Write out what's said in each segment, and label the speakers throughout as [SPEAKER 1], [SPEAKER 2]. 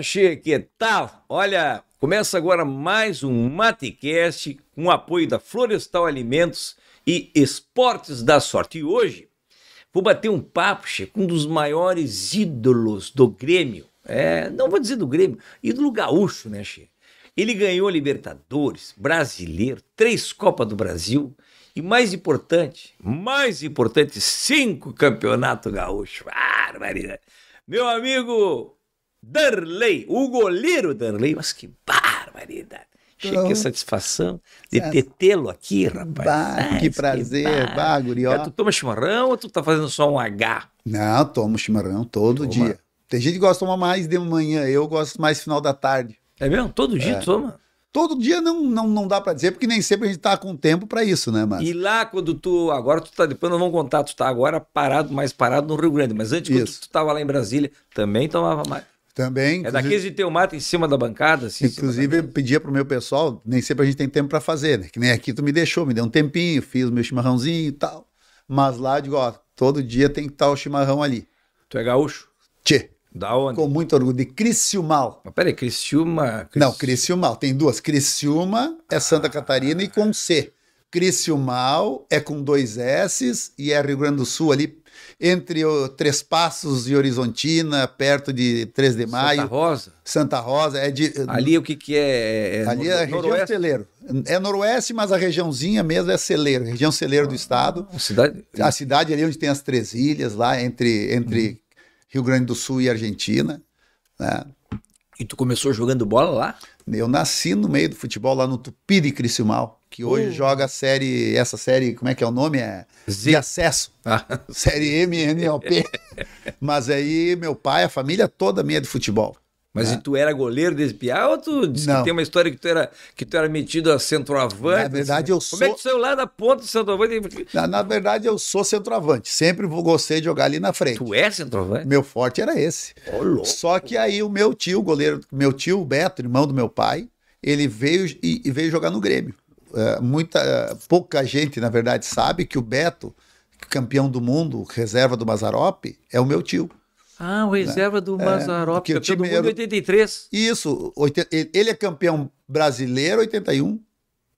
[SPEAKER 1] Che, que tal? Olha, começa agora mais um Matecast com apoio da Florestal Alimentos e Esportes da Sorte. E hoje vou bater um papo che, com um dos maiores ídolos do Grêmio. É, não vou dizer do Grêmio, ídolo gaúcho, né, che? Ele ganhou Libertadores, Brasileiro, três Copas do Brasil e mais importante, mais importante, cinco Campeonato Gaúcho. Ah, Maria. Meu amigo Darley, o goleiro Darley. Mas que barbaridade. Então, a satisfação de é.
[SPEAKER 2] tê-lo aqui, rapaz. Bah, Ai, que prazer, que É, tu toma chimarrão ou tu tá fazendo só um H? Não, tomo chimarrão todo toma. dia. Tem gente que gosta de tomar mais de manhã, eu gosto mais final da tarde. É mesmo? Todo dia é. tu toma? Todo dia não, não, não dá para dizer, porque nem sempre a gente tá com tempo para isso, né, mano? E
[SPEAKER 1] lá quando tu. Agora tu tá. Depois não vamos contar, tu tá agora parado, mais parado no Rio Grande. Mas antes, quando tu, tu tava lá em Brasília, também tomava mais. Também. É daqueles de ter o mato em cima da bancada. Assim,
[SPEAKER 2] inclusive, eu pedia para o meu pessoal, nem sempre a gente tem tempo para fazer, né? Que nem aqui tu me deixou, me deu um tempinho, fiz o meu chimarrãozinho e tal. Mas lá eu digo, ó, todo dia tem que estar tá o chimarrão ali. Tu é gaúcho? Tchê. Da onde? Com muito orgulho, de Criciúmal. Mas peraí, Criciúma... Não, Criciúmal, tem duas. Criciúma é Santa ah, Catarina e com C. Criciúmal é com dois S's e é Rio Grande do Sul ali entre o Três Passos e Horizontina, perto de 3 de Maio. Santa Rosa? Santa Rosa. É de, ali o que, que é? é ali é a região noroeste? celeiro. É noroeste, mas a regiãozinha mesmo é celeiro, região celeiro ah, do estado. A cidade, a cidade ali onde tem as três ilhas, lá entre, entre uhum. Rio Grande do Sul e Argentina. Né? E tu começou jogando bola lá? Eu nasci no meio do futebol lá no Tupi de Criciúmal, que hoje uh. joga a série, essa série, como é que é o nome? É Z. de acesso. Ah. Série MNLP. Mas aí meu pai, a família toda minha é de futebol. Mas é. tu
[SPEAKER 1] era goleiro desse piá ou tu disse que tem uma história que tu era, que tu era metido a centroavante? Na verdade,
[SPEAKER 2] assim? eu sou. Como é que tu saiu lá da ponta do centroavante? Na, na, verdade, eu sou centroavante. Sempre gostei de jogar ali na frente. Tu é centroavante? Meu forte era esse. Oh, Só que aí o meu tio, goleiro, meu tio Beto, irmão do meu pai, ele veio e, e veio jogar no Grêmio. Uh, muita, uh, pouca gente, na verdade, sabe que o Beto, campeão do mundo, reserva do Mazarope, é o meu tio. Ah, né? é, o reserva né? do Mazarop, é, campeão do mundo em 83. Isso, ele é campeão brasileiro 81,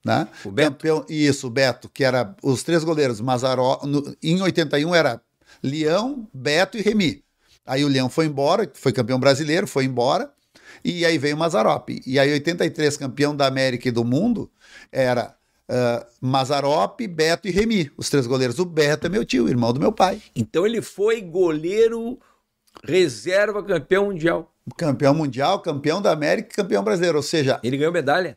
[SPEAKER 2] né? O Beto. Campeão, isso, Beto, que era os três goleiros, Mazaró, no, em 81 era Leão, Beto e Remy. Aí o Leão foi embora, foi campeão brasileiro, foi embora, e aí veio o Mazarop. E aí 83, campeão da América e do mundo, era uh, ah, Mazarop, Beto e Remy, os três goleiros. O Beto é meu tio, irmão do meu pai. Então ele foi goleiro reserva campeão mundial. Campeão mundial, campeão da América e campeão brasileiro. Ou seja. Ele ganhou medalha?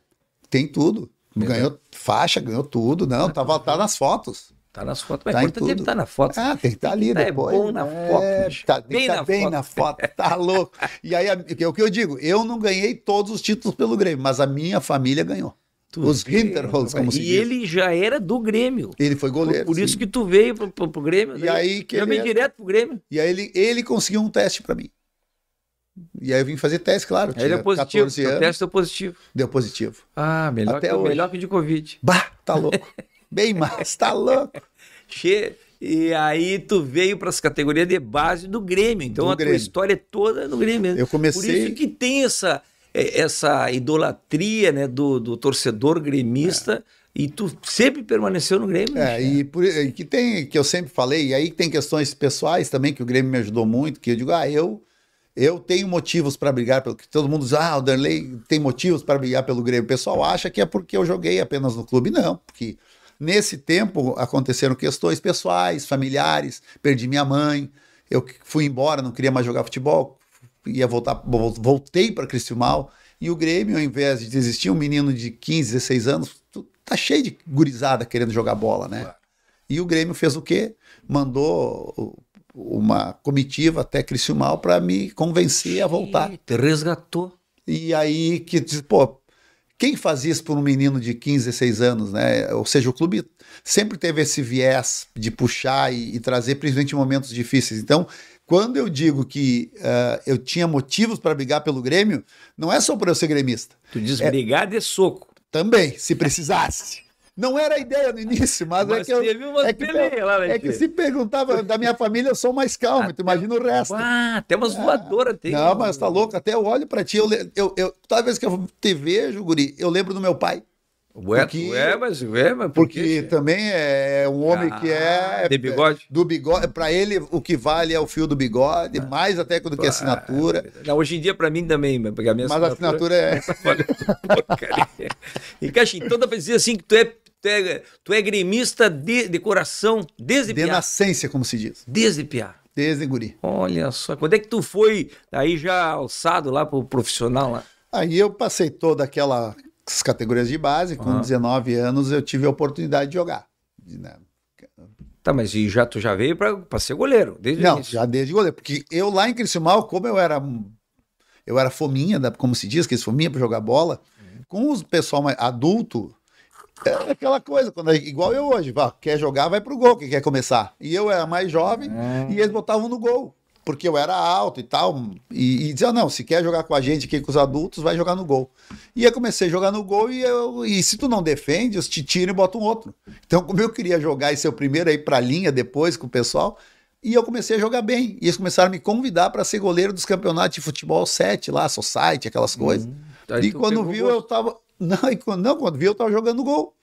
[SPEAKER 2] Tem tudo. Entendeu? Ganhou faixa, ganhou tudo. Não, tá tá nas fotos. Tá nas fotos, mas tá quanto é tempo tá na foto? Ah, tem que estar tá ali tá é depois. É bom na é, foto. É, tá, tem bem, tá na, bem foto. na foto, tá louco. E aí, o que eu digo, eu não ganhei todos os títulos pelo Grêmio, mas a minha família ganhou. Tu os Hinterholz, como se diz. E ele
[SPEAKER 1] já era do Grêmio.
[SPEAKER 2] Ele foi goleiro. Por, por isso que tu veio pro, pro, pro
[SPEAKER 1] Grêmio. E né? aí que eu vim direto
[SPEAKER 2] pro Grêmio. E aí ele, ele conseguiu um teste para mim. E aí eu vim fazer teste, claro. ele é positivo. O teste deu positivo. Deu positivo. Ah, melhor, Até que, melhor
[SPEAKER 1] que de Covid.
[SPEAKER 2] Bah, tá louco. Bem mais, tá louco.
[SPEAKER 1] E aí tu veio para as categorias de base do Grêmio. Então do a Grêmio. tua história é toda no Grêmio mesmo.
[SPEAKER 2] Né? Eu comecei. Por isso que tem
[SPEAKER 1] essa é, essa idolatria né, do, do torcedor gremista. É. E tu
[SPEAKER 2] sempre permaneceu no Grêmio. É, né? e, por, que tem, que eu sempre falei, e aí tem questões pessoais também, que o Grêmio me ajudou muito, que eu digo, ah, eu, eu tenho motivos para brigar pelo que todo mundo diz, ah, o Derley tem motivos para brigar pelo Grêmio. O pessoal acha que é porque eu joguei apenas no clube. Não, porque nesse tempo aconteceram questões pessoais, familiares, perdi minha mãe, eu fui embora, não queria mais jogar futebol, ia voltar, voltei para Cristimal. E o Grêmio, ao invés de desistir, um menino de 15, 16 anos, tá cheio de gurizada querendo jogar bola, né? E o Grêmio fez o quê? Mandou uma comitiva até Mal para me convencer a voltar. Te resgatou. E aí que diz, pô, quem faz isso por um menino de 15, 16 anos, né? Ou seja, o clube sempre teve esse viés de puxar e, e trazer, principalmente em momentos difíceis. Então, quando eu digo que uh, eu tinha motivos para brigar pelo Grêmio, não é só por eu ser gremista. Tu diz é... brigar de soco. Também, se precisasse. Não era a ideia no início, mas, é mas é que eu. Né, é, que, lá, é que se perguntava da minha família, eu sou mais calmo, tu imagina o resto. Ah, até umas voadoras ah, tem. Não, mas tá louco, até eu olho para ti, eu, eu, eu, toda vez que eu te vejo, Guri, eu lembro do meu pai o porque, é, mas, é mas por porque também é, é um homem é, ah, que é. De bigode? do bigode. Para ele, o que vale é o fio do bigode, ah, mais até do que a ah, assinatura.
[SPEAKER 1] É Não, hoje em dia, para mim também,
[SPEAKER 2] porque a minha mas assinatura. a assinatura
[SPEAKER 1] é. e, Caxim, então dá pra dizer assim que tu é, tu é, tu é gremista de, de coração desde De piá. nascência, como se diz. Desde piar
[SPEAKER 2] Desde guri. Olha só, quando é que tu foi aí já alçado lá pro profissional lá? Aí eu passei toda aquela as categorias de base, com uhum. 19 anos eu tive a oportunidade de jogar. Né?
[SPEAKER 1] Tá, mas e já, tu já veio para ser goleiro? Desde Não, já
[SPEAKER 2] desde goleiro. Porque eu lá em Criciúma, como eu era eu era fominha, né, como se diz, que eles fominha para jogar bola, uhum. com o pessoal mais adulto, é aquela coisa, quando é igual eu hoje, quer jogar, vai pro gol, quem quer começar. E eu era mais jovem é. e eles botavam no gol porque eu era alto e tal. E, e dizia, não, se quer jogar com a gente aqui com os adultos, vai jogar no gol. E eu comecei a jogar no gol e, eu, e se tu não defende, os te tiram e botam um outro. Então, como eu queria jogar e ser o primeiro aí a linha depois com o pessoal, e eu comecei a jogar bem. E eles começaram a me convidar para ser goleiro dos campeonatos de futebol 7 lá, society, aquelas coisas. Uhum. E quando viu, gosto. eu tava. Não, e quando, não, quando viu, eu tava jogando gol.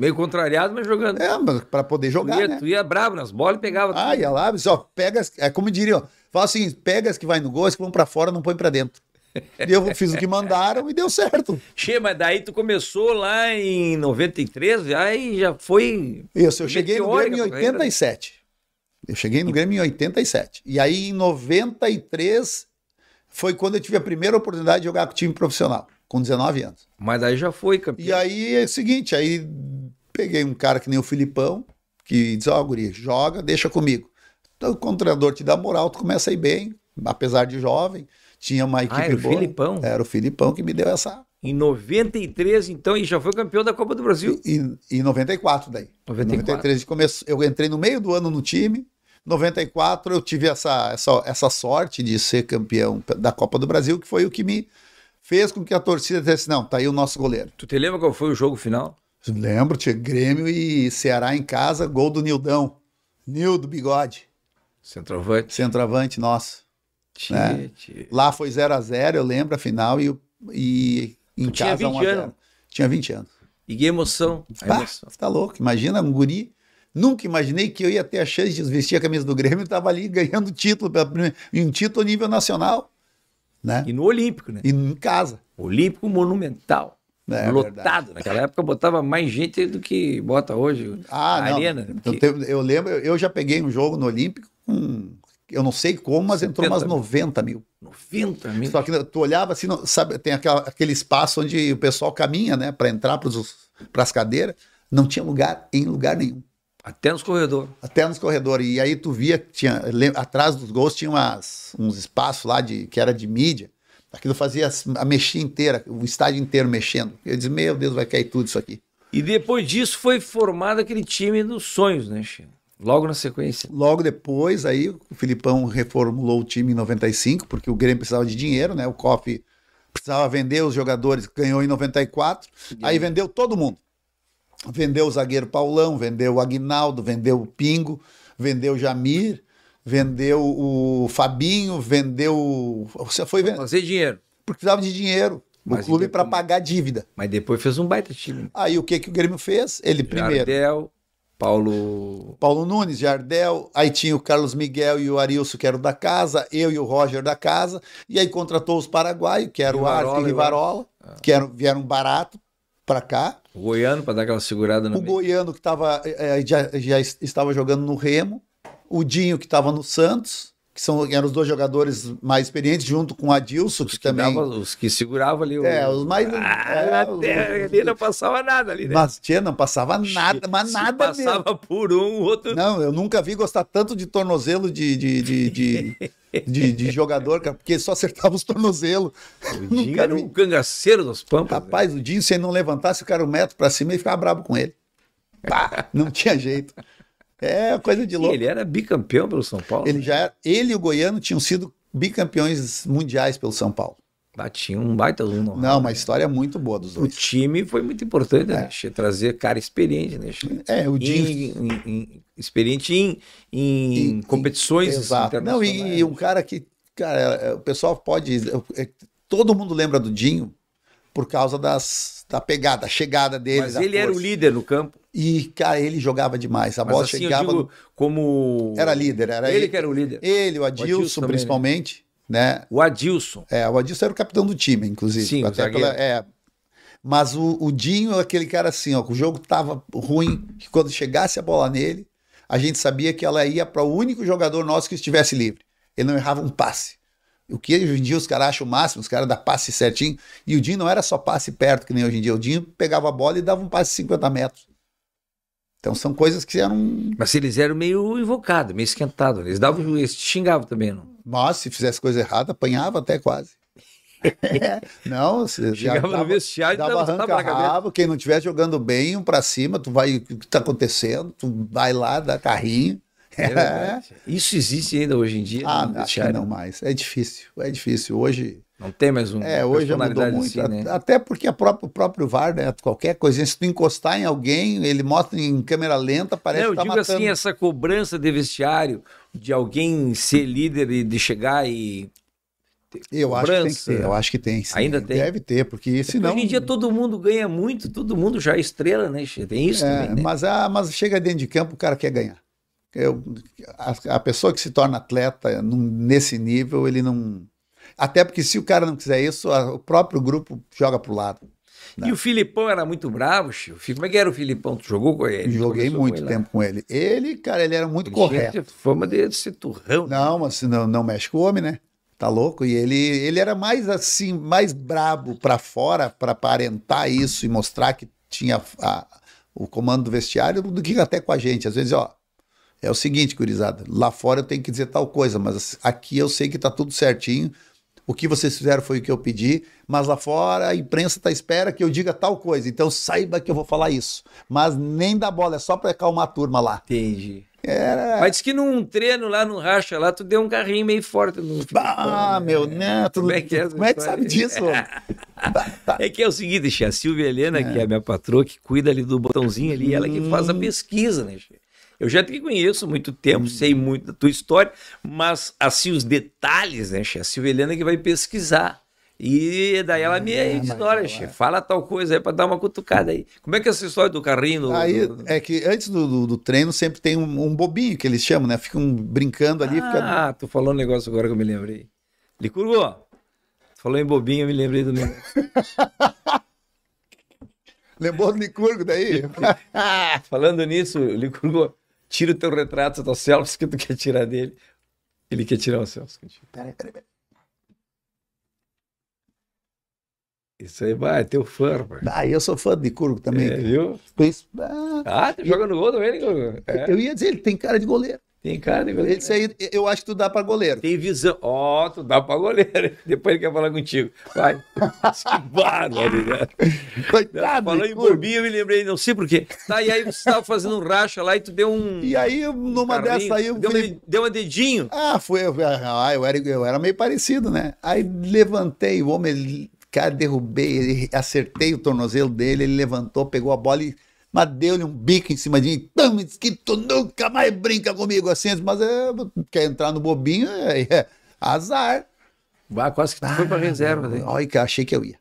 [SPEAKER 2] Meio contrariado, mas jogando. É, mas pra poder jogar, tu ia, né? Tu ia bravo nas bolas e pegava. Ah, ia lá, só pega... é como diria, ó, fala assim, pega as que vai no gol, as que vão pra fora, não põe pra dentro. E eu fiz o que mandaram e deu certo.
[SPEAKER 1] Che, mas daí tu começou lá em 93, aí já foi.
[SPEAKER 2] Isso, eu cheguei no Grêmio em 87. Né? Eu cheguei no Grêmio em 87. E aí em 93 foi quando eu tive a primeira oportunidade de jogar com o time profissional com 19 anos. Mas aí já foi campeão. E aí é o seguinte, aí peguei um cara que nem o Filipão, que diz, ó, oh, guri, joga, deixa comigo. Então, o treinador te dá moral, tu começa a ir bem, apesar de jovem. Tinha uma ah, equipe ah, era boa. O Filipão? Era o Filipão que me deu essa. Em 93, então, e já foi campeão da Copa do Brasil. E, em 94, daí. 94. 93 começo, eu entrei no meio do ano no time. 94 eu tive essa, essa, essa sorte de ser campeão da Copa do Brasil, que foi o que me fez com que a torcida dissesse, não, tá aí o nosso goleiro. Tu te lembra qual foi o jogo final? Lembro, tinha Grêmio e Ceará em casa, gol do Nildão. Nildo Bigode. Centroavante. Centroavante, nossa. Tchê, né? tchê. Lá foi 0 a 0 eu lembro a final, e, e em tu casa 1 a 0 Tinha 20 anos. E que emoção. Pá, emoção. Tá louco, imagina um guri. Nunca imaginei que eu ia ter a chance de vestir a camisa do Grêmio e estava ali ganhando título, pela primeira, um título a nível nacional. Né? E no Olímpico, né? E em casa. Olímpico Monumental. É, lotado. É Naquela época botava mais gente do que bota hoje ah, a não. arena. Porque... Né? Eu, eu, lembro, eu já peguei um jogo no Olímpico com. Eu não sei como, mas entrou umas 90 mil. 90 mil. Só que tu olhava assim, sabe, tem aquela, aquele espaço onde o pessoal caminha, né, para entrar para as cadeiras. Não tinha lugar em lugar nenhum. Até nos corredores. Até nos corredores. E aí tu via que tinha, atrás dos gols tinha umas, uns espaços lá de, que era de mídia. Aquilo fazia a mexer inteira, o estádio inteiro mexendo. Eu disse, meu Deus, vai cair tudo isso aqui. E depois disso foi formado aquele time dos sonhos, né, Chico? Logo na sequência. Logo depois, aí o Filipão reformulou o time em 95, porque o Grêmio precisava de dinheiro, né? O COF precisava vender os jogadores, ganhou em 94, aí vendeu todo mundo vendeu o zagueiro Paulão, vendeu o Agnaldo, vendeu o Pingo, vendeu o Jamir, vendeu o Fabinho, vendeu. Você foi vendo? Fazer dinheiro. Porque precisava de dinheiro. O mas clube para pagar dívida. Mas depois fez um baita time. Aí o que, que o Grêmio fez? Ele primeiro. Jardel, Paulo. Paulo Nunes, Jardel. Aí tinha o Carlos Miguel e o Arilson, que eram da casa, eu e o Roger da casa. E aí contratou os paraguaios, que eram o Arthur e Rivarola, ah. que eram, vieram barato para cá.
[SPEAKER 1] O goiano, para dar aquela segurada no. O
[SPEAKER 2] meio. goiano que tava, é, já, já estava jogando no Remo, o Dinho que estava no Santos, que são, eram os dois jogadores mais experientes, junto com o Adilson, que, que, também. Dava, os que seguravam ali o. É, os mais. Ah, é, os...
[SPEAKER 1] ali não passava nada ali, né? Mas,
[SPEAKER 2] tinha não passava nada, mas nada passava mesmo. Passava por um, outro. Não, eu nunca vi gostar tanto de tornozelo de, de, de, de, de, de jogador, cara, porque só acertava os tornozelos. O Dinho era um cangaceiro dos pampas. Rapaz, né? o Dinho, se ele não levantasse o cara um metro pra cima, ele ficava brabo com ele. Pá, não tinha jeito. É coisa de louco. E ele era bicampeão pelo São Paulo. Ele né? já era, ele e o Goiano tinham sido bicampeões mundiais pelo São Paulo. Batia um baita aluno. Não, uma história muito boa dos dois. O
[SPEAKER 1] time foi muito
[SPEAKER 2] importante, né, é. né? Trazer cara
[SPEAKER 1] experiente,
[SPEAKER 2] né? É, o Dinho. Em, em, experiente em, em, em competições. Exato. Não, e, e um cara que, cara, é, o pessoal pode. É, é, todo mundo lembra do Dinho por causa das, da pegada, a chegada dele. Mas ele força. era o líder no campo. E, cara, ele jogava demais. A Mas bola assim, chegava. Digo, Como. Era líder, era ele. Ele que era o líder. Ele, o Adilson, o Adilson principalmente. Também, né? Né? O Adilson. É, o Adilson era o capitão do time, inclusive. Sim, até pela, é, mas o, o Dinho é aquele cara assim, ó, o jogo tava ruim, que quando chegasse a bola nele, a gente sabia que ela ia para o único jogador nosso que estivesse livre. Ele não errava um passe. O que hoje em dia os caras acham o máximo, os caras dão passe certinho. E o Dinho não era só passe perto, que nem hoje em dia. O Dinho pegava a bola e dava um passe de 50 metros. Então são coisas que eram. Mas eles eram meio invocados, meio esquentados. Eles davam, eles xingavam também, não? nossa se fizesse coisa errada, apanhava até quase. É, não, você chegava dava, no
[SPEAKER 1] vestiário dava arranca rabo,
[SPEAKER 2] quem não estiver jogando bem, um para cima, tu vai, o que está acontecendo? Tu vai lá, dá carrinho. É Isso existe ainda hoje em dia? Né, ah, acho que não mais. É difícil, é difícil. Hoje não tem mais um. É, hoje já mudou muito. Assim, né? Até porque a o próprio VAR, né? Qualquer coisa, se tu encostar em alguém, ele mostra em câmera lenta, parece Não, que tá matando. Eu digo assim,
[SPEAKER 1] essa cobrança de vestiário, de alguém ser líder e de chegar e... Eu acho que tem que ter, eu acho
[SPEAKER 2] que tem. Sim. Ainda tem. Deve ter, é porque senão. Hoje em dia todo mundo ganha muito, todo mundo já é estrela, né? Tem isso é, também. Né? Mas, a, mas chega dentro de campo, o cara quer ganhar. Eu, a, a pessoa que se torna atleta num, nesse nível, ele não até porque se o cara não quiser isso, a, o próprio grupo joga pro lado.
[SPEAKER 1] Né? E o Filipão era muito bravo, Chico. Como é que era o Filipão? Tu
[SPEAKER 2] jogou com ele? Joguei muito com ele, tempo com ele. Ele, cara, ele era muito ele correto. Tinha fama de ser turrão. Né? Não, mas assim, não, não mexe com o homem, né? Tá louco? E ele, ele era mais assim, mais brabo para fora, para aparentar isso e mostrar que tinha a, o comando do vestiário do que até com a gente. Às vezes, ó, é o seguinte, curizada, lá fora eu tenho que dizer tal coisa, mas aqui eu sei que tá tudo certinho, o que vocês fizeram foi o que eu pedi, mas lá fora a imprensa está espera que eu diga tal coisa, então saiba que eu vou falar isso. Mas nem dá bola, é só para acalmar a turma lá. Entendi. Era... Mas diz que num
[SPEAKER 1] treino lá no racha, lá tu deu um carrinho meio forte no. Ah, meu, né? como é que é? Como é que sabe disso? Tá, tá. é que é o seguinte, a Silvia Helena, é. que é a minha patroa, que cuida ali do botãozinho ali, ela que faz a hum. pesquisa, né, Xê? Eu já te conheço há muito tempo, sei uhum. muito da tua história, mas assim os detalhes, né, chefe? A Silvelena que vai pesquisar. E daí ela me é, diz, olha, fala tal coisa aí para dar uma cutucada aí. Como é que é essa história do carrinho? Do, aí, do... É
[SPEAKER 2] que antes do, do, do, treino sempre tem um, um bobinho que eles chamam, né? Ficam brincando ali. Ah, fica... tu falou um negócio agora que eu me lembrei. Licurgo, tu falou em bobinho, eu me lembrei
[SPEAKER 1] do negócio. Lembrou do Licurgo daí? Falando nisso, Licurgo, Tira o teu retrato, tua selfie que tu quer tirar dele.
[SPEAKER 2] Ele quer tirar o selfie Peraí, peraí, peraí. Isso aí, vai, é teu fã, rapaz. Ah, eu sou fã de Curgo também. É, viu? Penso, ah, ah, tu joga no gol também, né, Curgo? É. Eu ia dizer, ele tem cara de goleiro. Tem cara de goleiro. Esse aí, né? eu
[SPEAKER 1] acho que tu dá pra goleiro. Tem visão. Ó, oh, tu dá pra goleiro. Depois ele quer falar contigo. Vai. que bárbaro, né? Coitado. Falou em bobinha, eu me lembrei, não sei porquê. Tá, e aí você tava fazendo um racha lá e tu deu um. E aí, numa um dessa aí. Eu deu, um, deu dedinho.
[SPEAKER 2] Ah, foi. Ah, ah, eu, era, eu era meio parecido, né? Aí levantei o homem, cara, derrubei, acertei o tornozelo dele, ele levantou, pegou a bola e mas deu-lhe um bico em cima de mim, tamo que tu nunca mais brinca comigo assim, mas é, quer entrar no bobinho, é, é, é azar. Bah, quase que tu ah, foi pra ah, reserva. Né? Olha que eu achei que eu ia.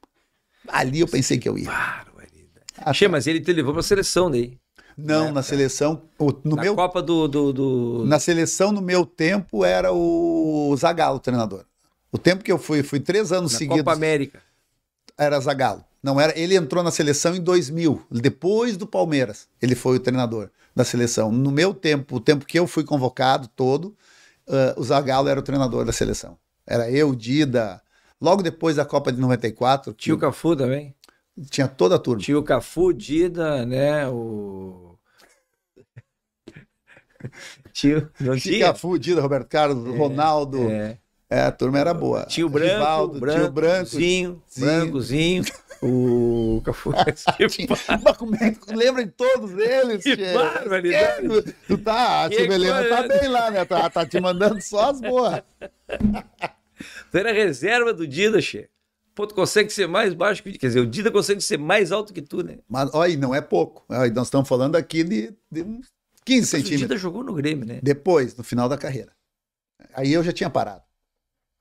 [SPEAKER 2] Ali eu Você pensei que eu ia. Barbaridade. Achei, mas
[SPEAKER 1] ele te levou pra seleção daí. Né?
[SPEAKER 2] Não, na, na seleção. No na meu,
[SPEAKER 1] Copa do, do, do, Na
[SPEAKER 2] seleção, no meu tempo, era o Zagalo, treinador. O tempo que eu fui, fui três anos na seguidos. Copa América. Era Zagalo. Não era, ele entrou na seleção em 2000, depois do Palmeiras. Ele foi o treinador da seleção. No meu tempo, o tempo que eu fui convocado todo, uh, o Zagallo era o treinador da seleção. Era eu, Dida. Logo depois da Copa de 94. Tio o Cafu também? Tinha toda a turma. Tio Cafu, Dida, né? O. Tio, Tio Cafu, Dida, Roberto Carlos, é, Ronaldo. É. é. a turma era boa. Tio Branco, Rivaldo, Branco, tio Branco, Zinho, Zinho. Brancozinho. O Cafués. Mas Como é que tu lembra de todos eles? Que É, tu tá, a ah, Sibelena tá bem lá, né? Tá, tá te mandando só as boas.
[SPEAKER 1] tu era reserva do Dida, Che. Pô, tu consegue ser mais baixo que Quer dizer, o Dida consegue ser mais alto que tu, né?
[SPEAKER 2] Mas, olha, não é pouco. Olha, nós estamos falando aqui de, de 15 Mas centímetros. O Dida jogou no Grêmio, né? Depois, no final da carreira. Aí eu já tinha parado.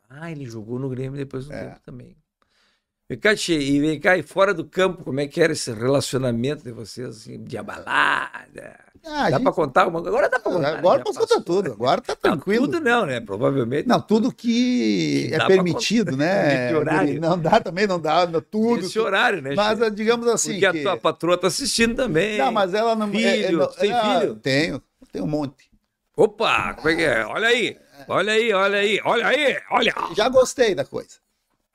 [SPEAKER 2] Ah, ele jogou no Grêmio depois do é. também.
[SPEAKER 1] Vem cá, e vem cá, e fora do campo, como é que era esse relacionamento de vocês, assim, de
[SPEAKER 2] abalada?
[SPEAKER 1] Ah, dá gente... para contar alguma coisa? Agora dá pra contar. Agora né? posso contar tudo, agora tá tranquilo. Não, tudo não, né? Provavelmente. Não, tudo que é permitido, né? horário. Não
[SPEAKER 2] dá também, não dá, tudo.
[SPEAKER 1] Esse horário, né? Mas digamos assim. Porque que... a tua patroa tá assistindo também. Não, mas ela não. É, é, filho, é, não... tem ah, filho? Tenho,
[SPEAKER 2] tenho um monte. Opa, como é que é? Olha
[SPEAKER 1] aí, olha aí, olha aí, olha aí, olha. Já gostei da coisa.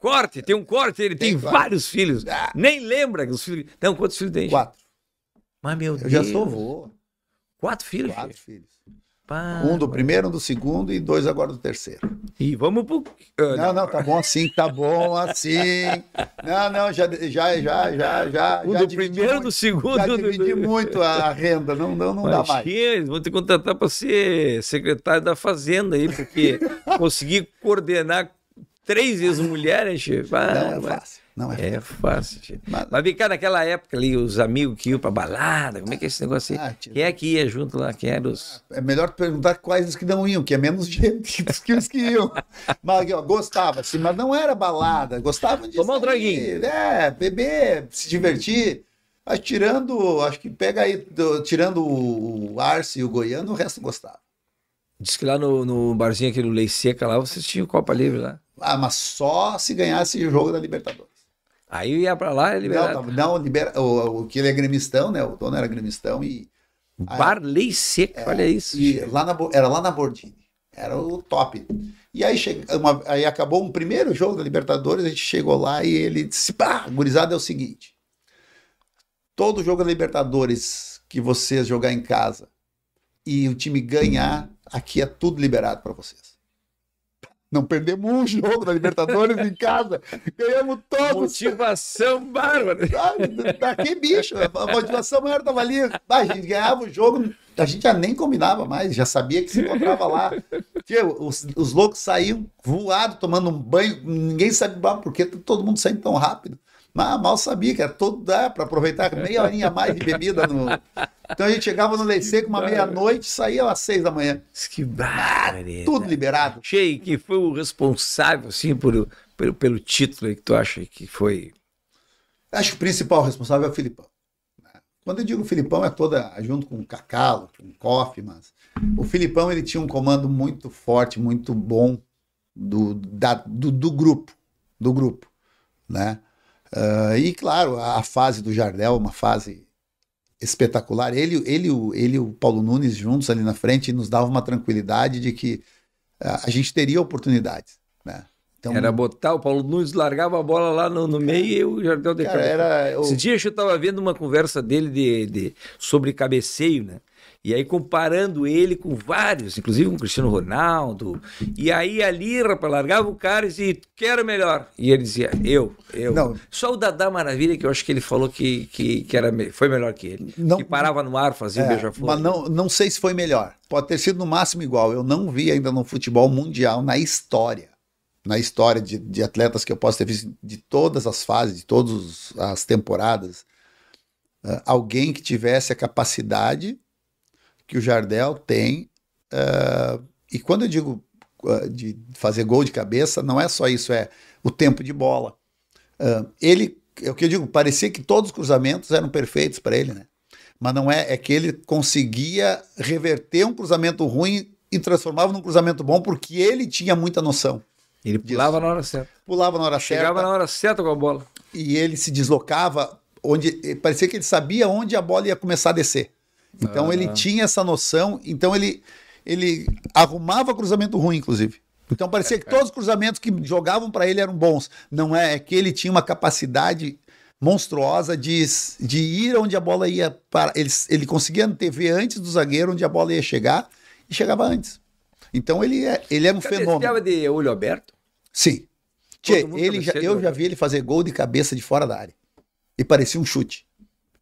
[SPEAKER 1] Corte, tem um corte, ele tem, tem vários filhos. Ah. Nem lembra os filhos. Então, quantos filhos tem? Quatro. Mas meu eu Deus. Eu já sou
[SPEAKER 2] avô. Quatro filhos? Quatro filho? filhos. Pá, um do primeiro, um do segundo e dois agora do terceiro. E vamos pro. Uh, não, não, tá bom assim, tá bom assim. Não, não, já, já, já, já, já. Um do primeiro, muito, do segundo. Já dividi do... muito a renda, não, não, não dá mais.
[SPEAKER 1] vou vão te contratar para ser secretário da Fazenda aí, porque conseguir coordenar três vezes mulher, né, Chico? Ah, não, é fácil. Não é, é fácil, Mas... mas vem cá, naquela época ali, os amigos que iam pra balada, como é que é esse negócio aí? Ah, Quem é que ia junto lá? Quem era os...
[SPEAKER 2] É melhor perguntar quais os que não iam, que é menos gente que os que iam. mas ó, gostava, assim, mas não era balada, gostava de... Tomar um droguinho. É, beber, se divertir. Mas tirando, acho que pega aí, tirando o Arce e o Goiano, o resto gostava. Diz que lá no, no barzinho
[SPEAKER 1] aqui no Lei Seca, lá, vocês tinham Copa Livre lá.
[SPEAKER 2] Ah, mas só se ganhasse o jogo da Libertadores. Aí ia pra lá e liberava. Não, tá, não libera, o, o que ele é gremistão, né? O dono era gremistão e. Barley Seco, é, olha isso. lá na, era lá na Bordini. Era o top. E aí, chega, uma, aí acabou um primeiro jogo da Libertadores, a gente chegou lá e ele disse: pá, gurizada é o seguinte. Todo jogo da Libertadores que vocês jogar em casa e o time ganhar, aqui é tudo liberado para vocês. Não perdemos um jogo da Libertadores em casa. Ganhamos todos. Motivação bárbara. Ah, tá que bicho. A motivação maior estava ali. a gente ganhava o jogo, a gente já nem combinava mais, já sabia que se encontrava lá. Tio, os, os loucos saíam voados, tomando um banho, ninguém sabe por que todo mundo saindo tão rápido. Mas mal sabia que era todo dá para aproveitar meia horinha a mais de bebida. No... Então a gente chegava no leite seco uma meia-noite saía às seis da manhã. Que
[SPEAKER 1] Tudo liberado. Achei que foi o responsável, assim, por, pelo, pelo título que tu acha que foi.
[SPEAKER 2] Acho que o principal responsável é o Filipão. Quando eu digo Filipão, é toda junto com o Cacalo, com o Koff, mas o Filipão ele tinha um comando muito forte, muito bom do, da, do, do grupo, do grupo, né? Uh, e claro, a, a fase do Jardel, uma fase espetacular. Ele, ele, o, ele e o Paulo Nunes juntos ali na frente nos dava uma tranquilidade de que uh, a gente teria oportunidades, né? Então, era
[SPEAKER 1] botar, o Paulo Nunes largava a bola lá no, no meio e o Jardel de cara, cara. Era, eu... Esse dia eu estava vendo uma conversa dele de, de, sobre cabeceio, né? E aí comparando ele com vários, inclusive com Cristiano Ronaldo. E aí ali, rapaz, largava o cara e dizia, quero melhor. E ele dizia, eu, eu. Não. Só o Dadá Maravilha, que eu acho que ele falou que, que, que era, foi melhor que ele. Não, que parava no ar, fazia é, um beija-flor. Mas
[SPEAKER 2] não, não sei se foi melhor. Pode ter sido no máximo igual. Eu não vi ainda no futebol mundial, na história. Na história de, de atletas que eu posso ter visto de todas as fases, de todas as temporadas, eh, alguém que tivesse a capacidade que o Jardel tem. Uh, e quando eu digo uh, de fazer gol de cabeça, não é só isso, é o tempo de bola. Uh, ele, é o que eu digo, parecia que todos os cruzamentos eram perfeitos para ele, né? Mas não é, é que ele conseguia reverter um cruzamento ruim e transformava num cruzamento bom porque ele tinha muita noção. Ele pulava disso. na hora certa. Pulava na hora certa. Chegava na hora certa com a bola. E ele se deslocava onde parecia que ele sabia onde a bola ia começar a descer. Então ele ah. tinha essa noção, então ele, ele arrumava cruzamento ruim, inclusive. Então parecia que todos os cruzamentos que jogavam para ele eram bons. Não é, é que ele tinha uma capacidade monstruosa de, de ir onde a bola ia para. Ele, ele conseguia antever antes do zagueiro onde a bola ia chegar e chegava antes. Então ele, é, ele era um Cadê fenômeno. Você de olho aberto? Sim. Tchê, ele já, eu já vi ele fazer gol de cabeça de fora da área. E parecia um chute.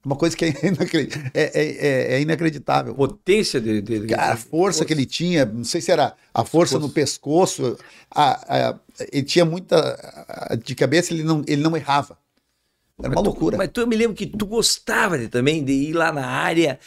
[SPEAKER 2] Uma coisa que é, inacreditável. É, é, é, é inacreditável. Potência de dele. Cara, a força que ele tinha, não sei se era a força no pescoço. A, a, ele tinha muita. de cabeça, ele não, ele não errava. Era mas uma tu, loucura. Mas tu, eu me lembro que tu gostava de, também de ir lá na área.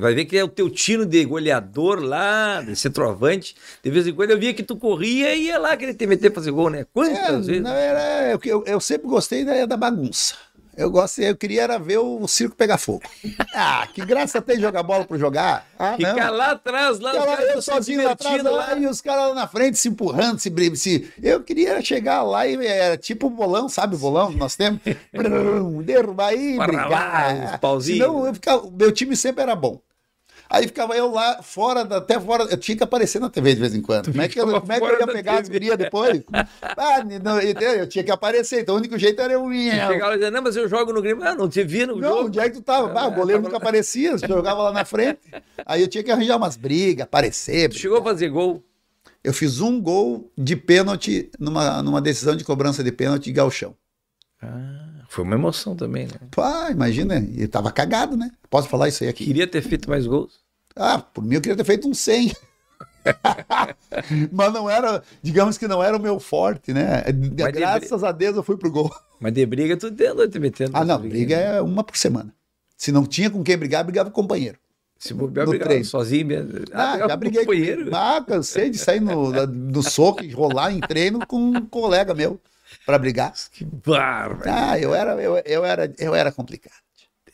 [SPEAKER 1] vai ver que é o teu tiro de goleador lá, de centroavante. De vez em quando eu via que tu corria e ia lá querer te meter fazer gol, né? Quantas é, vezes? Não, era, eu, eu, eu
[SPEAKER 2] sempre gostei da, da bagunça. Eu gosto, eu queria era ver o circo pegar fogo. Ah, que graça tem jogar bola para jogar. Ah, Ficar não. lá atrás, lá Ficar lá, eu sozinho lá atrás, lá, e os caras lá na frente se empurrando, se, se Eu queria chegar lá e é, era tipo bolão, sabe o bolão que nós temos? Brum, derrubar e brigar. Lá, pauzinho. Senão eu ficava, meu time sempre era bom. Aí ficava eu lá, fora, da, até fora. Eu tinha que aparecer na TV de vez em quando. Como é que eu, como é que eu ia pegar as gurias depois? ah, não, eu tinha que aparecer. Então o único jeito era eu ir. Chegava e dizia, não, mas eu jogo no Grêmio. Ah, não te vi no não, jogo. Não, onde é que tu tava? Ah, ah, o goleiro tava nunca aparecia, você jogava lá na frente. Aí eu tinha que arranjar umas brigas, aparecer. Chegou a fazer gol? Eu fiz um gol de pênalti numa, numa decisão de cobrança de pênalti de galchão. Ah. Foi uma emoção também, né? Pá, imagina, ele tava cagado, né? Posso falar isso aí aqui? Queria ter feito mais gols. Ah, por mim eu queria ter feito um 100. Mas não era, digamos que não era o meu forte, né? É, Mas Graças de... a Deus eu fui pro gol. Mas de briga tu dentro, te metendo. Ah, não, briga, briga é uma por semana. Se não tinha com quem brigar, brigava com o companheiro. Se bobear, brigava
[SPEAKER 1] sozinho. Mesmo. Ah, ah já briguei com companheiro. Com...
[SPEAKER 2] Ah, cansei de sair no, no soco e rolar em treino com um colega meu para brigar. Que barba. Ah, eu era, eu, eu, era, eu era complicado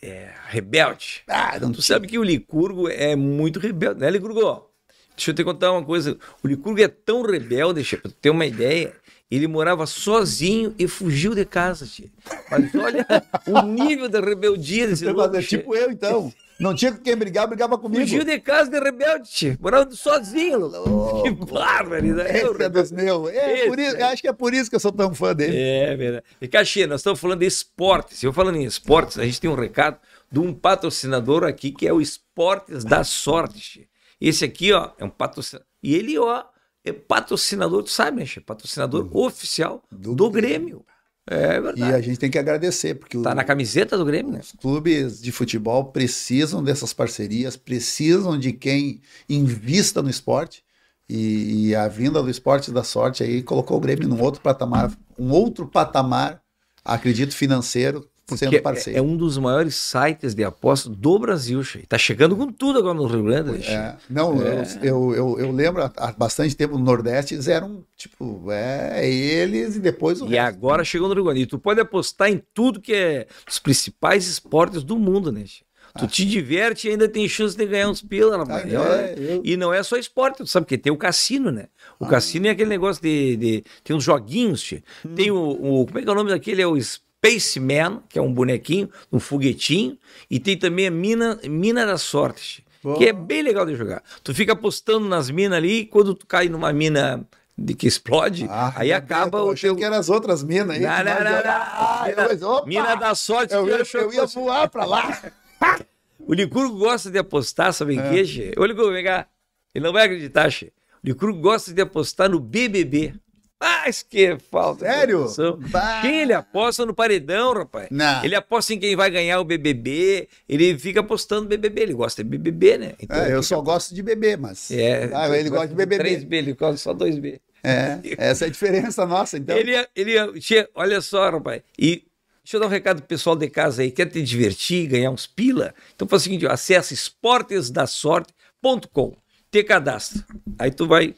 [SPEAKER 2] é, rebelde. Ah,
[SPEAKER 1] não tu sabe que o Licurgo é muito rebelde, né, Licurgo? Deixa eu te contar uma coisa. O Licurgo é tão rebelde, chefe, pra ter uma ideia. Ele morava sozinho e fugiu de casa, tia. Mas olha o nível da rebeldia desse é louco. É tipo eu, então.
[SPEAKER 2] Não tinha com quem brigar, brigava comigo. Fugiu de casa de rebelde, morando sozinho. Oh, que bárbaro. Esse é dos meus. É, é, por isso, é. Acho que é por isso que eu sou tão fã dele.
[SPEAKER 1] É verdade. E cachê, nós estamos falando de esportes. Eu falando em esportes, a gente tem um recado de um patrocinador aqui que é o Esportes da Sorte. Esse aqui, ó, é um patrocinador. E ele, ó, é patrocinador, tu sabe, né, Patrocinador do, oficial do, do Grêmio. Grêmio. É
[SPEAKER 2] verdade. E a gente tem que agradecer, porque. Tá o, na camiseta do Grêmio, né? Os clubes de futebol precisam dessas parcerias, precisam de quem invista no esporte. E, e a vinda do esporte da sorte aí colocou o Grêmio num outro patamar, um outro patamar, acredito, financeiro, sendo é parceiro. É, é, um dos maiores sites de apostas do Brasil,
[SPEAKER 1] Che. Tá chegando com tudo agora no Rio Grande. É,
[SPEAKER 2] não, é. Eu, eu, eu, lembro há bastante tempo no Nordeste, eles eram, tipo, é eles e depois o E
[SPEAKER 1] resto. agora chegou no Rio Grande. E tu pode apostar em tudo que é os principais esportes do mundo, né, che? Tu ah. te diverte e ainda tem chance de ganhar uns pila, na Ah, é, eu... E não é só esporte, tu sabe que tem o cassino, né? O ah. cassino é aquele negócio de, de Tem uns joguinhos, hum. Tem o, o, Como é que é o nome daquele? É o. Pac-Man, que é um bonequinho, um foguetinho, e tem também a Mina, mina da Sorte, que é bem legal de jogar. Tu fica apostando nas minas ali, e quando tu cai numa mina de que explode, ah, aí acaba o teu... que eram as outras minas aí. Não, ah,
[SPEAKER 2] mina, opa, mina da sorte. Eu, ia, eu ia voar pra lá.
[SPEAKER 1] o Licurgo gosta de apostar, sabe o é. que, Che? Ô, Licurgo, vem cá. Ele não vai acreditar, Che. O Licurgo gosta de apostar no BBB. Mas que falta. Sério? Quem ele aposta no paredão, rapaz? Não. Ele aposta em quem vai ganhar o BBB. Ele fica apostando BBB. Ele gosta de BBB, né? Então, é,
[SPEAKER 2] eu só gosto de BBB, mas. É. Ah, ele gosta de BBB. 3B,
[SPEAKER 1] ele gosta só 2B.
[SPEAKER 2] É. Essa é a diferença nossa, então. Ele,
[SPEAKER 1] é, ele, é, olha só, rapaz. E Deixa eu dar um recado pro pessoal de casa aí. Quer te divertir, ganhar uns pila? Então faz o seguinte: acessa esportesdasorte.com. Te cadastro. Aí tu vai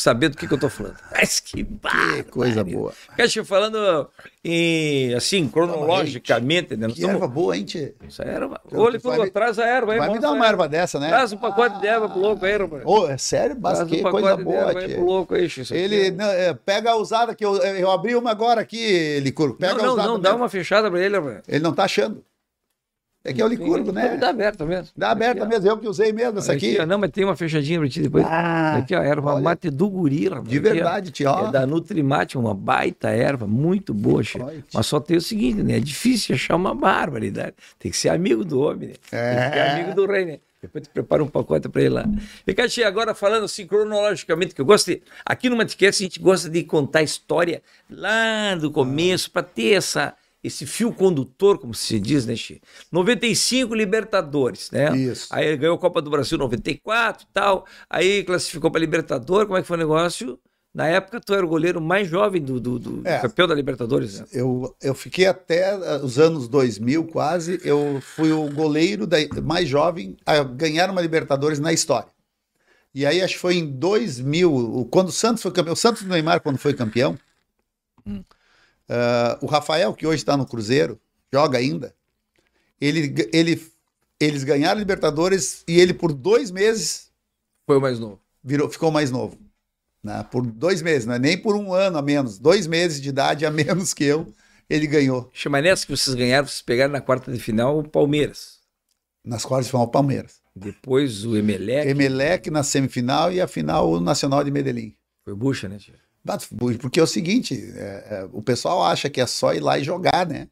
[SPEAKER 1] saber do que, que eu tô falando. Mas que, que
[SPEAKER 2] coisa boa boa.
[SPEAKER 1] Ficaste falando em, assim, cronologicamente. Né? Que erva boa, hein, Tchê? Isso é erva. Então, Olha, tu, vai... traz a erva
[SPEAKER 2] aí. Vai me dar uma erva dessa, né? Traz um
[SPEAKER 1] pacote ah. de erva pro louco aí, rapaz. Ô, é sério? Mas que um coisa boa, Tchê. Pro louco aí,
[SPEAKER 2] Ele, é- não, é, pega a usada, que eu, eu abri uma agora aqui, Licuro. Pega não, não, a usada. Não, não, dá
[SPEAKER 1] uma fechada pra ele, rapaz.
[SPEAKER 2] Ele não tá achando. É que é o licurgo, né? Dá tá, tá aberta tá mesmo. Dá aberta aqui, mesmo, ó. eu que usei mesmo essa aqui. aqui.
[SPEAKER 1] Não, mas tem uma fechadinha pra ti depois. Ah, aqui, ó, erva olha. mate
[SPEAKER 2] do gorila. De verdade,
[SPEAKER 1] tio. É da Nutrimate, uma baita erva, muito boa, olha, Mas só tem o seguinte, né? É difícil achar uma barbaridade. Tem que ser amigo do homem, né? É. Tem que ser é. amigo do rei, né? Depois tu prepara um pacote para ele lá. Picati, agora falando assim cronologicamente, que eu gosto de, Aqui no Manticast a gente gosta de contar a história lá do começo, para ter essa esse fio condutor, como se diz, né, Xi? 95 Libertadores, né? Isso. Aí ganhou a Copa do Brasil 94 e tal. Aí classificou para Libertadores. Como é que foi o
[SPEAKER 2] negócio? Na época, tu era o goleiro mais jovem do, do, do é, campeão da Libertadores. Né? Eu, eu fiquei até ah, os anos 2000, quase. Eu fui o goleiro da, mais jovem a ganhar uma Libertadores na história. E aí, acho que foi em 2000, quando o Santos foi campeão. O Santos do Neymar, quando foi campeão. Hum Uh, o Rafael, que hoje está no Cruzeiro, joga ainda. Ele, ele, eles ganharam Libertadores e ele, por dois meses. Foi o mais novo. Virou, ficou mais novo. Né? Por dois meses, não é nem por um ano a menos. Dois meses de idade a menos que eu, ele ganhou. Chama nessa que vocês ganharam, vocês pegaram na quarta de final o Palmeiras. Nas quartas de final, o Palmeiras.
[SPEAKER 1] Depois
[SPEAKER 2] o Emelec. Emelec na semifinal e a final o Nacional de Medellín. Foi bucha, né, tio? Porque é o seguinte, é, é, o pessoal acha que é só ir lá e jogar, né?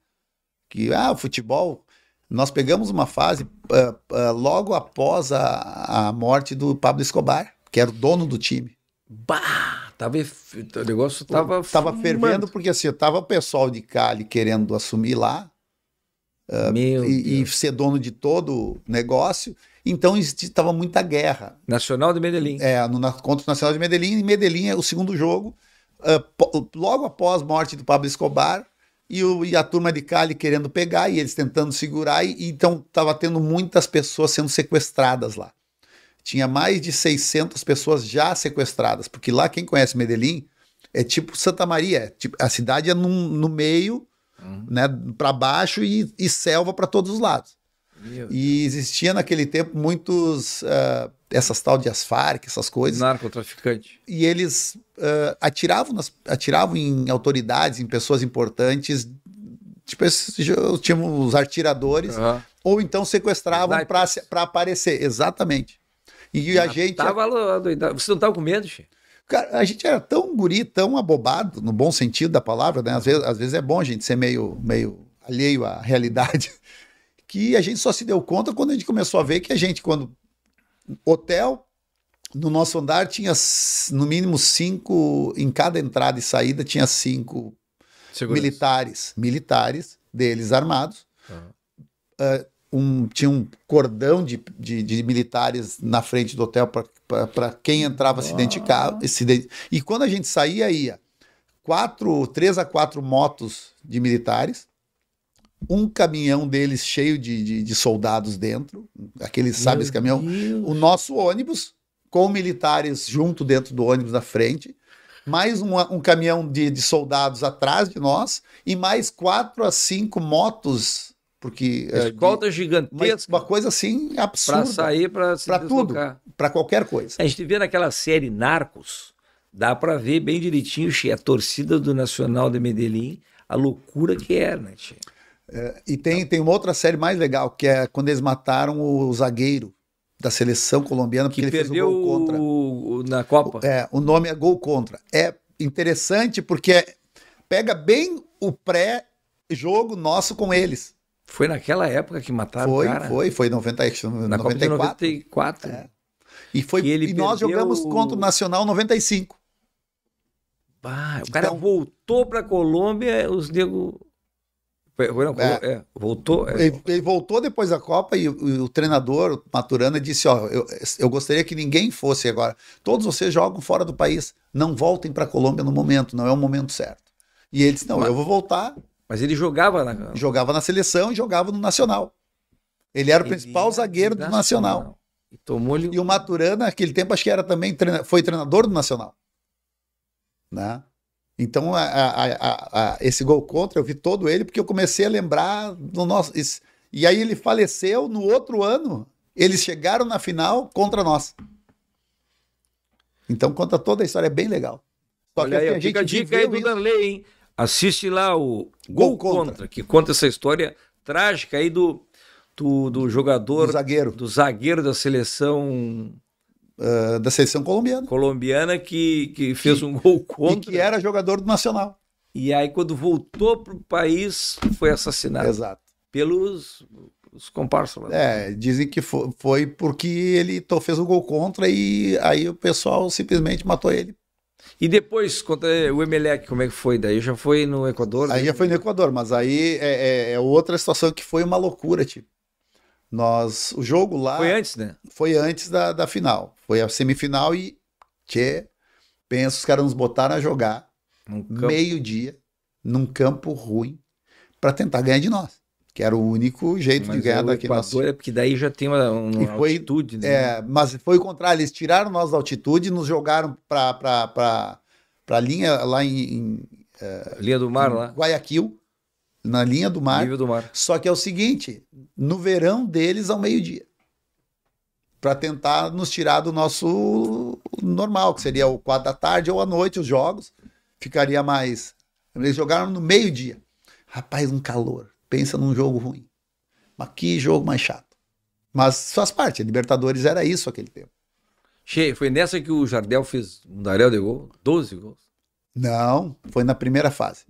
[SPEAKER 2] Que, ah, o futebol... Nós pegamos uma fase uh, uh, logo após a, a morte do Pablo Escobar, que era o dono do time. Bah! Tava, o negócio tava... Tava fumando. fervendo, porque assim, tava o pessoal de Cali querendo assumir lá, Uh, e, e, ser dono de todo o negócio. Então estava muita guerra. Nacional de Medellín. É, no, contra o Nacional de Medellín. E Medellín, é o segundo jogo, uh, logo após a morte do Pablo Escobar, e, o, e, a turma de Cali querendo pegar e eles tentando segurar, e, e então estava tendo muitas pessoas sendo sequestradas lá. Tinha mais de 600 pessoas já sequestradas, porque lá quem conhece Medellín é tipo Santa Maria, é tipo, a cidade é num, no meio, uhum. né, para baixo e, e selva para todos os lados. Meu e existia naquele tempo muitos uh, essas tal de as essas coisas. Narcotraficante. E eles uh, atiravam, nas, atiravam em autoridades, em pessoas importantes, tipo, tínhamos os atiradores, uhum. ou então sequestravam para aparecer, exatamente. E a gente. Tava Doida. Você não tava com medo, Che? Cara, a gente era tão guri, tão abobado, no bom sentido da palavra, né? Às vezes, às vezes é bom a gente ser meio, meio alheio à realidade, que a gente só se deu conta quando a gente começou a ver que a gente, quando Hotel, no nosso andar tinha no mínimo cinco, em cada entrada e saída tinha cinco Segurança. militares, militares deles armados. Uhum. Uh, um, tinha um cordão de, de, de, militares na frente do hotel para quem entrava uhum. se identificar. e quando a gente saía, ia quatro, três a quatro motos de militares um caminhão deles cheio de, de, de soldados dentro, aquele sabe, esse caminhão? Deus. O nosso ônibus, com militares junto dentro do ônibus na frente, mais um, um caminhão de, de soldados atrás de nós e mais quatro a cinco motos porque é, escolta é, gigantesca, uma, coisa assim
[SPEAKER 1] absurda para sair para para tudo,
[SPEAKER 2] para qualquer coisa. A
[SPEAKER 1] gente vê naquela série Narcos, dá para ver bem direitinho a torcida do Nacional de Medellín, a loucura que era, é, né, tia?
[SPEAKER 2] É, e tem, tem uma outra série mais legal, que é quando eles mataram o zagueiro da seleção colombiana, porque que ele perdeu fez o gol contra. O, na Copa. O, é, o nome é Gol Contra. É interessante porque é, pega bem o pré-jogo nosso com eles. Foi naquela época que mataram foi, o cara? Foi, foi, foi 94. É. E, foi, e perdeu... nós jogamos contra o Nacional 95. Bah, o cara então, voltou para Colômbia, os nego é, é,
[SPEAKER 1] voltou. É. Ele,
[SPEAKER 2] ele, voltou depois da Copa e o, o treinador, o Maturana, disse: Ó, eu, eu, gostaria que ninguém fosse agora. Todos vocês jogam fora do país. Não voltem para a Colômbia no momento, não é o momento certo. E ele disse: Não, mas, eu vou voltar. Mas ele jogava na. Jogava na seleção e jogava no Nacional. Ele era o ele principal zagueiro do Nacional. E, tomou e o Maturana, naquele tempo, acho que era também treina... foi treinador do Nacional. Né? Então, a, a, a, esse gol contra, eu vi todo ele, porque eu comecei a lembrar do nosso. E aí ele faleceu no outro ano. Eles chegaram na final contra nós. Então conta toda a história, é bem legal. Só Olha aí, assim, a fica a dica aí do
[SPEAKER 1] Danley, hein? Assiste lá
[SPEAKER 2] o Gol, gol contra. contra, que conta
[SPEAKER 1] essa história trágica aí do, do, do jogador. Do zagueiro. Do zagueiro da seleção ah, da seleção colombiana. Colombiana que,
[SPEAKER 2] que fez que, um gol contra. E que era jogador do Nacional.
[SPEAKER 1] E aí, quando voltou para o país,
[SPEAKER 2] foi assassinado. Exato.
[SPEAKER 1] Pelos
[SPEAKER 2] os comparsas lá. É, dizem que foi, foi porque ele fez um gol contra e aí o pessoal simplesmente matou ele. E depois, contra eh, o Emelec, como é que
[SPEAKER 1] foi? Daí já foi no Equador?
[SPEAKER 2] Né? Aí né? já foi no Equador, mas aí é, é, é outra situação que foi uma loucura, tipo nós, o jogo lá. Foi antes, né? Foi antes da, da final. Foi a semifinal e. Tchê, pensa, os caras nos botaram a jogar
[SPEAKER 1] meio-dia,
[SPEAKER 2] num campo ruim, para tentar ganhar de nós. Que era o único jeito mas de ganhar o Equador nosso... é porque daí já tem uma, uma foi, altitude, né? É, mas foi o contrário, eles tiraram nós da altitude, nos jogaram para pra, pra, pra linha lá em. em uh, linha do mar, lá. Guayaquil na linha do mar. Nível do mar. Só que é o seguinte, no verão deles ao meio-dia. Para tentar nos tirar do nosso normal, que seria o 4 da tarde ou à noite os jogos. Ficaria mais. Eles jogaram no meio-dia. Rapaz, um calor. Pensa num jogo ruim. Mas que jogo mais chato. Mas faz parte. Libertadores era isso aquele tempo.
[SPEAKER 1] Cheio, foi nessa que o Jardel fez um Darel de
[SPEAKER 2] gol? 12 gols? Não, foi na primeira fase.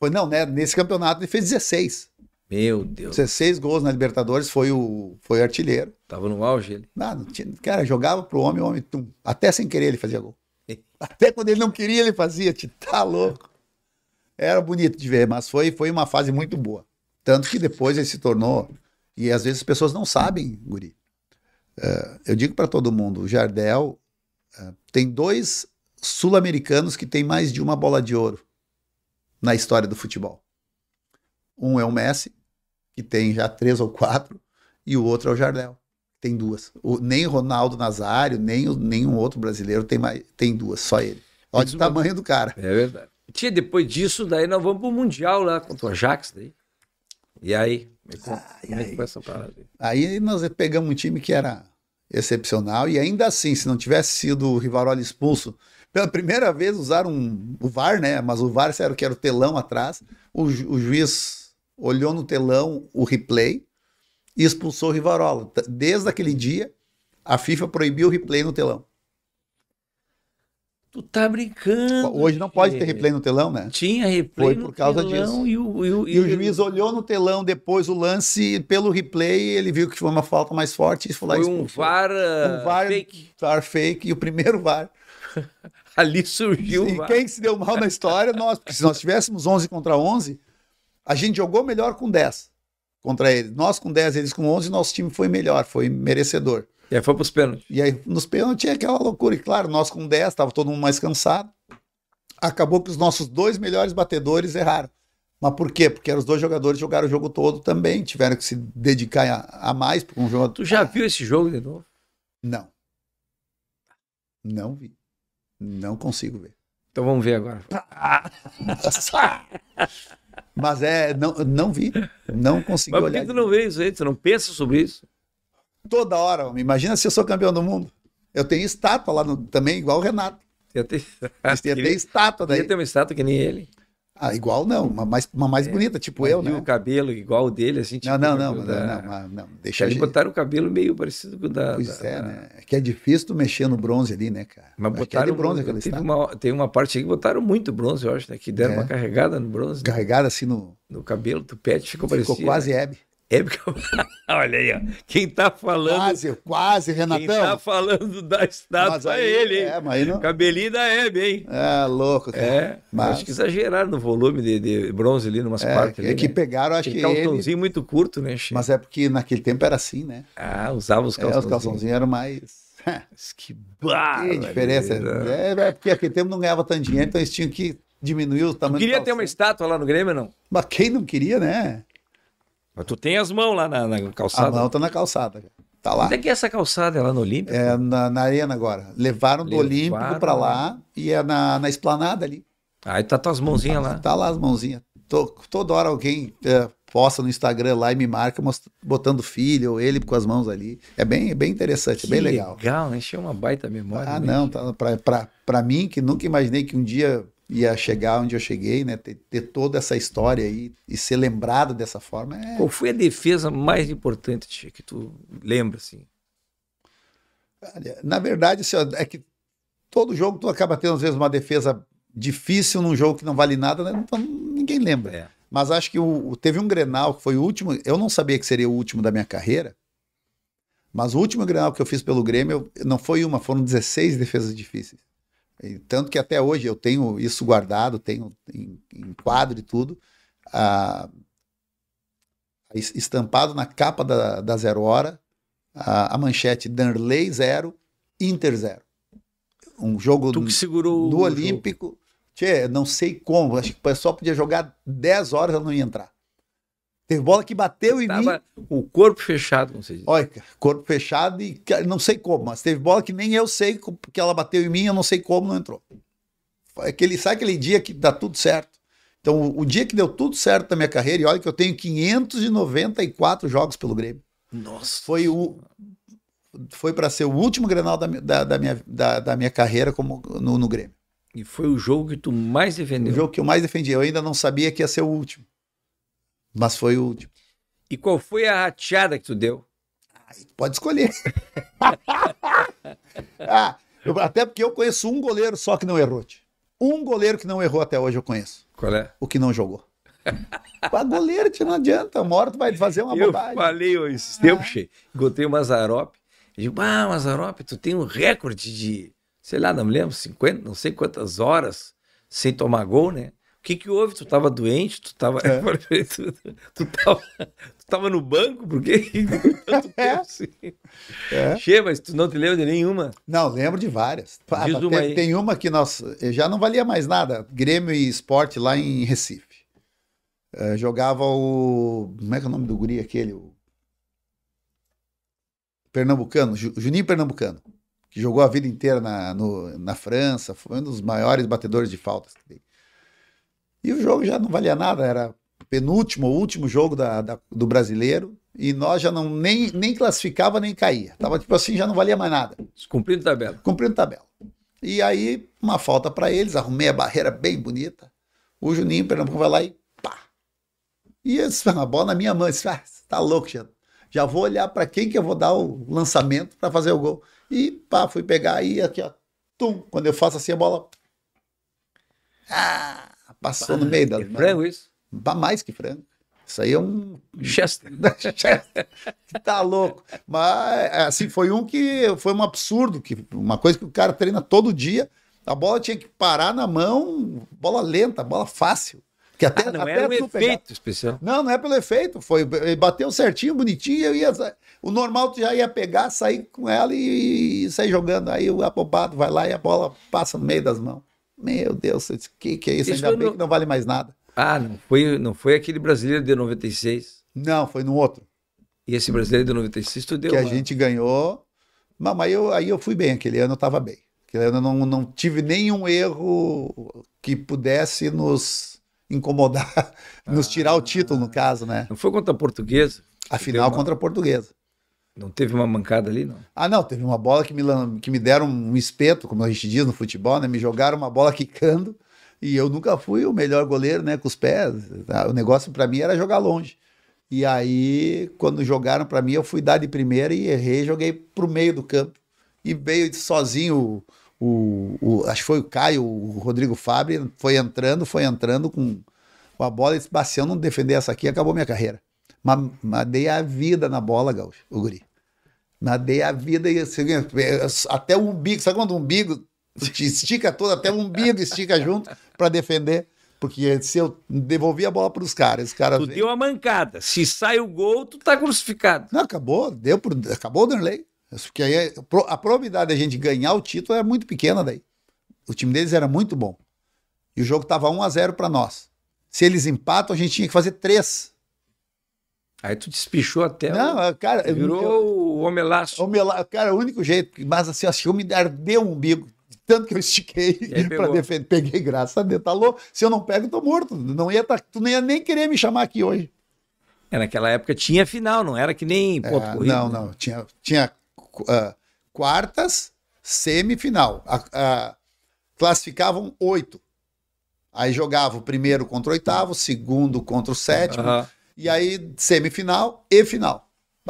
[SPEAKER 2] Foi, não, né? Nesse campeonato ele fez 16. Meu Deus. 16 gols na Libertadores, foi o foi artilheiro. Tava no auge ele? Não, tinha, cara, jogava pro homem, o homem, tum, até sem querer ele fazia gol. Até quando ele não queria, ele fazia, tá louco. Era bonito de ver, mas foi, foi uma fase muito boa. Tanto que depois ele se tornou. E às vezes as pessoas não sabem, Guri. Uh, eu digo para todo mundo: o Jardel uh, tem dois sul-americanos que tem mais de uma bola de ouro na história do futebol. Um é o Messi, que tem já três ou quatro, e o outro é o Jardel, que tem duas. O, nem Ronaldo Nazário, nem o, nenhum outro brasileiro tem, mais, tem duas, só ele. Olha o tamanho do cara. É verdade.
[SPEAKER 1] Tia, depois disso, daí nós vamos pro Mundial lá contra o Ajax daí.
[SPEAKER 2] E aí? Ah, e é aí? aí nós pegamos um time que era excepcional e ainda assim, se não tivesse sido o Rivaroli expulso, pela primeira vez usaram um, o VAR, né? Mas o VAR era o que era o telão atrás. O, ju, o, juiz olhou no telão o replay e expulsou o Rivarola. Desde aquele dia, a FIFA proibiu o replay no telão. Tu tá brincando. Hoje não pode ter replay no telão, né? Tinha replay Foi por no causa telão disso. E o, e, o, e, e o juiz olhou no telão depois o lance pelo replay, ele viu que foi uma falta mais forte e falou Foi lá, um, VAR, um VAR fake. VAR fake e o primeiro VAR. ali surgiu. E quem se deu mal na história, nós, porque se nós tivéssemos 11 contra 11, a gente jogou melhor com 10 contra eles. Nós com 10, eles com 11, nosso time foi melhor, foi merecedor. E aí foi pros pênaltis. E aí nos pênaltis é aquela loucura. E claro, nós com 10, tava todo mundo mais cansado. Acabou que os nossos dois melhores batedores erraram. Mas por quê? Porque eram os dois jogadores jogaram o jogo todo também, tiveram que se dedicar a, a mais para um jogo. Tu já viu esse jogo de novo? Não. Não vi. Não consigo ver. Então vamos ver agora. Mas é, não, não vi, não consigo ver. Mas por que
[SPEAKER 1] tu não vê isso aí? Tu não pensa sobre isso?
[SPEAKER 2] Toda hora, homem. imagina se eu sou campeão do mundo. Eu tenho estátua lá no, também, igual o Renato. Tem até estátua daí. Eu uma estátua que nem ele. Ah, igual não, uma mais, uma mais é, bonita, tipo eu, né? o cabelo igual o dele, a gente Não, não, não, da... não, não, não, deixa... Eles gente... botaram o cabelo meio parecido
[SPEAKER 1] com o da... Pois da, é, da... né?
[SPEAKER 2] É que é difícil tu mexer no bronze ali, né, cara? Mas é botaram... É bronze aquela tem,
[SPEAKER 1] uma, tem uma parte aí que botaram muito bronze, eu acho, né? Que deram é. uma carregada no bronze.
[SPEAKER 2] Né? Carregada assim no...
[SPEAKER 1] No cabelo, do pet, ficou, ficou parecido. Ficou quase né? hebe. É porque... Olha aí, ó. Quem tá falando. Quase,
[SPEAKER 2] quase, Renatão. Quem tá falando da estátua é aí, é ele, hein? É, mas não...
[SPEAKER 1] Cabelinho da Hebe,
[SPEAKER 2] hein? É, louco,
[SPEAKER 1] cara. É, mas... Acho que exageraram no volume de, de bronze ali, numas é, partes. É ali, que né? pegaram, acho Aquele que. calçãozinho
[SPEAKER 2] ele... muito curto, né, Chico? Mas é porque naquele tempo era assim, né? Ah, usava os calçãozinhos. É, os calçãozinhos eram mais. que barra! Que diferença. É, é porque aquele tempo não ganhava tanto dinheiro, então eles tinham que diminuir o tamanho tu queria ter
[SPEAKER 1] uma estátua lá no Grêmio, não?
[SPEAKER 2] Mas quem não queria, né?
[SPEAKER 1] Mas tu tem as mãos lá na, na calçada? A mão tá
[SPEAKER 2] na calçada, Tá lá. Onde é que é essa calçada? É lá no Olímpico? É na, na arena agora. Levaram, Levaram do Olímpico pra né? lá e é na, na esplanada ali. Aí tá tuas tá mãozinhas tá, lá. Tá lá as mãozinhas. Tô, toda hora alguém é, posta no Instagram lá e me marca botando filho ou ele com as mãos ali. É bem, é bem interessante, é que bem legal. Legal, né? encheu uma baita memória. Ah, né, não, tá, para pra mim, que nunca imaginei que um dia ia chegar onde eu cheguei, né? Ter, ter toda essa história aí e ser lembrado dessa forma. É... Qual foi a defesa mais importante tia, que tu lembra, assim? Na verdade, assim, é que todo jogo tu acaba tendo, às vezes, uma defesa difícil num jogo que não vale nada, né? então ninguém lembra. É. Mas acho que o, teve um Grenal que foi o último, eu não sabia que seria o último da minha carreira, mas o último Grenal que eu fiz pelo Grêmio, não foi uma, foram 16 defesas difíceis. E tanto que até hoje eu tenho isso guardado, tenho em, em quadro e tudo, a estampado na capa da, da Zero Hora, a, a manchete Danley Zero, Inter Zero. Um jogo do, Olímpico. Jogo. Tchê, não sei como, acho que o pessoal podia jogar 10 horas e não ia entrar. Teve bola que bateu e mim. o corpo fechado, como você disse. Olha, corpo fechado e não sei como, mas teve bola que nem eu sei que ela bateu em mim, eu não sei como, não entrou. Aquele, sabe aquele dia que dá tudo certo? Então, o, o dia que deu tudo certo na minha carreira, e olha que eu tenho 594 jogos pelo Grêmio. Nossa. Foi o. Foi para ser o último grenal da, da, da minha, da, da, minha carreira como no, no Grêmio. E foi o jogo que tu mais defendeu? O jogo que eu mais defendi. Eu ainda não sabia que ia ser o último. Mas foi o último. E qual foi a rateada que tu deu? Ah, pode escolher. ah, eu, até porque eu conheço um goleiro só que não errou. -te. Um goleiro que não errou até hoje eu conheço. Qual é? O que não jogou. Pra goleiro, não adianta. Uma hora tu vai fazer uma eu bobagem. Eu
[SPEAKER 1] falei ó, tempo ah. encontrei o Mazarop. Eu digo, ah, Mazarop, tu tem um recorde de, sei lá, não me lembro, 50, não sei quantas horas sem tomar gol, né? O que, que houve? Tu tava doente? Tu tava. É. Tu, tu, tava... tu tava no banco? Por quê? tanto é. tempo assim? É. Che, mas tu não te lembra de nenhuma?
[SPEAKER 2] Não, lembro de várias. uma tem, tem, uma que nós eh, já não valia mais nada. Grêmio e esporte lá em Recife. Eh, jogava o. Como é que é o nome do guri aquele? O... Pernambucano, Juninho Pernambucano, que jogou a vida inteira na, no, na França, foi um dos maiores batedores de faltas que e o jogo já não valia nada, era penúltimo, último jogo da, da, do brasileiro, e nós já não nem, nem classificava nem caía. Tava tipo assim, já não valia mais nada. Cumprindo tabela. Cumprindo tabela. E aí, uma falta para eles, arrumei a barreira bem bonita. O Juninho Pernambuco vai lá e pá. E eles a bola na minha mão, eles ah, tá louco, já, já vou olhar para quem que eu vou dar o lançamento para fazer o gol. E pá, fui pegar aí aqui, ó. Tum, quando eu faço assim a bola. Ah! passou bah, no meio da. É frango isso? Bah, mais que frango. Isso aí é um. Chester. Chester. tá louco. Mas, assim, foi um que. Foi um absurdo. que Uma coisa que o cara treina todo dia. A bola tinha que parar na mão, bola lenta, bola fácil. Que até, ah, não até era um efeito pegar. especial. Não, não é pelo efeito. Foi, bateu certinho, bonitinho, eu ia. O normal tu já ia pegar, sair com ela e, e sair jogando. Aí o apopado vai lá e a bola passa no meio das mãos. Meu Deus, o que, que é isso? isso Ainda bem no... que não vale mais nada.
[SPEAKER 1] Ah, não foi, não foi aquele brasileiro de
[SPEAKER 2] 96. Não, foi no outro. E esse brasileiro de 96 tu deu. Que a gente ganhou. Mas, mas eu, aí eu fui bem, aquele ano eu tava bem. Aquele ano eu não, não tive nenhum erro que pudesse nos incomodar, ah, nos tirar o título, no ah. caso, né? Não foi contra a portuguesa? Afinal, contra a portuguesa. Não teve uma mancada ali, não? Ah, não. Teve uma bola que me, que me deram um espeto, como a gente diz no futebol, né? Me jogaram uma bola quicando e eu nunca fui o melhor goleiro, né? Com os pés. Ah, o negócio para mim era jogar longe. E aí, quando jogaram para mim, eu fui dar de primeira e errei, joguei pro meio do campo. E veio sozinho o, o, o acho que foi o Caio, o Rodrigo Fábio, foi entrando, foi entrando com, com a bola e disse, se eu não defender essa aqui, acabou minha carreira. Nadei a vida na bola, Gaúcho, o guri. Nadei a vida e assim, até o umbigo. Sabe quando o umbigo te estica todo, até o umbigo estica junto para defender? Porque se eu devolvi a bola para os caras, os caras. Tu deu a mancada. Se sai o gol, tu tá crucificado. Não, acabou. Deu por... Acabou o Derlei. Porque aí a probabilidade da gente ganhar o título era muito pequena daí. O time deles era muito bom. E o jogo tava 1 a 0 para nós. Se eles empatam, a gente tinha que fazer três Aí tu despichou até. Não, o... cara. Virou eu, o homem Cara, o único jeito. Mas assim, ó, eu me ardeu o umbigo. Tanto que eu estiquei para defender. Peguei, graça, Tá louco. Se eu não pego, eu tô morto. Não ia tá, tu não ia nem querer me chamar aqui hoje. É, naquela época tinha final, não era que nem. É, pô, é, corrida, não, né? não. Tinha, tinha uh, quartas, semifinal. uh, classificavam oito. Aí jogava o primeiro contra o oitavo, segundo contra o sétimo. Uhum. E aí, semifinal e final.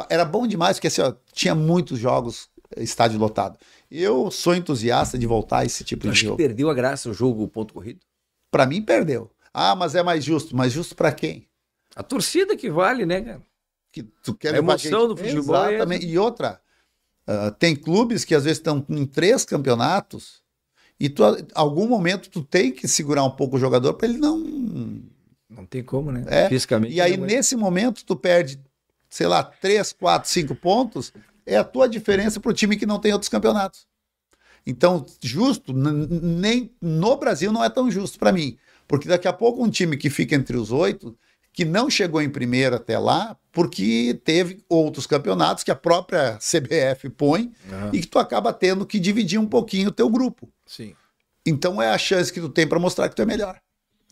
[SPEAKER 2] Era bom demais, porque assim, ó, tinha muitos jogos, eh, estádio lotado. Eu sou entusiasta de voltar a esse tipo de Acho jogo. que perdeu a graça o jogo ponto corrido. Para mim, perdeu. Ah, mas é mais justo. Mais justo para quem? A torcida que vale, né, cara? Que tu quer a emoção do futebol. É Exatamente. É e outra, uh, tem clubes que às vezes estão em três campeonatos e tu, algum momento tu tem que segurar um pouco o jogador para ele não não tem como, né? É. Fisicamente. E aí, nesse momento, tu perde, sei lá, 3, 4, 5 pontos, é a tua diferença para o time que não tem outros campeonatos. Então, justo, nem no Brasil não é tão justo para mim. Porque daqui a pouco um time que fica entre os oito, que não chegou em primeiro até lá, porque teve outros campeonatos que a própria CBF põe uhum. e que tu acaba tendo que dividir um pouquinho o teu grupo. Sim. Então é a chance que tu tem para mostrar que tu é melhor.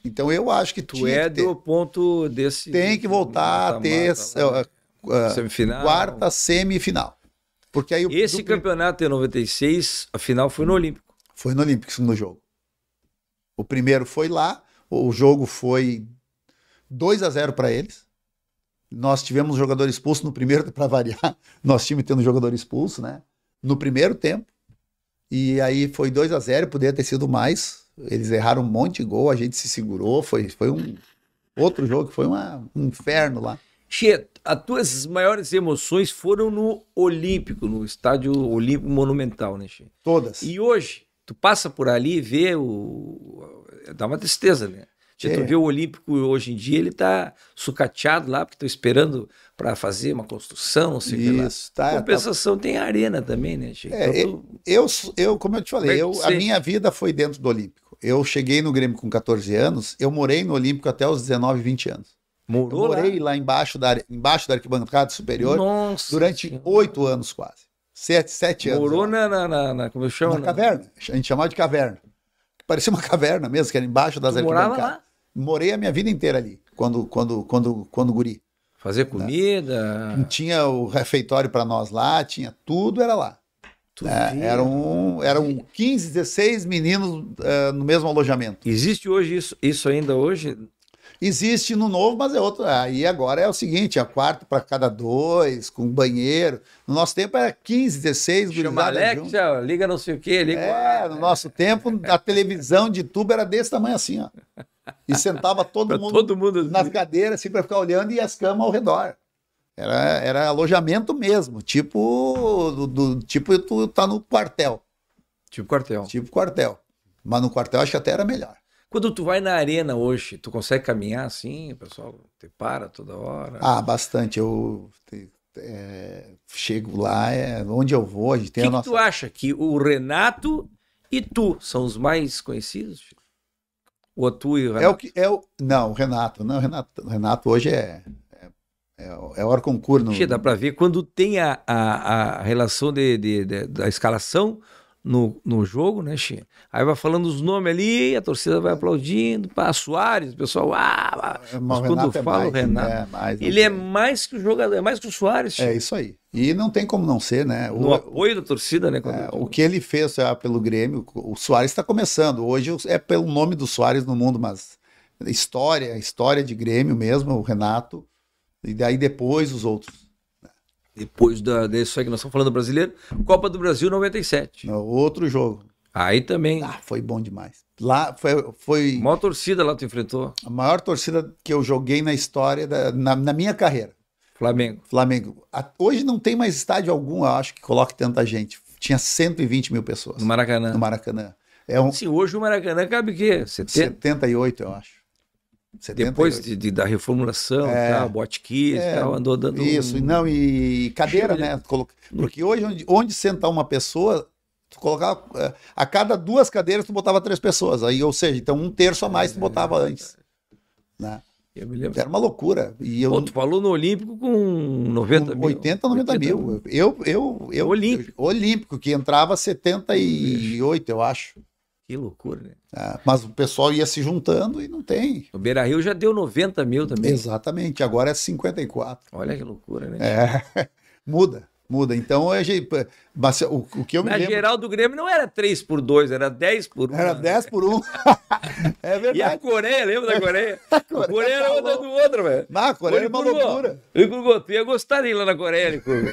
[SPEAKER 2] Então eu acho que tu é do ponto desse. Tem que voltar a ter uh, semifinal. quarta semifinal. Porque aí Esse do... campeonato em 96, a final foi no Olímpico. Foi no Olímpico, no jogo. O primeiro foi lá, o jogo foi 2 a 0 para eles. Nós tivemos um jogador expulso no primeiro, para variar, nosso time tendo um jogador expulso, né? No primeiro tempo. E aí foi 2 a 0 poderia ter sido mais, eles erraram um monte de gol, a gente se segurou. Foi, foi um outro jogo que foi uma, um inferno lá.
[SPEAKER 1] Che, as tuas maiores emoções foram no Olímpico, no Estádio Olímpico Monumental, né, Che? Todas. E hoje, tu passa por ali e vê o. Dá uma tristeza, né? Che, é. Tu vê o Olímpico hoje em dia, ele tá sucateado lá, porque estão esperando para fazer uma construção, não sei Isso, lá. Tá, tá, Compensação
[SPEAKER 2] tá... tem arena também, né, Chico? É, então, tu... eu, eu, como eu te falei, eu, a minha vida foi dentro do Olímpico. Eu cheguei no Grêmio com 14 anos, eu morei no Olímpico até os 19, 20 anos. Morou eu morei lá, lá embaixo, da, embaixo da arquibancada superior Nossa, durante oito anos quase. Sete, sete anos. Morou na, na, na, na, como eu chamo? Na, na caverna. A gente chamava de caverna. Parecia uma caverna mesmo, que era embaixo das tu arquibancadas. Morava lá? Morei a minha vida inteira ali, quando, quando, quando, quando guri. Fazer né? comida. Não Tinha o refeitório para nós lá, tinha tudo, era lá. Tudo é, um, Eram, eram 15, 16 meninos uh, no mesmo alojamento. Existe hoje isso, isso ainda hoje? Existe no novo, mas é outro. Aí agora é o seguinte: é quarto para cada dois, com banheiro. No nosso tempo era 15, 16, Chama Alex,
[SPEAKER 1] liga não sei o quê, liga. É,
[SPEAKER 2] no nosso tempo, a televisão de tubo era desse tamanho assim, ó. E sentava todo, mundo, todo mundo nas assim. cadeiras, assim, para ficar olhando, e as camas ao redor. Era, era alojamento mesmo, tipo do, do, tipo tu tá no quartel. Tipo quartel. Tipo quartel. Mas no quartel acho que até era melhor.
[SPEAKER 1] Quando tu vai na arena hoje, tu consegue caminhar assim, o pessoal te para toda
[SPEAKER 2] hora? Ah, bastante. Eu é, chego lá, é, onde eu vou, a gente tem que a nossa... que
[SPEAKER 1] tu acha que o Renato e tu são os mais conhecidos? Filho? Ou tu e o Renato? É o
[SPEAKER 2] que, é o, não, o Renato. Não, o Renato, Renato hoje é é, é, é, hora concurso. No...
[SPEAKER 1] Dá para ver, quando tem a, a, a relação de, de, de, da escalação, no, no jogo, né, Xê? Aí vai falando os nomes ali, a torcida vai aplaudindo, pá, Soares, o pessoal, ah, ah. É, mas quando eu falo é mais, né, Renato, é mais, ele é
[SPEAKER 2] mais que o jogador, é mais que o Soares. É Xê. É isso aí. E não tem como não ser, né? O, no apoio da torcida, né? É, o que ele fez ah, pelo Grêmio, o Soares está começando. Hoje é pelo nome do Soares no mundo, mas história, história de Grêmio mesmo, o Renato, e daí depois os outros depois da, disso aí que nós estamos falando brasileiro, Copa do Brasil 97. outro jogo. Aí também. Ah, foi bom demais. Lá foi, foi. A maior torcida lá tu enfrentou? A maior torcida que eu joguei na história, da, na, na minha carreira. Flamengo. Flamengo. A, hoje não tem mais estádio algum, eu acho, que coloque tanta gente. Tinha 120 mil pessoas. No Maracanã. No Maracanã. É um... Sim, hoje o Maracanã cabe o quê? 70? 78, eu acho. Depois de, de, da reformulação, é, é, tal, andou dando. Isso, um... não, e cadeira, né? Porque hoje, onde, onde sentar uma pessoa, tu colocava. É, a cada duas cadeiras, tu botava três pessoas. Aí, ou seja, então um terço a mais tu é, botava antes. Né? Era uma loucura. E eu... Bom, tu falou no Olímpico com 90 com 80, mil. 90 mil. Eu, eu, eu, eu Olímpico. Eu, Olímpico, que entrava 78, eu acho. Que loucura, né? Ah, mas o pessoal ia se juntando e não tem. O Beira Rio já deu 90 mil também. Exatamente, agora é 54. Olha que loucura, né? É, muda, muda. Então, é, mas, o, o que eu me Na geral
[SPEAKER 1] do Grêmio não era 3 por 2, era 10 por 1. Era 10 né? por 1. é verdade. E a Coreia, lembra da Coreia? a Coreia, a Coreia era tá outra do
[SPEAKER 2] outro, velho. Na Coreia era é uma loucura.
[SPEAKER 1] eu, tu ia gostar de ir lá na Coreia, Licurgo.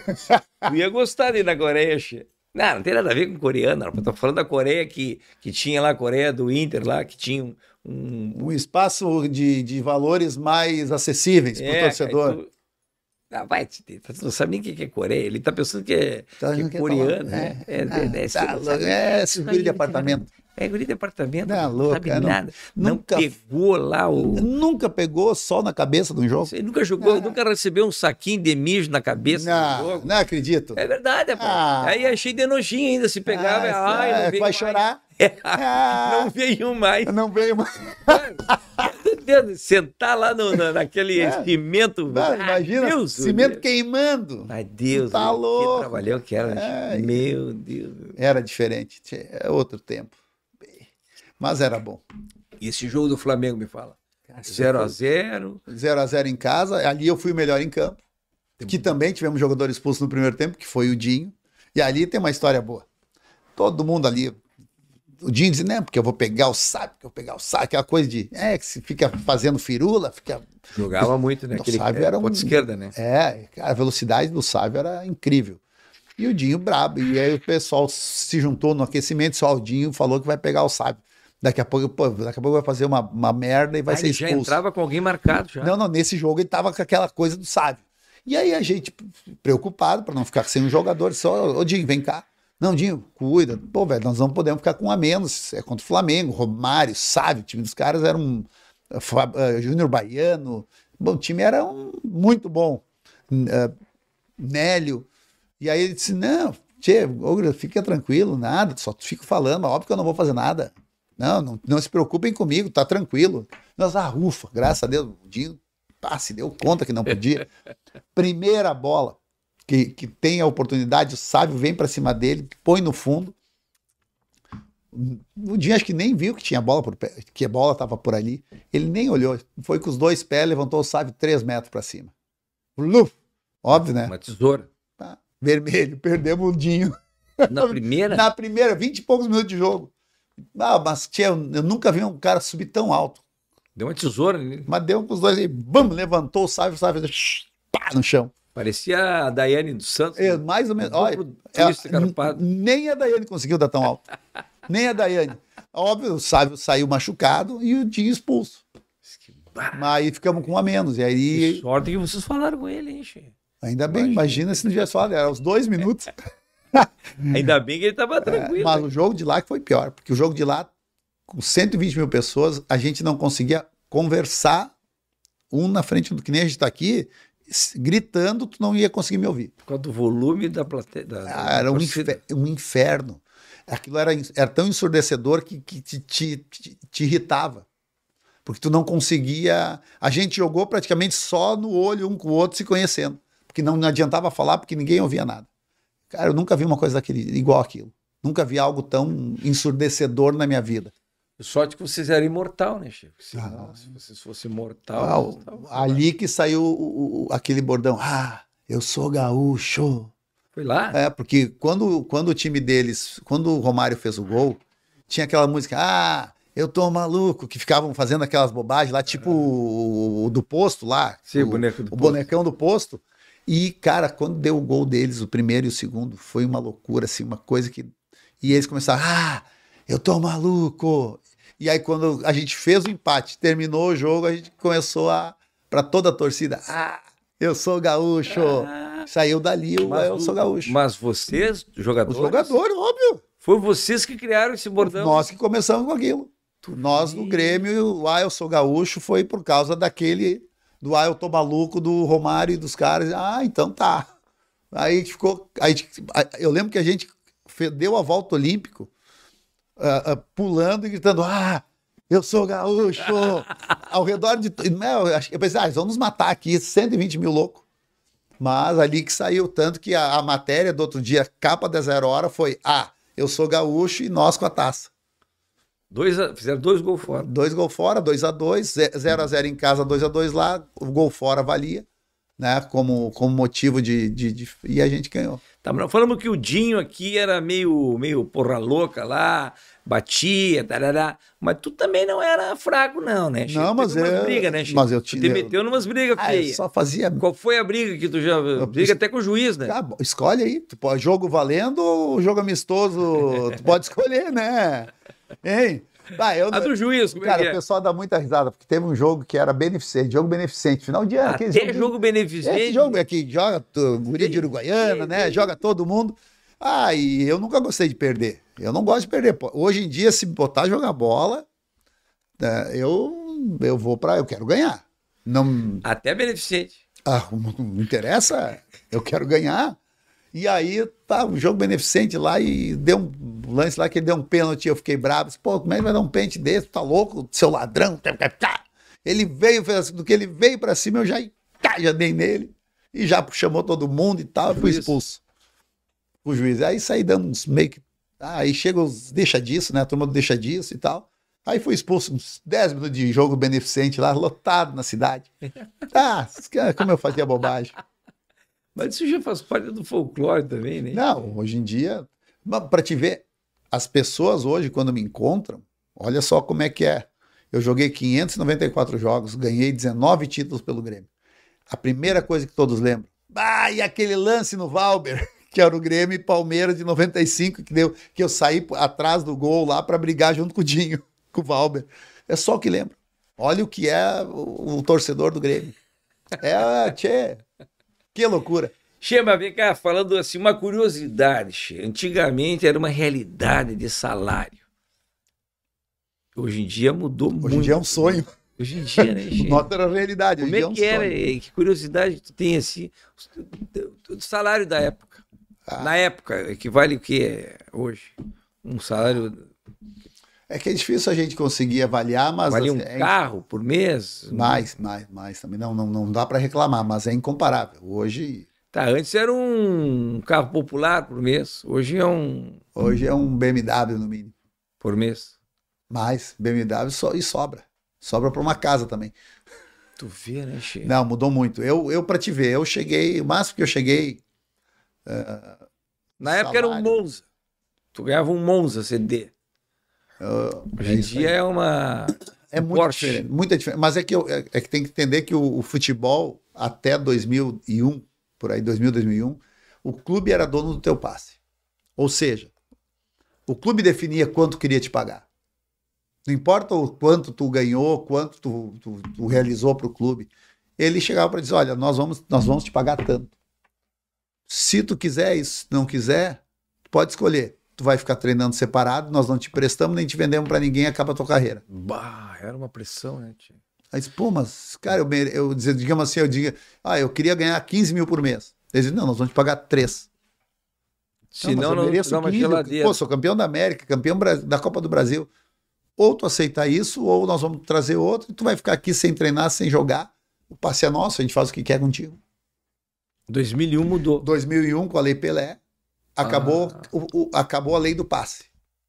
[SPEAKER 1] ia gostar de ir na Coreia, chefe. Não, não tem nada a ver com coreano. Eu falando da Coreia que, que tinha lá, a Coreia do Inter lá,
[SPEAKER 2] que tinha um. Um, espaço de, de valores mais acessíveis para pro é, torcedor. Cara, ah, vai, tu não sabe nem o que é Coreia. Ele está pensando que é, tá que é coreano, falar, né? É, é, ah, de apartamento. É guri de apartamento, não, não sabe é, nada. Não, nunca, pegou lá o... Nunca pegou só na cabeça de um jogo? Você nunca
[SPEAKER 1] jogou, nunca recebeu um saquinho de mijo na cabeça não, do jogo? Não acredito. É verdade, é. Ah. Aí achei de nojinho ainda, se pegava, ah, é, ai, não é, veio Vai mais. chorar? É, ah. Não veio mais.
[SPEAKER 2] Não veio mais.
[SPEAKER 1] Sentar lá no, no, naquele é. cimento. imagina, Deus, cimento Deus.
[SPEAKER 2] queimando. Ai, Deus. Tá louco. Que trabalhou que era. Meu Deus. Era diferente. É outro tempo. Mas era bom. E esse jogo do Flamengo, me fala? 0x0. 0x0 em casa. Ali eu fui o melhor em campo. Que também tivemos jogador expulso no primeiro tempo, que foi o Dinho. E ali tem uma história boa. Todo mundo ali. O Dinho diz, né? Porque eu vou pegar o sabe, porque eu vou pegar o sabe, aquela coisa de. É, que se fica fazendo firula, fica. Jogava muito, né? O Aquele, sábio é, era um. Ponto esquerda, né? É, a velocidade do sábio era incrível. E o Dinho brabo. E aí o pessoal se juntou no aquecimento, só o Dinho falou que vai pegar o sábio. Daqui a pouco, pô, daqui a pouco vai fazer uma, uma merda e vai Ai, ah, ser expulso. já entrava
[SPEAKER 1] com alguém marcado já. Não,
[SPEAKER 2] não, nesse jogo ele tava com aquela coisa do sábio. E aí a gente, preocupado para não ficar sem um jogador, só, ô Dinho, vem cá. Não, Dinho, cuida. Pô, velho, nós não podemos ficar com um a menos. É contra o Flamengo, Romário, Sábio, o time dos caras era um uh, Júnior Baiano. Bom, o time era um, muito bom. Uh, Nélio. E aí ele disse, não, Tchê, fica tranquilo, nada, só fico falando, óbvio que eu não vou fazer nada. Não, não, não se preocupem comigo, tá tranquilo. Nós, ah, ufa, graças a Deus, o Dinho se deu conta que não podia. Primeira bola que, que tem a oportunidade, o sábio vem para cima dele, põe no fundo. O Dinho acho que nem viu que tinha bola por pé, que a bola estava por ali. Ele nem olhou. Foi com os dois pés, levantou o sábio três metros para cima. Luf! Óbvio, né? Uma tesoura. Tá. Vermelho, perdemos o Dinho. Na primeira? Na primeira, vinte e poucos minutos de jogo. Ah, mas tia, eu, nunca vi um cara subir tão alto. Deu uma tesoura nele. Mas deu com os dois e bum, levantou o sábio, o sábio shh, pá, no chão. Parecia a Daiane dos Santos. É, né? mais ou menos. Olha, é, nem a Daiane conseguiu dar tão alto. nem a Daiane. Óbvio, o sábio saiu machucado e o Dinho expulso. Mas aí ficamos com um a menos. E aí... Que sorte que vocês falaram com ele, hein, che? Ainda bem, imagina, imagina se não tivesse falado, era os dois minutos. Ainda bem que ele tava tranquilo. É, mas o jogo de lá que foi pior, porque o jogo de lá, com 120 mil pessoas, a gente não conseguia conversar um na frente do que nem a gente tá aqui, gritando, tu não ia conseguir me ouvir. Por causa do volume da plateia. Da, ah, era um, infer, um, inferno. Aquilo era, era tão ensurdecedor que, que te, te, te, te irritava porque tu não conseguia. A gente jogou praticamente só no olho um com o outro, se conhecendo, porque não adiantava falar, porque ninguém ouvia nada. Cara, eu nunca vi uma coisa daquele, igual aquilo. Nunca vi algo tão ensurdecedor na minha vida. Sorte que
[SPEAKER 1] vocês eram imortal, né, Chico? Se, ah, não, se vocês fossem mortal.
[SPEAKER 2] Ah, ali que saiu o, o, aquele bordão. Ah, eu sou gaúcho. Foi lá? É, porque quando, quando o time deles, quando o Romário fez o gol, tinha aquela música. Ah, eu tô maluco, que ficavam fazendo aquelas bobagens lá, tipo ah. o, o do posto lá. Sim, o, boneco do o posto. bonecão do posto. E, cara, quando deu o gol deles, o primeiro e o segundo, foi uma loucura, assim, uma coisa que. E eles começaram, ah, eu tô maluco! E aí, quando a gente fez o empate, terminou o jogo, a gente começou a. para toda a torcida, ah, eu sou gaúcho! Ah, Saiu dali, eu, é, eu sou gaúcho. Mas vocês, jogadores? Os jogadores, óbvio. Foi vocês que criaram esse bordão? Nós que começamos com aquilo. Tu Nós no Grêmio, o Ah, eu sou gaúcho, foi por causa daquele do Ah, eu tô maluco do Romário e dos caras. Ah, então tá. Aí ficou. Aí, eu lembro que a gente fedeu a volta olímpico, uh, uh, pulando e gritando: Ah, eu sou gaúcho! Ao redor de. Não, eu pensei, ah, vamos matar aqui 120 mil loucos. Mas ali que saiu, tanto que a, a matéria do outro dia, capa da zero hora, foi: Ah, eu sou gaúcho e nós com a taça. Dois a, fizeram dois gols fora. Dois gols fora, 2 a 2 0 a 0 uhum. em casa, 2 a 2 lá, o gol fora valia, né? Como, como motivo de, de, de E a gente ganhou. Tá, falamos que o Dinho
[SPEAKER 1] aqui era meio, meio porra louca lá, batia, tarará. Mas tu também não era fraco, não,
[SPEAKER 2] né? Chico? Não, mas Teve eu. Briga, né, Chico? Mas eu te. Tu te meteu
[SPEAKER 1] numas brigas ah, feias. só fazia. Qual foi a briga que tu já. Briga até com o juiz, né?
[SPEAKER 2] Ah, escolhe aí. Tu pode... É jogo valendo ou jogo amistoso? tu pode escolher, né? Hein? Ah, eu, a do juiz, como é cara, é? o pessoal dá muita risada, porque teve um jogo que era beneficente, jogo beneficente, final de ano. Até jogo, jogo beneficente. Esse jogo é que joga guria de Uruguaiana, né? Joga todo mundo. Ah, e eu nunca gostei de perder. Eu não gosto de perder. Hoje em dia, se botar jogar bola, né, eu, eu vou para eu quero ganhar. Não...
[SPEAKER 1] Até beneficente.
[SPEAKER 2] Ah, não interessa, eu quero ganhar. E aí, tá, um jogo beneficente lá e deu um lance lá que ele deu um pênalti, eu fiquei bravo. Pô, como é que vai dar um pênalti desse? Tá louco, seu ladrão. Tá, tá, tá. Ele veio, fez assim, do que ele veio para cima, eu já, já dei nele. E já chamou todo mundo e tal, e fui expulso. O juiz. Aí saí dando uns meio que. Ah, aí chega os deixa disso, né? A turma do deixa disso e tal. Aí fui expulso uns 10 minutos de jogo beneficente lá, lotado na cidade. Ah, como eu fazia bobagem. Mas isso já faz parte do folclore também, né? Não, hoje em dia, para te ver, as pessoas hoje, quando me encontram, olha só como é que é. Eu joguei 594 jogos, ganhei 19 títulos pelo Grêmio. A primeira coisa que todos lembram, ah, e aquele lance no Valber, que era o Grêmio e Palmeiras de 95, que deu que eu saí atrás do gol lá para brigar junto com o Dinho, com o Valber. É só o que lembro. Olha o que é o, o torcedor do Grêmio. É, tchê, que loucura.
[SPEAKER 1] Chema, vem cá, falando assim, uma curiosidade. Antigamente era uma realidade de salário. Hoje em dia
[SPEAKER 2] mudou Hoje muito. Hoje em dia é um né? sonho. Hoje em dia, né, Nota era realidade. Como é, é um que sonho. era? Que curiosidade
[SPEAKER 1] tu tem assim? O salário da época. Ah. Na época, equivale o
[SPEAKER 2] que hoje? Um salário. É que é difícil a gente conseguir avaliar, mas. um é... carro por mês? Mais, mais, mais também. Não, não, não dá para reclamar, mas é incomparável. Hoje Tá, antes era um carro popular por mês, hoje é um. Hoje é um BMW no mínimo. Por mês. Mais, BMW so, e sobra. Sobra para uma casa também. Tu vê, né, Che? Não, mudou muito. Eu, eu para te ver, eu cheguei, o máximo que eu cheguei. Uh, Na salário. época era um Monza. Tu ganhava um Monza CD. Uh, ah, Hoje em é dia é uma. É muito Porsche. diferente, muita diferença. Mas é que, eu, é, é que tem que entender que o, o futebol, até 2001, por aí 2000, 2001, o clube era dono do teu passe. Ou seja, o clube definia quanto queria te pagar. Não importa o quanto tu ganhou, quanto tu, tu, tu realizou para o clube, ele chegava para dizer: olha, nós vamos, nós vamos te pagar tanto. Se tu quiser isso, não quiser, tu pode escolher. Tu vai ficar treinando separado, nós não te prestamos nem te vendemos para ninguém, acaba a tua carreira. Bah, era uma pressão, né, tio? Mas, pô, mas, cara, eu, eu digamos assim, eu diga ah, eu queria ganhar 15 mil por mês. Eles disse, não, nós vamos te pagar 3. Se não, não, mereço não, 15, geladeira. Pô, sou campeão da América, campeão da Copa do Brasil. Ou tu aceitar isso, ou nós vamos trazer outro, e tu vai ficar aqui sem treinar, sem jogar. O passe é nosso, a gente faz o que quer contigo. 2001 mudou. 2001, com a Lei Pelé, acabou, ah. o, o, acabou a lei do passe.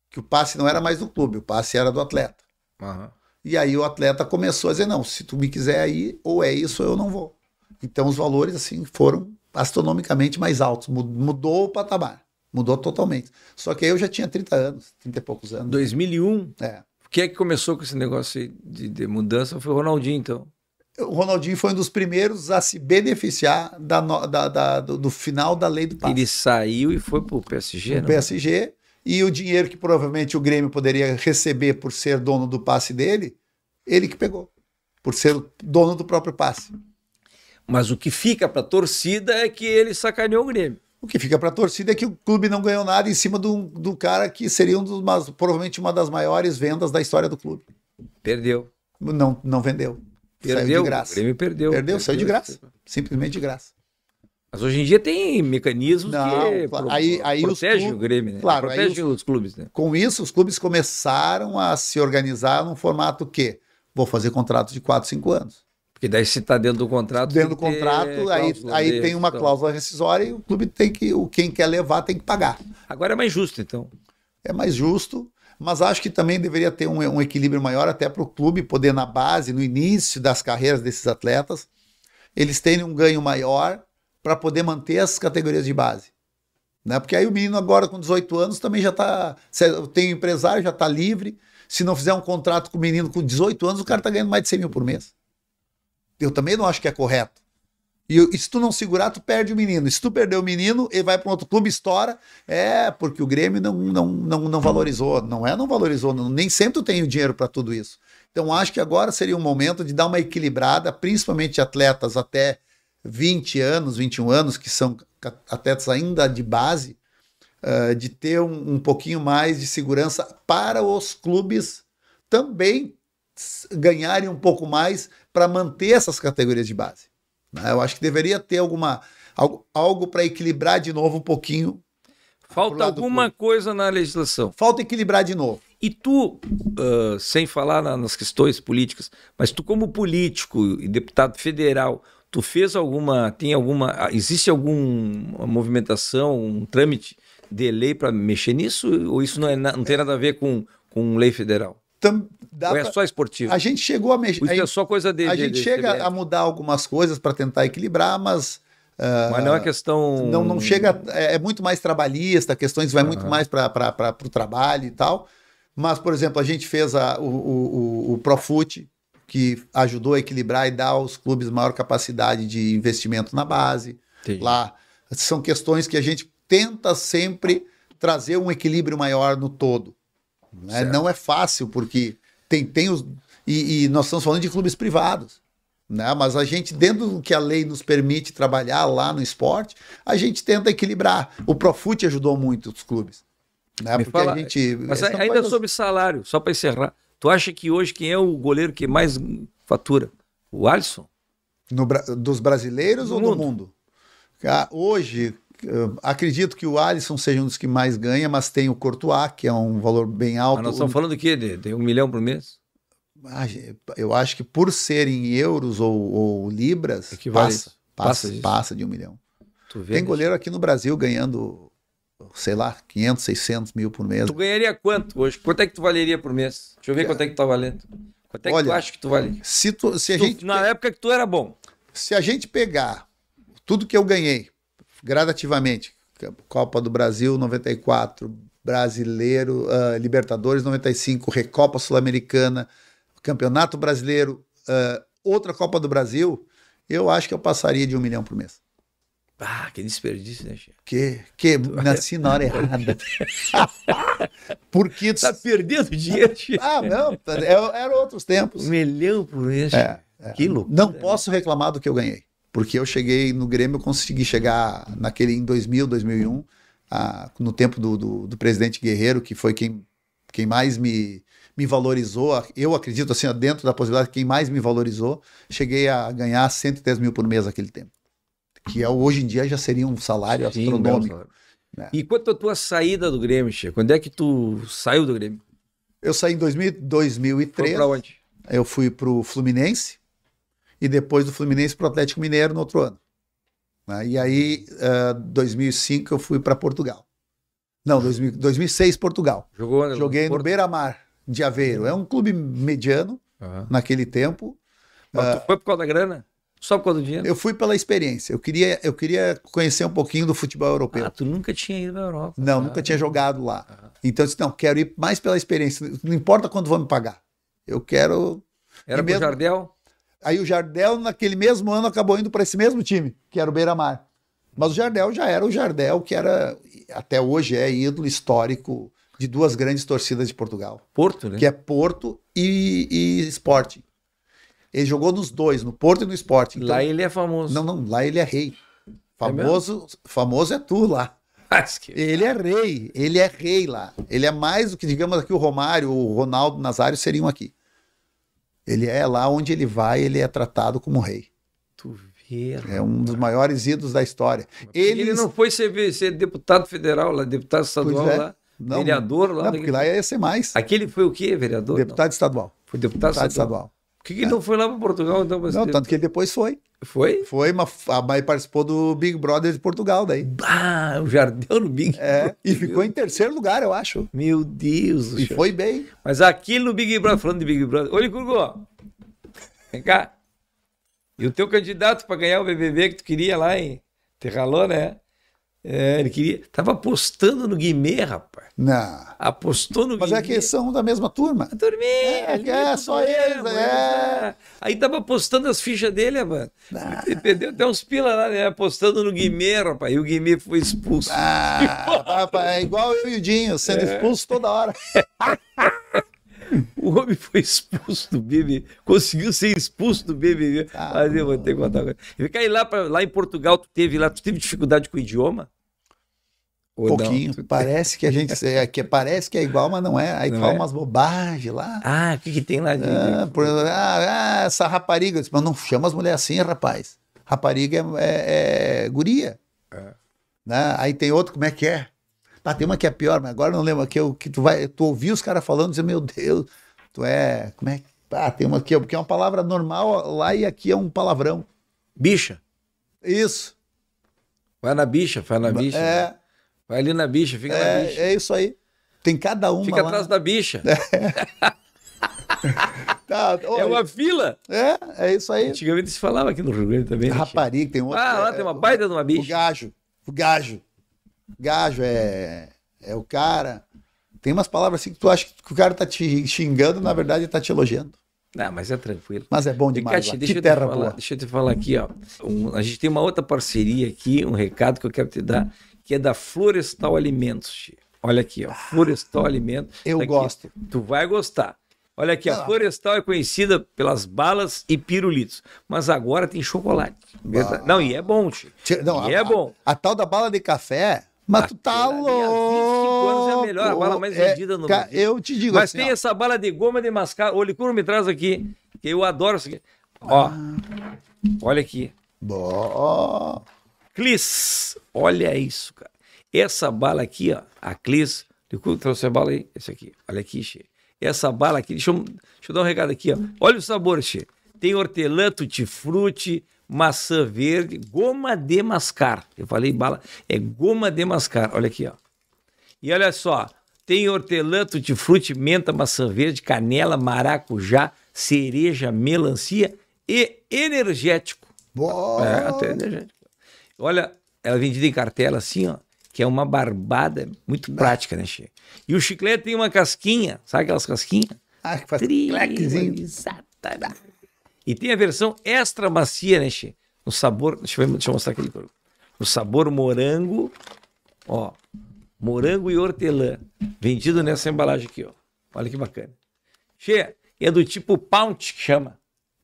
[SPEAKER 2] Que o passe não era mais do clube, o passe era do atleta. Aham. E aí o atleta começou a dizer: não, se tu me quiser aí, ou é isso ou eu não vou. Então os valores assim foram astronomicamente mais altos. Mudou o patamar. Mudou totalmente. Só que aí eu já tinha 30 anos, 30 e poucos anos. 2001? É.
[SPEAKER 1] Quem é que começou com esse
[SPEAKER 2] negócio de, de mudança? Foi o Ronaldinho, então. O Ronaldinho foi um dos primeiros a se beneficiar da, da, da, do, do, final da lei do passe. Ele saiu e foi pro PSG, pro né? PSG. E o dinheiro que provavelmente o Grêmio poderia receber por ser dono do passe dele, ele que pegou, por ser o dono do próprio passe. Mas o que fica para a torcida é que ele sacaneou o Grêmio. O que fica para a torcida é que o clube não ganhou nada em cima do, do cara que seria um dos, mas, provavelmente uma das maiores vendas da história do clube. Perdeu. Não, não vendeu.
[SPEAKER 1] Perdeu. Saiu de graça. O Grêmio perdeu. Perdeu, perdeu saiu de graça.
[SPEAKER 2] Perdeu. Simplesmente de graça. Mas hoje em dia tem mecanismos não, que claro, pro, aí, aí protegem o Grêmio, né? Claro, protegem os, os, clubes. Né? Com isso, os clubes começaram a se organizar num formato que vou fazer contrato de 4, 5 anos. Porque daí se está dentro do contrato. Dentro do contrato, aí, aí tem uma então. cláusula rescisória e o clube tem que. Quem quer levar tem que pagar. Agora é mais justo, então. É mais justo, mas acho que também deveria ter um, um equilíbrio maior até para o clube poder, na base, no início das carreiras desses atletas, eles terem um ganho maior para poder manter as categorias de base. Né? Porque aí o menino agora com 18 anos também já está. Tem um empresário, já está livre, se não fizer um contrato com o menino com 18 anos, o cara tá ganhando mais de 100 mil por mês. Eu também não acho que é correto. E, e se tu não segurar, tu perde o menino. E se tu perder o menino, ele vai para um outro clube, estoura. É, porque o Grêmio não, não, não, não valorizou. Não é, não valorizou. Não, nem sempre tu tem o dinheiro para tudo isso. Então acho que agora seria um momento de dar uma equilibrada, principalmente atletas até 20 anos, 21 anos, que são atletas ainda de base, eh, de ter um, um pouquinho mais de segurança para os clubes também ganharem um pouco mais para manter essas categorias de base. Né? Eu acho que deveria ter alguma algo, algo para equilibrar de novo um pouquinho. Falta alguma coisa na legislação. Falta equilibrar de novo. E tu, uh, sem falar na,
[SPEAKER 1] nas questões políticas, mas tu como político e deputado federal, tu fez alguma, tem alguma, existe alguma movimentação, um trâmite de lei para mexer nisso? Ou isso não, é, não tem nada a ver com, com lei federal?
[SPEAKER 2] Tam, Ou é pra... só esportivo? A gente chegou a mexer. Isso é só coisa de. A de, gente de, chega a mudar algumas coisas para tentar equilibrar, mas. Uh, mas não é questão. Não, não chega. É, é muito mais trabalhista, questões vai uhum. muito mais para o trabalho e tal. Mas, por exemplo, a gente fez a, o, o, o Profute, que ajudou a equilibrar e dar aos clubes maior capacidade de investimento na base. Sim. Lá são questões que a gente tenta sempre trazer um equilíbrio maior no todo. Né? Não é fácil, porque tem, tem os. E, e, nós estamos falando de clubes privados. Né? Mas a gente, dentro do que a lei nos permite trabalhar lá no esporte, a gente tenta equilibrar. O profute ajudou muito os clubes. Né? Me porque fala, a gente. Mas ainda sobre
[SPEAKER 1] salário, só para encerrar. Tu acha que hoje quem é o goleiro que mais
[SPEAKER 2] fatura? O Alisson? No, dos brasileiros no ou mundo. do mundo? Ah, hoje, ah, acredito que o Alisson seja um dos que mais ganha, mas tem o Courtois, que é um valor bem alto. Mas nós estamos falando
[SPEAKER 1] do quê? De, de um milhão por mês?
[SPEAKER 2] Ah, eu acho que por serem euros ou, ou libras, é passa, passa, passa, passa, de um milhão. Tem goleiro aqui no Brasil ganhando, sei lá, 500, 600 mil por mês. Tu ganharia quanto hoje? Quanto é que tu valeria por mês? Deixa eu ver é. quanto é que tu tá valendo. Quanto é que Olha, tu acha que tu vale? Se, tu, se a tu, gente... Na época que tu era bom. Se a gente pegar tudo que eu ganhei gradativamente. Copa do Brasil 94, Brasileiro, uh, Libertadores 95, Recopa Sul-Americana, Campeonato Brasileiro, uh, outra Copa do Brasil, eu acho que eu passaria de um milhão por mês. Ah, que desperdício, né, Chico? Que, que nasci na hora errada. Porque... Tá perdendo dinheiro, Chico. Ah, não, é, eram outros tempos. Um milhão por mês, é, é. Que loucura. Não posso reclamar do que eu ganhei. Porque eu cheguei no Grêmio, eu consegui chegar naquele em 2000, 2001, a, no tempo do, do, do, presidente Guerreiro, que foi quem, quem mais me, me valorizou. Eu acredito, assim, dentro da possibilidade, quem mais me valorizou, cheguei a ganhar 110 mil por mês naquele tempo. Que é, hoje em dia já seria um salário Sim, astronômico. Né?
[SPEAKER 1] E quanto à tua saída
[SPEAKER 2] do Grêmio, Che? Quando é que tu saiu do Grêmio? Eu saí em 2000, 2003. Foi pra onde? Eu fui para o Fluminense e depois do Fluminense para o Atlético Mineiro no outro ano. Né? E aí, uh, ah, 2005, eu fui para Portugal. Não, 2000, 2006, Portugal. Jogou, Joguei Porto... no Beira-Mar de Aveiro. É um clube mediano uhum. naquele tempo. Mas uh, foi por causa da grana? Só por causa do dinheiro? Eu fui pela experiência. Eu queria, eu queria conhecer um pouquinho do futebol europeu. Ah, tu nunca tinha ido na Europa. Não, cara. nunca ah. tinha jogado lá. Ah. Então eu disse, não, quero ir mais pela experiência. Não importa quando vão me pagar. Eu quero... Era pro mesmo... Jardel? Aí o Jardel, naquele mesmo ano, acabou indo para esse mesmo time, que era o Beira-Mar. Mas o Jardel já era o Jardel, que era, até hoje é ídolo histórico de duas grandes torcidas de Portugal. Porto, né? Que é Porto e, e Sporting. Ele jogou nos dois, no Porto e no Sporting. Então, lá ele é famoso. Não, não, lá ele é rei. É famoso é, famoso é tu lá. Ah, que... Ele é rei, ele é rei lá. Ele é mais do que, digamos, aqui o Romário, o Ronaldo Nazário seriam aqui. Ele é lá onde ele vai, ele é tratado como rei. Tu vê, É um dos maiores ídolos da história.
[SPEAKER 1] Ele... ele não foi ser, ser deputado federal lá, deputado estadual é. lá. Não, vereador lá. Não, porque lá
[SPEAKER 2] ia ser mais. Aquele foi o quê, vereador? Deputado não. estadual. Foi deputado, deputado estadual. estadual. Por que, que é. não foi lá para Portugal então? Não, tanto que ele depois foi. Foi? Foi, mas a mãe participou do Big Brother de Portugal daí. Bah, o Jardel no Big é, Brother. E ficou em terceiro lugar, eu acho. Meu Deus. E foi bem.
[SPEAKER 1] Mas aquilo no Big Brother, falando de Big Brother. Olha, Curgo, vem cá. E o teu candidato para ganhar o BBB que tu queria lá em Terralô, né? É, ele queria. Tava apostando no Guimê, rapaz.
[SPEAKER 2] Não. Apostou no Mas é Guimê. Mas é que são da mesma turma. A turminha. É, é, é só eles. É,
[SPEAKER 1] Aí tava apostando as fichas dele, mano. Ah. Entendeu? Até uns pila lá, né? Apostando no Guimê, rapaz. E o Guimê foi expulso. Ah,
[SPEAKER 2] rapaz, é igual eu
[SPEAKER 1] e o Dinho, sendo é. expulso toda hora. O homem foi expulso do BBB, conseguiu ser expulso do BBB. Ah, tá mas eu vou ter que contar agora. Fica aí lá, pra, lá em Portugal, tu teve lá, tu teve dificuldade com o idioma?
[SPEAKER 2] Ou pouquinho. Não? Parece que a gente é, é, que parece que é igual, mas não é. Aí não fala é? umas bobagens lá. Ah, o que, que tem lá? De... Ah, por, ah, ah, essa rapariga. Disse, mas não chama as mulheres assim, rapaz. Rapariga é, é, é guria. É. Né? Aí tem outro, como é que é? Ah, tem uma que é pior, mas agora não lembro. Que, eu, que tu, vai, tu ouviu os caras falando e meu Deus, tu é. Como é que. Ah, tem uma que porque é uma palavra normal lá e aqui é um palavrão. Bicha. Isso. Vai na bicha, vai na bicha. É. Né?
[SPEAKER 1] Vai ali na bicha, fica é, na bicha. É
[SPEAKER 2] isso aí. Tem cada uma. Fica lá. atrás
[SPEAKER 1] da bicha. É.
[SPEAKER 2] tá, é uma fila? É, é isso aí. Antigamente se falava aqui no Rio Grande também. Rapariga, tem outra. Ah, lá
[SPEAKER 1] é, tem uma baita de uma bicha. O gajo. O gajo.
[SPEAKER 2] O gajo é, é o cara. Tem umas palavras assim que tu acha que o cara tá te xingando, na verdade ele tá te elogiando.
[SPEAKER 1] Não, ah, mas é tranquilo. Mas é bom demais. Cate, deixa, que eu terra falar, boa. deixa eu te falar aqui, ó. Um, a gente tem uma outra parceria aqui, um recado que eu quero te dar, que é da Florestal Alimentos. Olha aqui, ó, Florestal ah, Alimentos. Eu tá gosto. Tu vai gostar. Olha aqui, a ah. Florestal é conhecida pelas balas e pirulitos, mas agora tem chocolate. Ah. Não, e é
[SPEAKER 2] bom, tio. Não, e a, é bom. A, a, tal da bala de café, mas tu tá louco. anos é a melhor, a bala mais é, vendida no mundo. Eu te digo Mas assim, tem
[SPEAKER 1] ó. essa bala de goma de mascar. O Licuro me traz aqui, que eu adoro isso aqui. Ó, ah. olha aqui. Boa. Clis. Olha isso, cara. Essa bala aqui, ó, a Clis. Licu, trouxe a bala aí? Esse aqui. Olha aqui, Xê. Essa bala aqui, deixa eu, deixa eu dar um recado aqui, ó. Olha o sabor, Xê. Tem hortelã, tutifruti, maçã verde, goma de mascar. Eu falei bala, é goma de mascar. Olha aqui, ó. E olha só, tem hortelã, tutifruti, menta, maçã verde, canela, maracujá, cereja, melancia e energético. Boa. É, até energético. Olha, ela é vendida em cartela assim, ó, que é uma barbada muito prática, né, Che? E o chiclete tem uma casquinha, sabe aquelas casquinhas? Ah, que faz E tem a versão extra macia, né, Che? No sabor, deixa eu, deixa eu mostrar aquele No sabor morango, ó, morango e hortelã, vendido nessa embalagem aqui, ó. Olha que bacana. Che, é do tipo pound que chama.